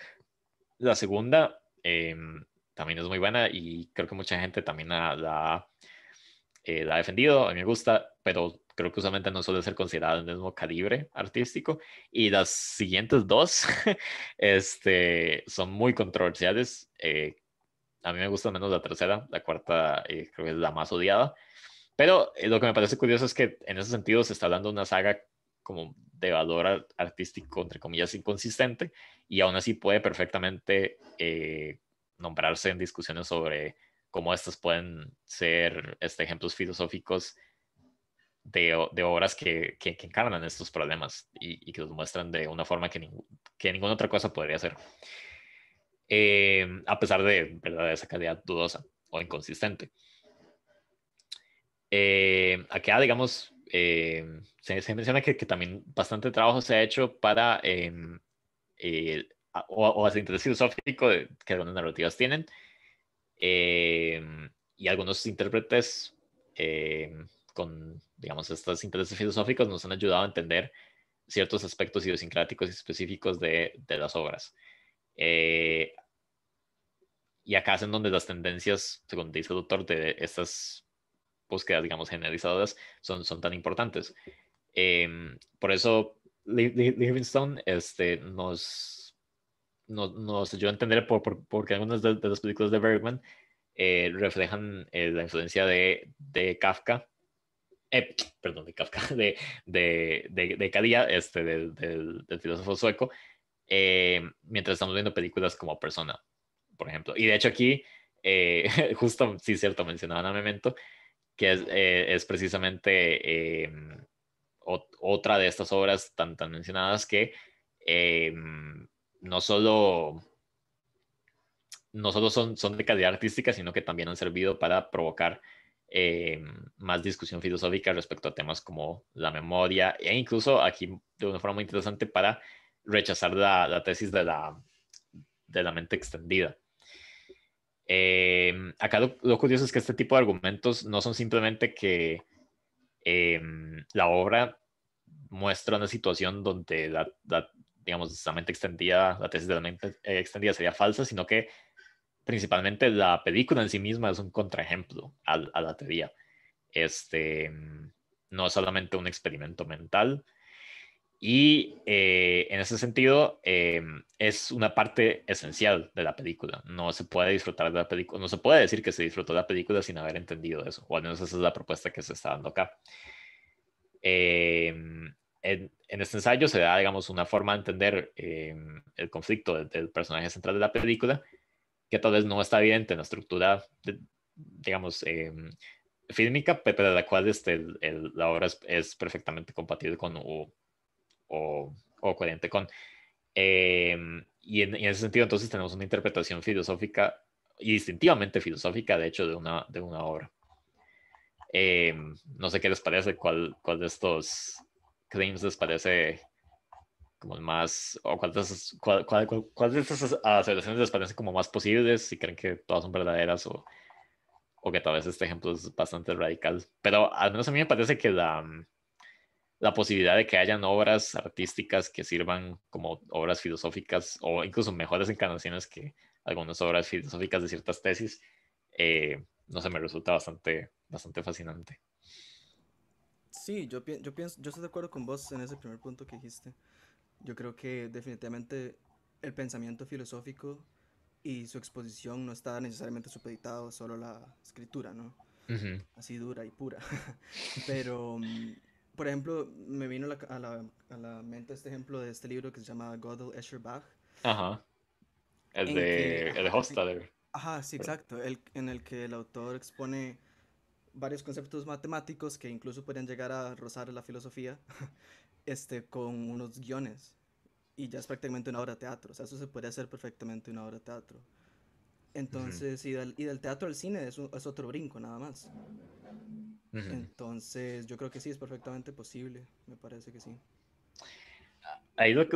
La segunda em, también es muy buena y creo que mucha gente también la, la eh, ha defendido, a mí me gusta, pero creo que usualmente no suele ser considerado el mismo calibre artístico. Y las siguientes dos este, son muy controversiales. Eh, a mí me gusta menos la tercera, la cuarta eh, creo que es la más odiada. Pero eh, lo que me parece curioso es que en ese sentido se está hablando de una saga como de valor artístico, entre comillas, inconsistente, y aún así puede perfectamente nombrarse en discusiones sobre cómo estas pueden ser este, ejemplos filosóficos de, obras que, encarnan estos problemas y, que los muestran de una forma que, que ninguna otra cosa podría hacer. Em, a pesar de, ¿verdad? esa calidad dudosa o inconsistente. Eh, acá, digamos, em, se, menciona que, también bastante trabajo se ha hecho para, o, hacia interés filosófico que algunas narrativas tienen, y algunos intérpretes con, digamos, estos intereses filosóficos nos han ayudado a entender ciertos aspectos idiosincráticos y específicos de, las obras. Eh, y acá es en donde las tendencias, según dice el doctor, de estas búsquedas, digamos, generalizadas son, tan importantes. Em, por eso, Livingstone este, nos, nos, a entender por, por, porque algunas de, las películas de Bergman eh, reflejan eh, la influencia de Kafka eh, perdón, de Kafka, de, de, este, del filósofo sueco, eh, mientras estamos viendo películas como Persona, por ejemplo. Y de hecho aquí, eh, justo, sí, cierto, mencionaban a Memento, que es, precisamente otra de estas obras tan, tan mencionadas que no solo no solo son, son de calidad artística, sino que también han servido para provocar eh, más discusión filosófica respecto a temas como la memoria e incluso aquí de una forma muy interesante para rechazar la, tesis de la, de la mente extendida. Eh, acá lo, curioso es que este tipo de argumentos no son simplemente que eh, la obra muestra una situación donde digamos, la mente extendida, la tesis de la mente extendida sería falsa, sino que principalmente la película en sí misma es un contraejemplo a, la teoría. Este, no es solamente un experimento mental. Y eh, en ese sentido, em, es una parte esencial de la película. No se puede disfrutar de la película, no se puede decir que se disfrutó de la película sin haber entendido eso, o al menos esa es la propuesta que se está dando acá. Em, en, este ensayo se da, digamos, una forma de entender em, el conflicto del personaje central de la película que tal vez no está evidente en la estructura, digamos, eh, fílmica, pero de la cual este, la obra es, perfectamente compatible con o, coherente con. Em, y, en, ese sentido, entonces tenemos una interpretación filosófica y distintivamente filosófica, de hecho, de una, de una obra. Em, no sé qué les parece, cuál, cuál de estos claims les parece como el más, o cuáles de estas asociaciones les parecen como más posibles, si creen que todas son verdaderas o, o que tal vez este ejemplo es bastante radical. Pero al menos a mí me parece que la, mm, la posibilidad de que hayan obras artísticas que sirvan como obras filosóficas o incluso mejores encarnaciones que algunas obras filosóficas de ciertas tesis, eh, no sé, me resulta bastante, bastante fascinante. Sí, yo pienso, yo estoy de acuerdo con vos en ese primer punto que dijiste. Yo creo que definitivamente el pensamiento filosófico y su exposición no está necesariamente supeditado solo a la escritura, ¿no? Así dura y pura. Pero, mm, por ejemplo, me vino a, la, a, la, mente este ejemplo de este libro que se llama Gödel, Escher, Ajá. El de, el Ajá, sí, exacto. El, en el que el autor expone varios conceptos matemáticos que incluso pueden llegar a rozar la filosofía este, con unos guiones y ya es prácticamente una obra de teatro. O sea, eso se puede hacer perfectamente una obra de teatro. Entonces, y, del, teatro al cine es, otro brinco nada más. Entonces, yo creo que sí, es perfectamente posible, me parece que sí. Ahí lo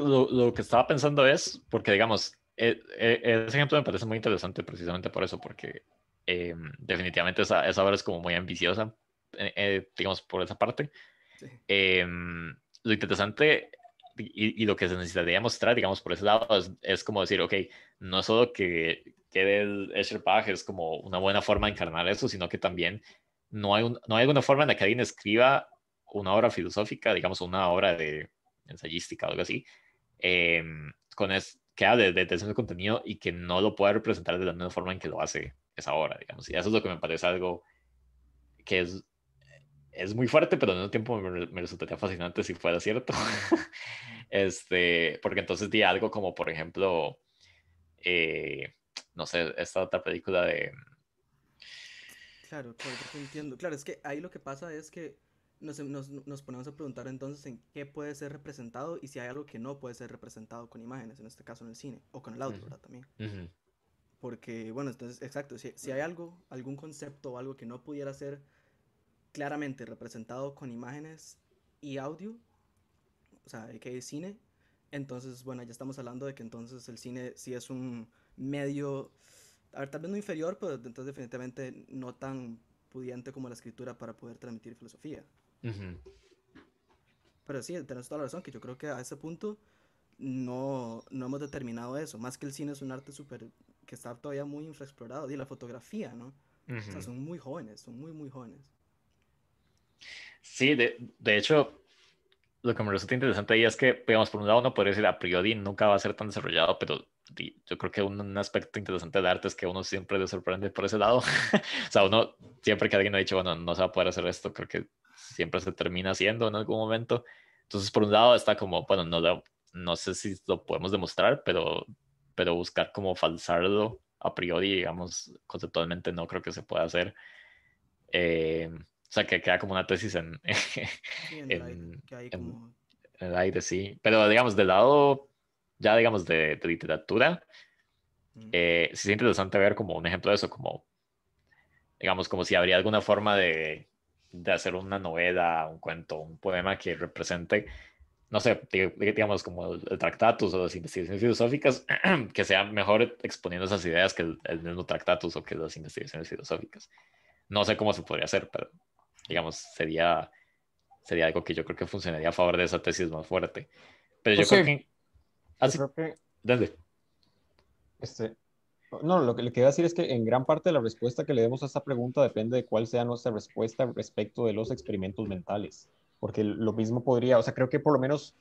que, estaba pensando es, porque digamos, e, e, ese ejemplo me parece muy interesante precisamente por eso, porque em, definitivamente esa, esa obra es como muy ambiciosa, eh, eh, digamos, por esa parte. Sí em, lo interesante y, lo que se necesitaría mostrar, digamos, por ese lado, es, como decir, ok, no solo que quede el Escher es como una buena forma de encarnar eso, sino que también no hay, no hay alguna forma en la que alguien escriba una obra filosófica, digamos, una obra de ensayística o algo así, eh, con es, que hable de detención contenido y que no lo pueda representar de la misma forma en que lo hace esa obra, digamos. Y eso es lo que me parece algo que es es muy fuerte, pero en un tiempo me, resultaría fascinante si fuera cierto. este, porque entonces di algo como, por ejemplo, eh, no sé, esta otra película de... Claro, claro, entiendo. Claro, es que ahí lo que pasa es que nos, nos, nos, ponemos a preguntar entonces en qué puede ser representado y si hay algo que no puede ser representado con imágenes, en este caso en el cine, o con el audio, ¿verdad? También. Porque, bueno, entonces, exacto, si, si hay algo, algún concepto o algo que no pudiera ser claramente representado con imágenes y audio, o sea, que cine. Entonces, bueno, ya estamos hablando de que entonces el cine sí es un medio, a ver, tal vez no inferior, pero entonces definitivamente no tan pudiente como la escritura para poder transmitir filosofía. Pero sí, tenés toda la razón, que yo creo que a ese punto no, hemos determinado eso. Más que el cine es un arte súper que está todavía muy infraexplorado. Y la fotografía, ¿no? O sea, son muy jóvenes, son muy, muy jóvenes. Sí, de, hecho, lo que me resulta interesante ahí es que, digamos, por un lado uno podría decir a priori nunca va a ser tan desarrollado, pero yo creo que un, aspecto interesante de arte es que uno siempre le sorprende por ese lado. o sea, uno siempre que alguien ha dicho, bueno, no se va a poder hacer esto, creo que siempre se termina haciendo en algún momento. Entonces, por un lado está como, bueno, no, no sé si lo podemos demostrar, pero, pero buscar como falsarlo a priori, digamos, conceptualmente no creo que se pueda hacer. Eh, sea, que queda como una tesis en, en, el, aire, sí. Pero digamos, del lado, ya digamos, de, literatura, mm. eh, sí es interesante ver como un ejemplo de eso, como, digamos, como si habría alguna forma de, de hacer una novela, un cuento, un poema que represente no sé, digamos como el, tractatus o las investigaciones filosóficas, que sea mejor exponiendo esas ideas que el, el, mismo tractatus o que las investigaciones filosóficas. No sé cómo se podría hacer, pero digamos, sería, sería algo que yo creo que funcionaría a favor de esa tesis más fuerte. Pero yo creo que... Este, no, lo que le quiero decir es que en gran parte de la respuesta que le demos a esta pregunta depende de cuál sea nuestra respuesta respecto de los experimentos mentales, porque lo mismo podría, o sea, creo que por lo menos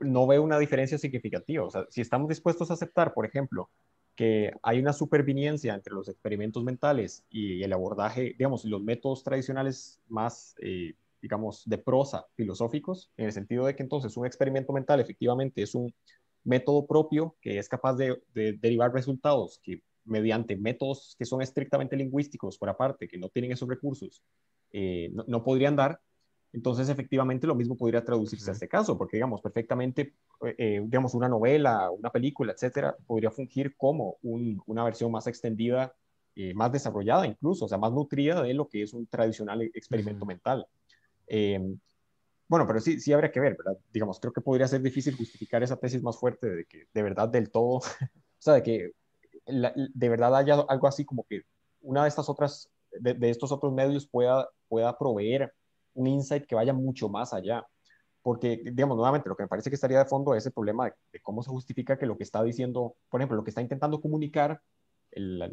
no veo una diferencia significativa, o sea, si estamos dispuestos a aceptar, por ejemplo, que hay una supervivencia entre los experimentos mentales y el abordaje, digamos, los métodos tradicionales más, eh, digamos, de prosa, filosóficos, en el sentido de que entonces un experimento mental efectivamente es un método propio que es capaz de, derivar resultados que mediante métodos que son estrictamente lingüísticos, por aparte, que no tienen esos recursos, eh, no podrían dar, entonces, efectivamente, lo mismo podría traducirse a este caso, porque, digamos, perfectamente, eh, eh, digamos, una novela, una película, etcétera, podría fungir como una versión más extendida, eh, más desarrollada incluso, o sea, más nutrida de lo que es un tradicional e-, experimento mental. Em, bueno, pero sí, sí habría que ver, ¿verdad? Digamos, creo que podría ser difícil justificar esa tesis más fuerte de que de verdad del todo, o sea, de que de verdad haya algo así como que una de estas otras, de, de estos otros medios pueda, pueda proveer un insight que vaya mucho más allá. Porque, digamos, nuevamente, lo que me parece que estaría de fondo es el problema de, cómo se justifica que lo que está diciendo, por ejemplo, lo que está intentando comunicar,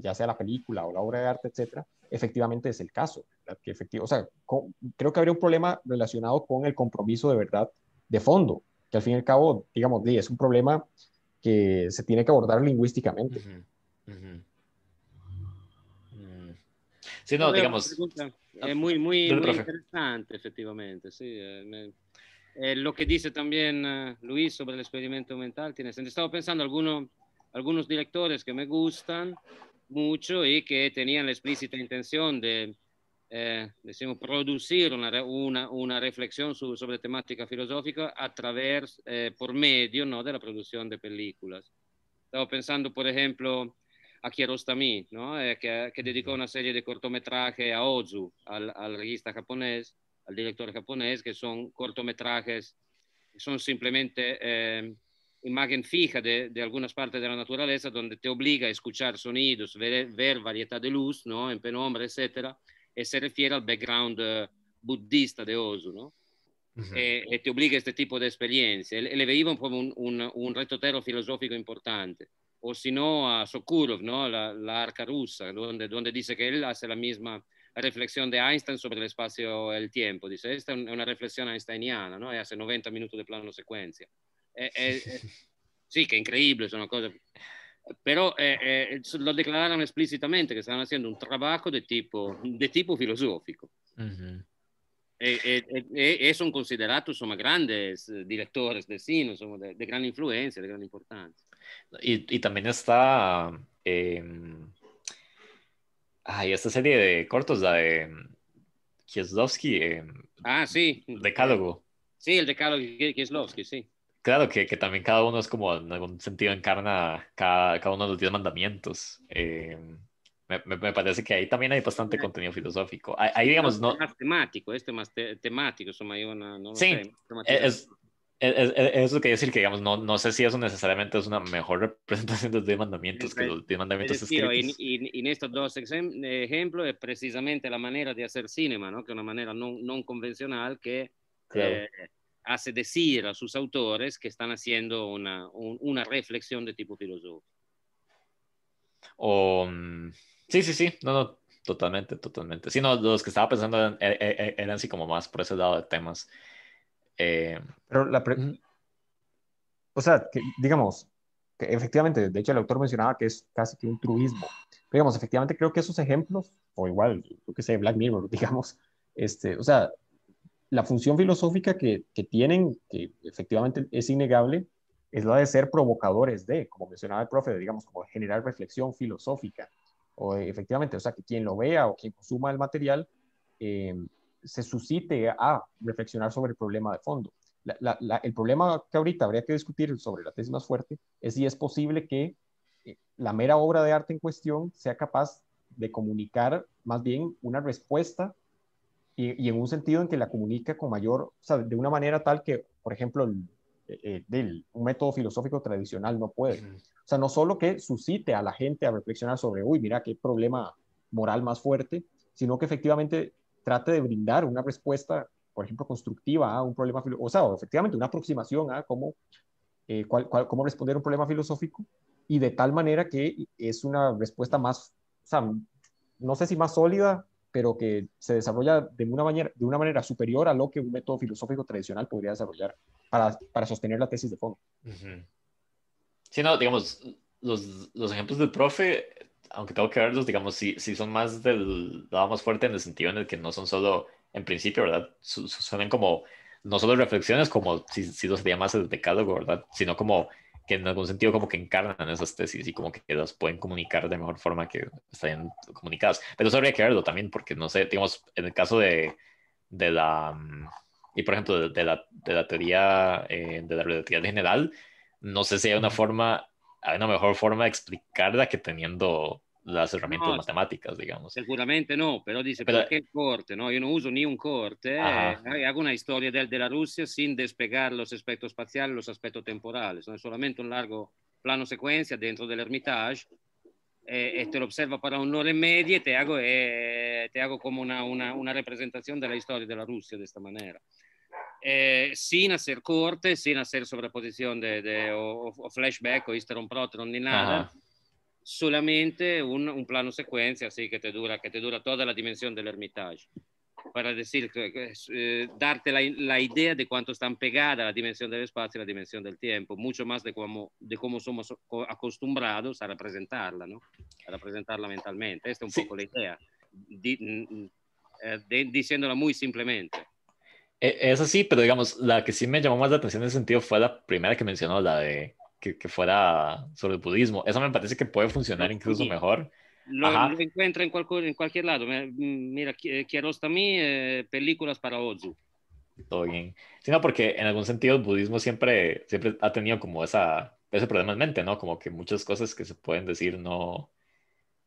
ya sea la película o la obra de arte, etcétera, efectivamente es el caso. Que efectivo, o sea, creo que habría un problema relacionado con el compromiso de verdad de fondo, que al fin y al cabo, digamos, es un problema que se tiene que abordar lingüísticamente. Mm. Sí, no, digamos. Ah, es muy, muy, interesante, efectivamente. Sí, eh, eh, lo que dice también eh, Luis sobre el experimento mental tiene sentido. Estaba pensando algunos, algunos directores que me gustan mucho y que tenían la explícita intención de, decimos, producir una, una, reflexión sobre temática filosófica a través, por medio ¿no? de la producción de películas. Estaba pensando, por ejemplo, a Kiarostami, no? Eh, che, che, dedicò una serie di cortometraggi a Ozu, al, al regista giapponese, al direttore giapponese, che sono cortometraggi sono semplicemente eh, immagini fija di alcune parti della naturalezza, dove ti obbliga a escuchar sonidos, ver, ver varietà di luce, no? in penombra, eccetera, e essere fiero al background eh, buddista di Ozu. No? Uh-huh. E, e, ti obbliga a questo tipo di esperienze. E le, le come un, un, un rettotero filosofico importante. o si no a Sokurov, ¿no? La, arca rusa, donde, dice que él hace la misma reflexión de Einstein sobre el espacio y el tiempo. Dice, esta es una reflexión einsteiniana, ¿no? Y hace 90 minutos de plano secuencia. Eh, eh, eh, sí, que increíble, es una cosa... Pero lo declararon explícitamente que estaban haciendo un trabajo de tipo, de tipo filosófico. Y son considerados grandes directores de gran de insomma grandi de del importancia. Y, y también está. Eh, esta serie de cortos, la de Kieslowski. Em, ah, sí. Decálogo. Sí, el decálogo de Kieslowski, sí. Claro que, que, también cada uno es como en algún sentido encarna cada, cada uno de los diez mandamientos. Em, me, me, parece que ahí también hay bastante ah. contenido filosófico. Ahí, digamos, no... Es más temático, este más temático, no sí, es, e-, e-, e-, eso que decir que, digamos, no, no sé si eso necesariamente es una mejor representación de los mandamientos que los mandamientos escritos. Y en estos dos ejemplos es precisamente la manera de hacer cinema, ¿no? que es una manera no, no convencional que eh, hace decir a sus autores que están haciendo una, una reflexión de tipo filosófico. Mm, sí, sí, sí, no, no, totalmente, totalmente. Sí, no, los que estaba pensando eran, eran así como más por ese lado de temas. Eh, Pero la. o sea, que, digamos, que efectivamente, de hecho el autor mencionaba que es casi que un truismo. Pero, digamos, efectivamente creo que esos ejemplos, o igual, yo que sé, Black Mirror, digamos, este, o sea, la función filosófica que, que tienen, que efectivamente es innegable, es la de ser provocadores de, como mencionaba el profe, digamos, como generar reflexión filosófica. O efectivamente, o sea, que quien lo vea o quien consuma el material eh, se suscite a reflexionar sobre el problema de fondo. el problema que ahorita habría que discutir sobre la tesis más fuerte es si es posible que eh, la mera obra de arte en cuestión sea capaz de comunicar más bien una respuesta y, en un sentido en que la comunica con mayor, o sea, de una manera tal que, por ejemplo, eh, eh, un método filosófico tradicional no puede. O sea, no solo que suscite a la gente a reflexionar sobre, uy, mira qué problema moral más fuerte, sino que efectivamente trate de brindar una respuesta, por ejemplo, constructiva a un problema, o sea, efectivamente una aproximación a cómo, eh, cuál, cómo responder a un problema filosófico y de tal manera que es una respuesta más, no sé si más sólida, pero que se desarrolla de una manera, de una manera superior a lo que un método filosófico tradicional podría desarrollar para, para sostener la tesis de fondo. Sí, no, digamos, los, los, ejemplos del profe aunque tengo que verlos, digamos, si son más del más fuerte en el sentido en el que no son solo, en principio, ¿verdad? Su, como, no solo reflexiones, como si, si lo sería más el decálogo, ¿verdad? Sino como que en algún sentido como que encarnan esas tesis y como que las pueden comunicar de mejor forma que estarían comunicadas. Pero eso habría que verlo también, porque no sé, digamos, en el caso de, de la, mm, y por ejemplo, de, la, de la, teoría, eh, de la relatividad general, no sé si hay una forma hay una mejor forma de explicarla que teniendo las herramientas matemáticas, digamos. Seguramente no, pero dice, pero, qué corte? No? no uso ni un corte, eh, hago una historia del, de la Rusia sin despegar los aspectos espaciales, los aspectos temporales, no es solamente un largo plano secuencia dentro del Hermitage eh, eh, y te lo observa para un y media e te hago, como te hago come una, una, una la historia de la Rusia de esta manera. eh, sin a ser corte, sin a ser sovrapposizione de, de o, o, flashback o Easter on prot, non di nada. Uh -huh. Solamente un, un, plano secuencia, sí, que te dura, que te dura toda la dimensione dell'ermitage. Hermitage. Eh, eh, darte la, la, idea de cuánto están pegadas la dimensione del spazio e la dimensione del tempo, molto più di cómo, siamo cómo a rappresentarla, ¿no? A representarla mentalmente. Questa è un sí. poco la idea, di, mm, mm, eh, de, diciéndola muy simplemente. E, es así, pero digamos, la que sí me llamó más la atención en ese sentido fue la primera que mencionó, la de que, que fuera sobre el budismo. Eso me parece que puede funcionar incluso mejor. Lo, encuentra en, en cualquier lado. Mira, quiero hasta mí eh, películas para Ozu. Todo bien. Sino porque en algún sentido el budismo siempre, siempre ha tenido como esa, ese problema en mente, ¿no? Como que muchas cosas que se pueden decir no,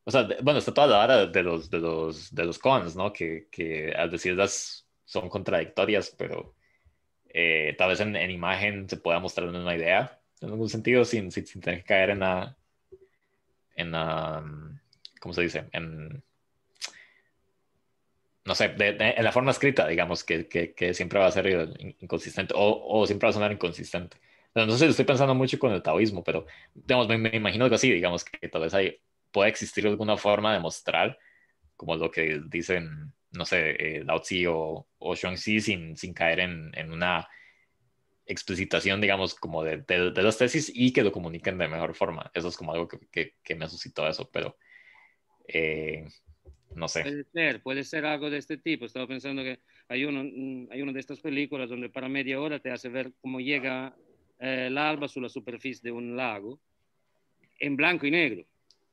o sea, bueno, está toda la hora de los, de los, de los cons, ¿no? Que, que al las son contradictorias, pero eh, tal vez en, imagen se pueda mostrar una idea en algún sentido sin, sin, tener que caer en la, en mm, ¿cómo se dice? En, no sé, en la forma escrita, digamos, que, que, que, siempre va a ser inconsistente o, o siempre va a sonar inconsistente. Entonces estoy pensando mucho con el taoísmo, pero digamos, me, me, imagino que así, digamos, que tal vez ahí puede existir alguna forma de mostrar, como lo que dicen no sé, eh, Lao Tzu o, o sin, sin caer en, en una explicitación, digamos, como de, de, las tesis y que lo comuniquen de mejor forma. Eso es como algo que, me suscitó eso, pero eh, no sé. Puede ser, puede ser algo de este tipo. Estaba pensando que hay, uno, mm, hay una de estas películas donde para media hora te hace ver cómo llega eh, el alba sobre la superficie de un lago en blanco y negro.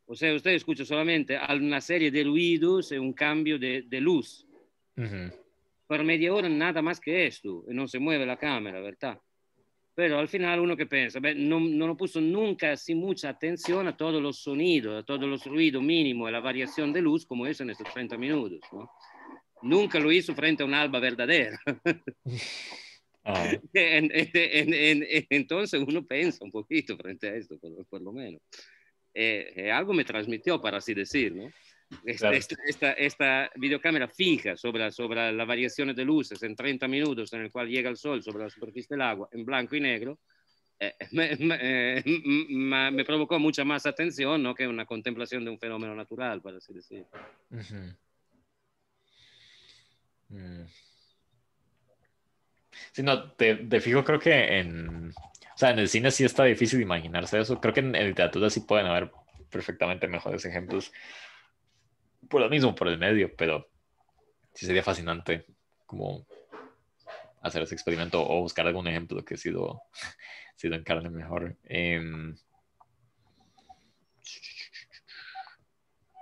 O sea, usted escucha solamente una serie de ruidos y eh, un cambio de, luz. Por media hora nada más que esto, y no se mueve la cámara, ¿verdad? Pero al final uno que piensa, no, no puso nunca así mucha atención a todos los sonidos, a todos los ruidos mínimos, a la variación de luz como eso en estos 30 minutos. Nunca lo hizo frente a un alba verdadera. Ah. entonces uno piensa un poquito frente a esto, por lo menos. Eh, eh, algo me transmitió, para así decir, ¿no? Esta, videocámara fija sobre, sobre la variación de luces en 30 minutos en el cual llega el sol sobre la superficie del agua en blanco y negro, eh, me, provocó mucha más atención ¿no? que una contemplación de un fenómeno natural, para así decir. Mm. sí, no, te, fijo, creo que en, o sea, en el cine sí está difícil imaginarse eso. Creo que en, literatura sí pueden haber perfectamente mejores ejemplos. Por lo mismo, por el medio, pero sí sería fascinante como hacer ese experimento o buscar algún ejemplo que sí lo, sí encarne mejor. Em,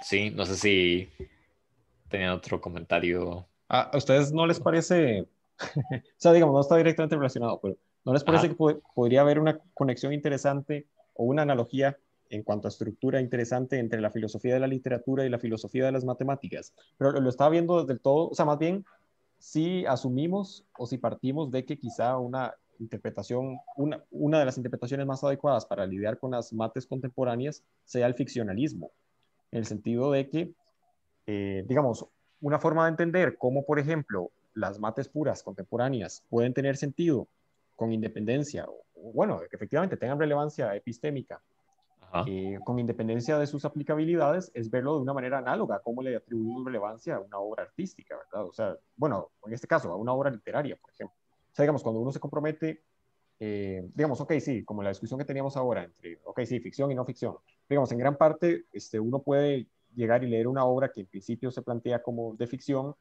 sí, no sé si tenían otro comentario. Ah, ¿A ustedes no les parece, o sea, digamos, no está directamente relacionado, pero ¿No les parece que podría haber una conexión interesante o una analogía en cuanto a estructura interesante entre la filosofía de la literatura y la filosofía de las matemáticas? Pero lo estaba viendo desde el todo, o sea, más bien si asumimos o si partimos de que quizá una interpretación, una, de las interpretaciones más adecuadas para lidiar con las mates contemporáneas sea el ficcionalismo, en el sentido de que, eh, digamos, una forma de entender cómo, por ejemplo, las mates puras contemporáneas pueden tener sentido con independencia, bueno, que efectivamente tengan relevancia epistémica, eh, con independencia de sus aplicabilidades, es verlo de una manera análoga, cómo le atribuimos relevancia a una obra artística, ¿verdad? O sea, bueno, en este caso, a una obra literaria, por ejemplo. O sea, digamos, cuando uno se compromete, eh, digamos, ok, sí, como la discusión que teníamos ahora entre, ok, sí, ficción y no ficción, digamos, en gran parte este, uno puede llegar y leer una obra que en principio se plantea como de ficción,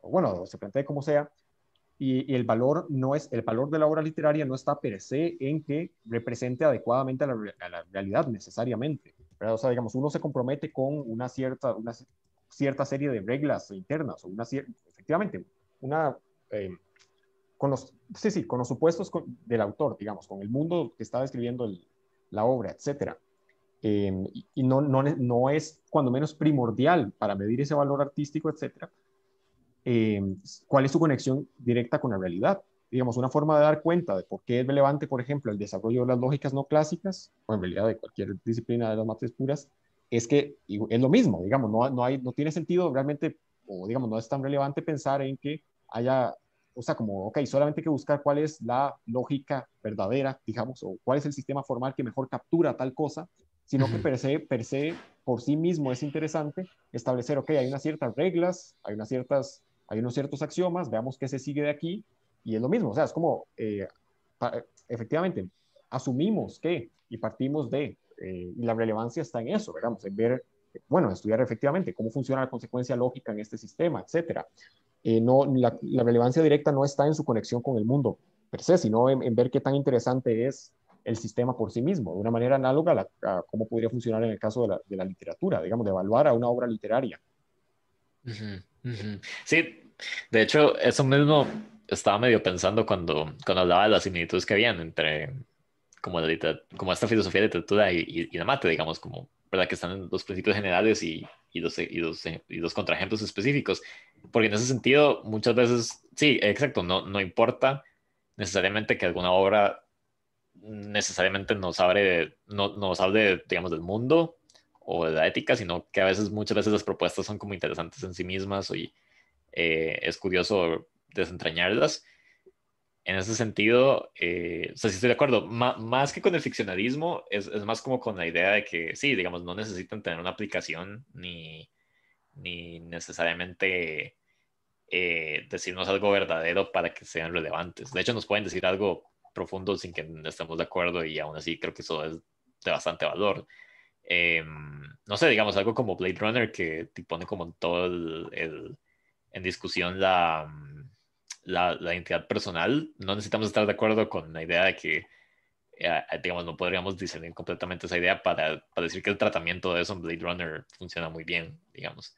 o bueno, se plantea como sea, y, el valor no es el valor de la obra literaria no está per se en que represente adecuadamente a la, realidad necesariamente o sea digamos uno se compromete con una cierta una cierta serie de reglas internas o una efectivamente una eh, con los con los supuestos del autor digamos con el mundo que está describiendo la obra etcétera eh, y no, no es cuando menos primordial para medir ese valor artístico etcétera eh, cuál es su conexión directa con la realidad. Digamos, una forma de dar cuenta de por qué es relevante, por ejemplo, el desarrollo de las lógicas no clásicas, o en realidad de cualquier disciplina de las matemáticas puras, es que es lo mismo, digamos, no, no, hay, no tiene sentido realmente, o digamos, no es tan relevante pensar en que haya, o sea, como, ok, solamente hay que buscar cuál es la lógica verdadera, digamos, o cuál es el sistema formal que mejor captura tal cosa, sino que per se, per se, por sí mismo es interesante establecer, ok, hay unas ciertas reglas, hay unas ciertas hay unos ciertos axiomas, veamos qué se sigue de aquí, y es lo mismo, o sea, es como, eh, efectivamente, asumimos que y partimos de, eh, y la relevancia está en eso, digamos, en ver, bueno, estudiar efectivamente cómo funciona la consecuencia lógica en este sistema, etcétera. Eh, no, la, relevancia directa no está en su conexión con el mundo per se, sino en, ver qué tan interesante es el sistema por sí mismo, de una manera análoga a, cómo podría funcionar en el caso de la, literatura, digamos, de evaluar a una obra literaria. Uh Sí, de hecho, eso mismo estaba medio pensando cuando, cuando hablaba de las similitudes que habían entre como, como esta filosofía de literatura y, y, la mate, digamos, como, ¿verdad? Que están en los principios generales y, y los, y, y contraejemplos específicos. Porque en ese sentido, muchas veces, sí, exacto, no, no importa necesariamente que alguna obra necesariamente nos abre, no, nos hable, digamos, del mundo o de la ética, sino que a veces, muchas veces las propuestas son como interesantes en sí mismas y eh, es curioso desentrañarlas. En ese sentido, eh, o sea, sí estoy de acuerdo, más que con el ficcionalismo, es, más como con la idea de que sí, digamos, no necesitan tener una aplicación ni, ni necesariamente eh, decirnos algo verdadero para que sean relevantes. De hecho, nos pueden decir algo profundo sin que estemos de acuerdo y aún así creo que eso es de bastante valor. Em, no sé, digamos, algo como Blade Runner que te pone como en todo el, en discusión la, mm, la, la, identidad personal. No necesitamos estar de acuerdo con la idea de que, eh, digamos, no podríamos discernir completamente esa idea para, para, decir que el tratamiento de eso en Blade Runner funciona muy bien, digamos.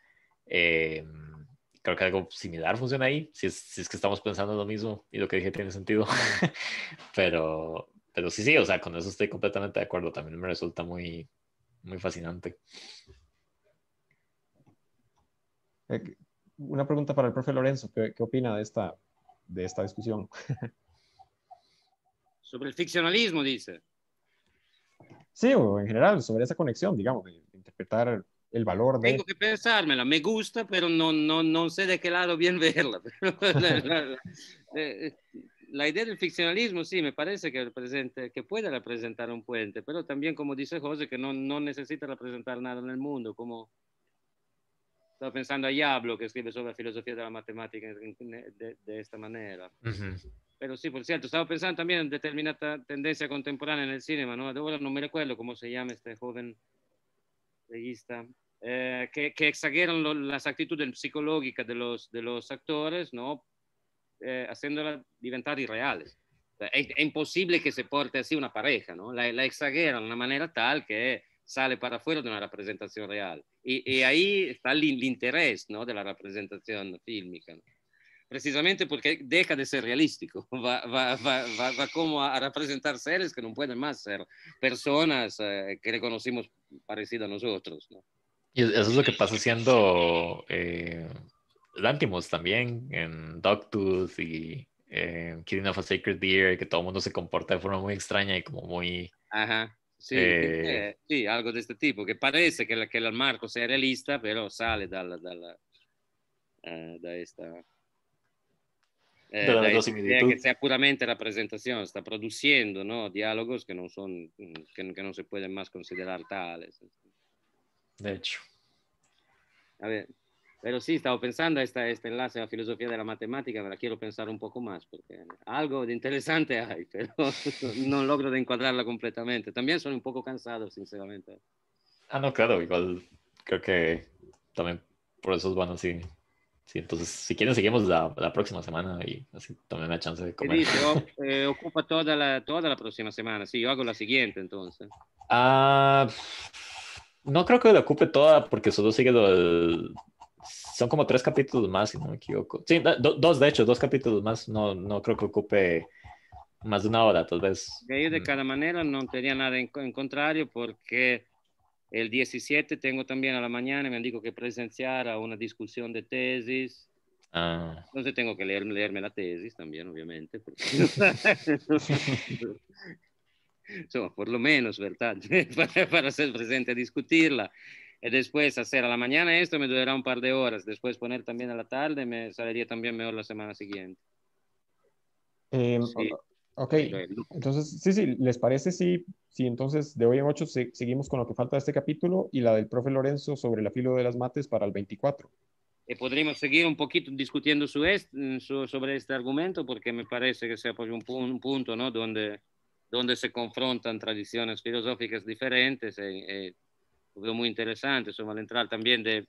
Em, creo que algo similar funciona ahí, si es, si es que estamos pensando lo mismo y lo que dije tiene sentido. pero, pero sí, sí, o sea, con eso estoy completamente de acuerdo. También me resulta muy, muy fascinante. Eh, una pregunta para el profe Lorenzo. ¿Qué, opina de esta, de esta discusión? sobre el ficcionalismo, dice. Sí, en general, sobre esa conexión, digamos, interpretar el valor de... Tengo que pensármela, me gusta, pero no, no, no sé de qué lado bien verla. Eh, eh, la idea del ficcionalismo, sí, me parece que, que puede representar un puente, pero también, como dice José, que no, no necesita representar nada en el mundo, como estaba pensando a Diablo, que escribe sobre la filosofía de la matemática de, esta manera. Pero sí, por cierto, estaba pensando también en determinada tendencia contemporánea en el cine, ¿no? Ahora no me recuerdo cómo se llama este joven regista. Eh, que, que, exageran las actitudes psicológicas de los, de los actores, ¿no? eh, haciéndola diventar irreales. es, imposible que se porte así una pareja, ¿no? La, exagera de una manera tal que sale para afuera de una representación real. Y, ahí está el, interés ¿no? de la representación fílmica. Precisamente porque deja de ser realístico, va, va, va, va, como a representar seres que no pueden más ser personas eh, que le conocimos parecido a nosotros. Y eso es lo que pasa siendo eh, Lantimos también, en Doctus y eh, Killing of a Sacred Deer, que todo el mundo se comporta de forma muy extraña y como muy... Ajá, sí, sí eh, algo de este tipo, que parece que, que el marco sea realista, pero sale de la... de eh, esta... Eh, la idea que sea puramente representación, está produciendo ¿no? diálogos que no, son, que, que no se pueden más considerar tales. De hecho. A ver, pero sí, estaba pensando esta, este enlace a la filosofía de la matemática, me la quiero pensar un poco más, porque algo de interesante hay, pero no logro de encuadrarla completamente. También soy un poco cansado, sinceramente. Ah, no, claro, igual creo que también por eso es bueno, Sí, entonces, si quieren, seguimos la, la, próxima semana y así también la chance de comer. Sí, oh, eh, ocupa toda la, toda la próxima semana. Sí, yo hago la siguiente entonces. Ah, no creo que la ocupe toda porque solo sigue lo son como tres capítulos más, si no me equivoco. Sí, dos, de hecho, dos capítulos más. No, no creo que ocupe más de una hora, tal vez. De ellos de mm. cada manera no tenía nada en, contrario porque el 17 tengo también a la mañana, me han dicho que presenciara una discusión de tesis. Ah. Entonces tengo que leer, leerme la tesis también, obviamente. por lo menos, ¿verdad? para, para ser presente a discutirla después hacer a la mañana esto me durará un par de horas, después poner también a la tarde me saldría también mejor la semana siguiente. Em, ok, entonces, sí, sí, ¿les parece si, sí entonces de hoy en 8 seguimos con lo que falta de este capítulo y la del profe Lorenzo sobre la filo de las mates para el 24? y eh, podríamos seguir un poquito discutiendo mm, su sobre este argumento porque me parece que sea pues, un, punto ¿no? donde, donde se confrontan tradiciones filosóficas diferentes. Eh, eh porque muy interesante, insomma, al entrar también de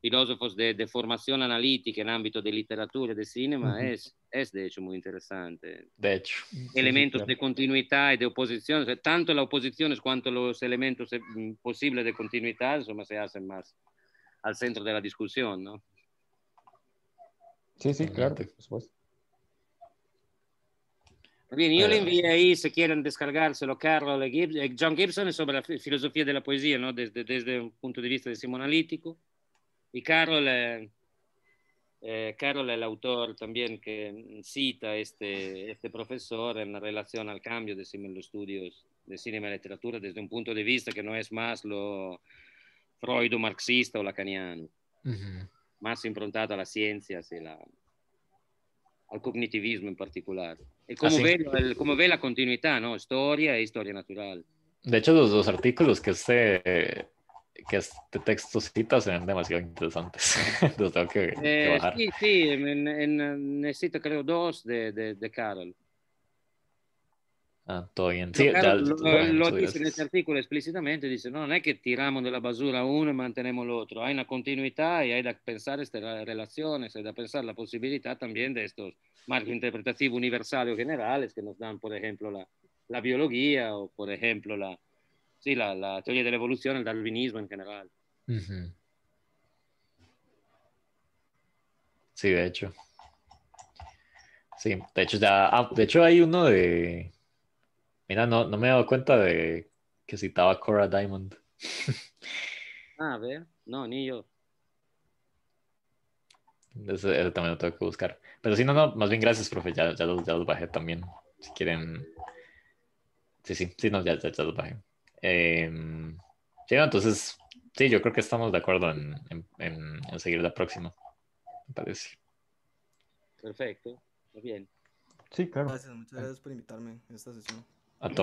filósofos de, de formación analítica en el ámbito de literatura cinema, è mm-hmm. -huh. es, es de hecho muy interesante. De hecho. Elementos sí, sí, de cioè, tanto la oposición cuanto los elementos mm, posibles de continuidad, insomma, se hacen más al centro della discussione, ¿no? Sì, sì, grazie. por supuesto. Bien, yo eh. le envié si quieren descargárselo, Carlo Gibson, eh, John Gibson sobre la filosofía de la poesía, ¿no? Desde, un punto de vista de Simón analítico. Y Carol, eh, Carol, el autor también que cita este, este profesor en relación al cambio de los estudios de cine y literatura desde un punto de vista que no es más lo freudo marxista o lacaniano, más improntado a la ciencia, la, al cognitivismo en particular. Cómo ve, como ve la continuidad, ¿no? Historia e historia natural. De hecho, los, dos artículos que este, que este texto cita serán demasiado interesantes. los eh, Sí, sí, en, en, necesito creo dos de, de, de Carol lo, dice en este artículo explícitamente, dice, no, no es que tiramos de la basura uno y mantenemos el otro, hay una continuidad y hay que pensar estas relaciones, hay que pensar la posibilidad también de estos marcos interpretativos universales o generales que nos dan, por ejemplo, la, la biología o, por ejemplo, la, la, la, teoría de la evolución, el darwinismo en general. Sí, de hecho. Sí, de hecho, ya, ah, de hecho hay uno de, Mira, no, no me he dado cuenta de que citaba Cora Diamond. ah, a ver, no, ni yo. Eso, también lo tengo que buscar. Pero si no, no, más bien gracias, profe. Ya, los, ya los bajé también. Si quieren. Sí, sí, sí, no, ya, ya, los bajé. Eh, entonces, sí, yo creo que estamos de acuerdo en, en, seguir la próxima. Me parece. Perfecto, muy bien. Sí, claro. Gracias, muchas gracias por invitarme a esta sesión. I don't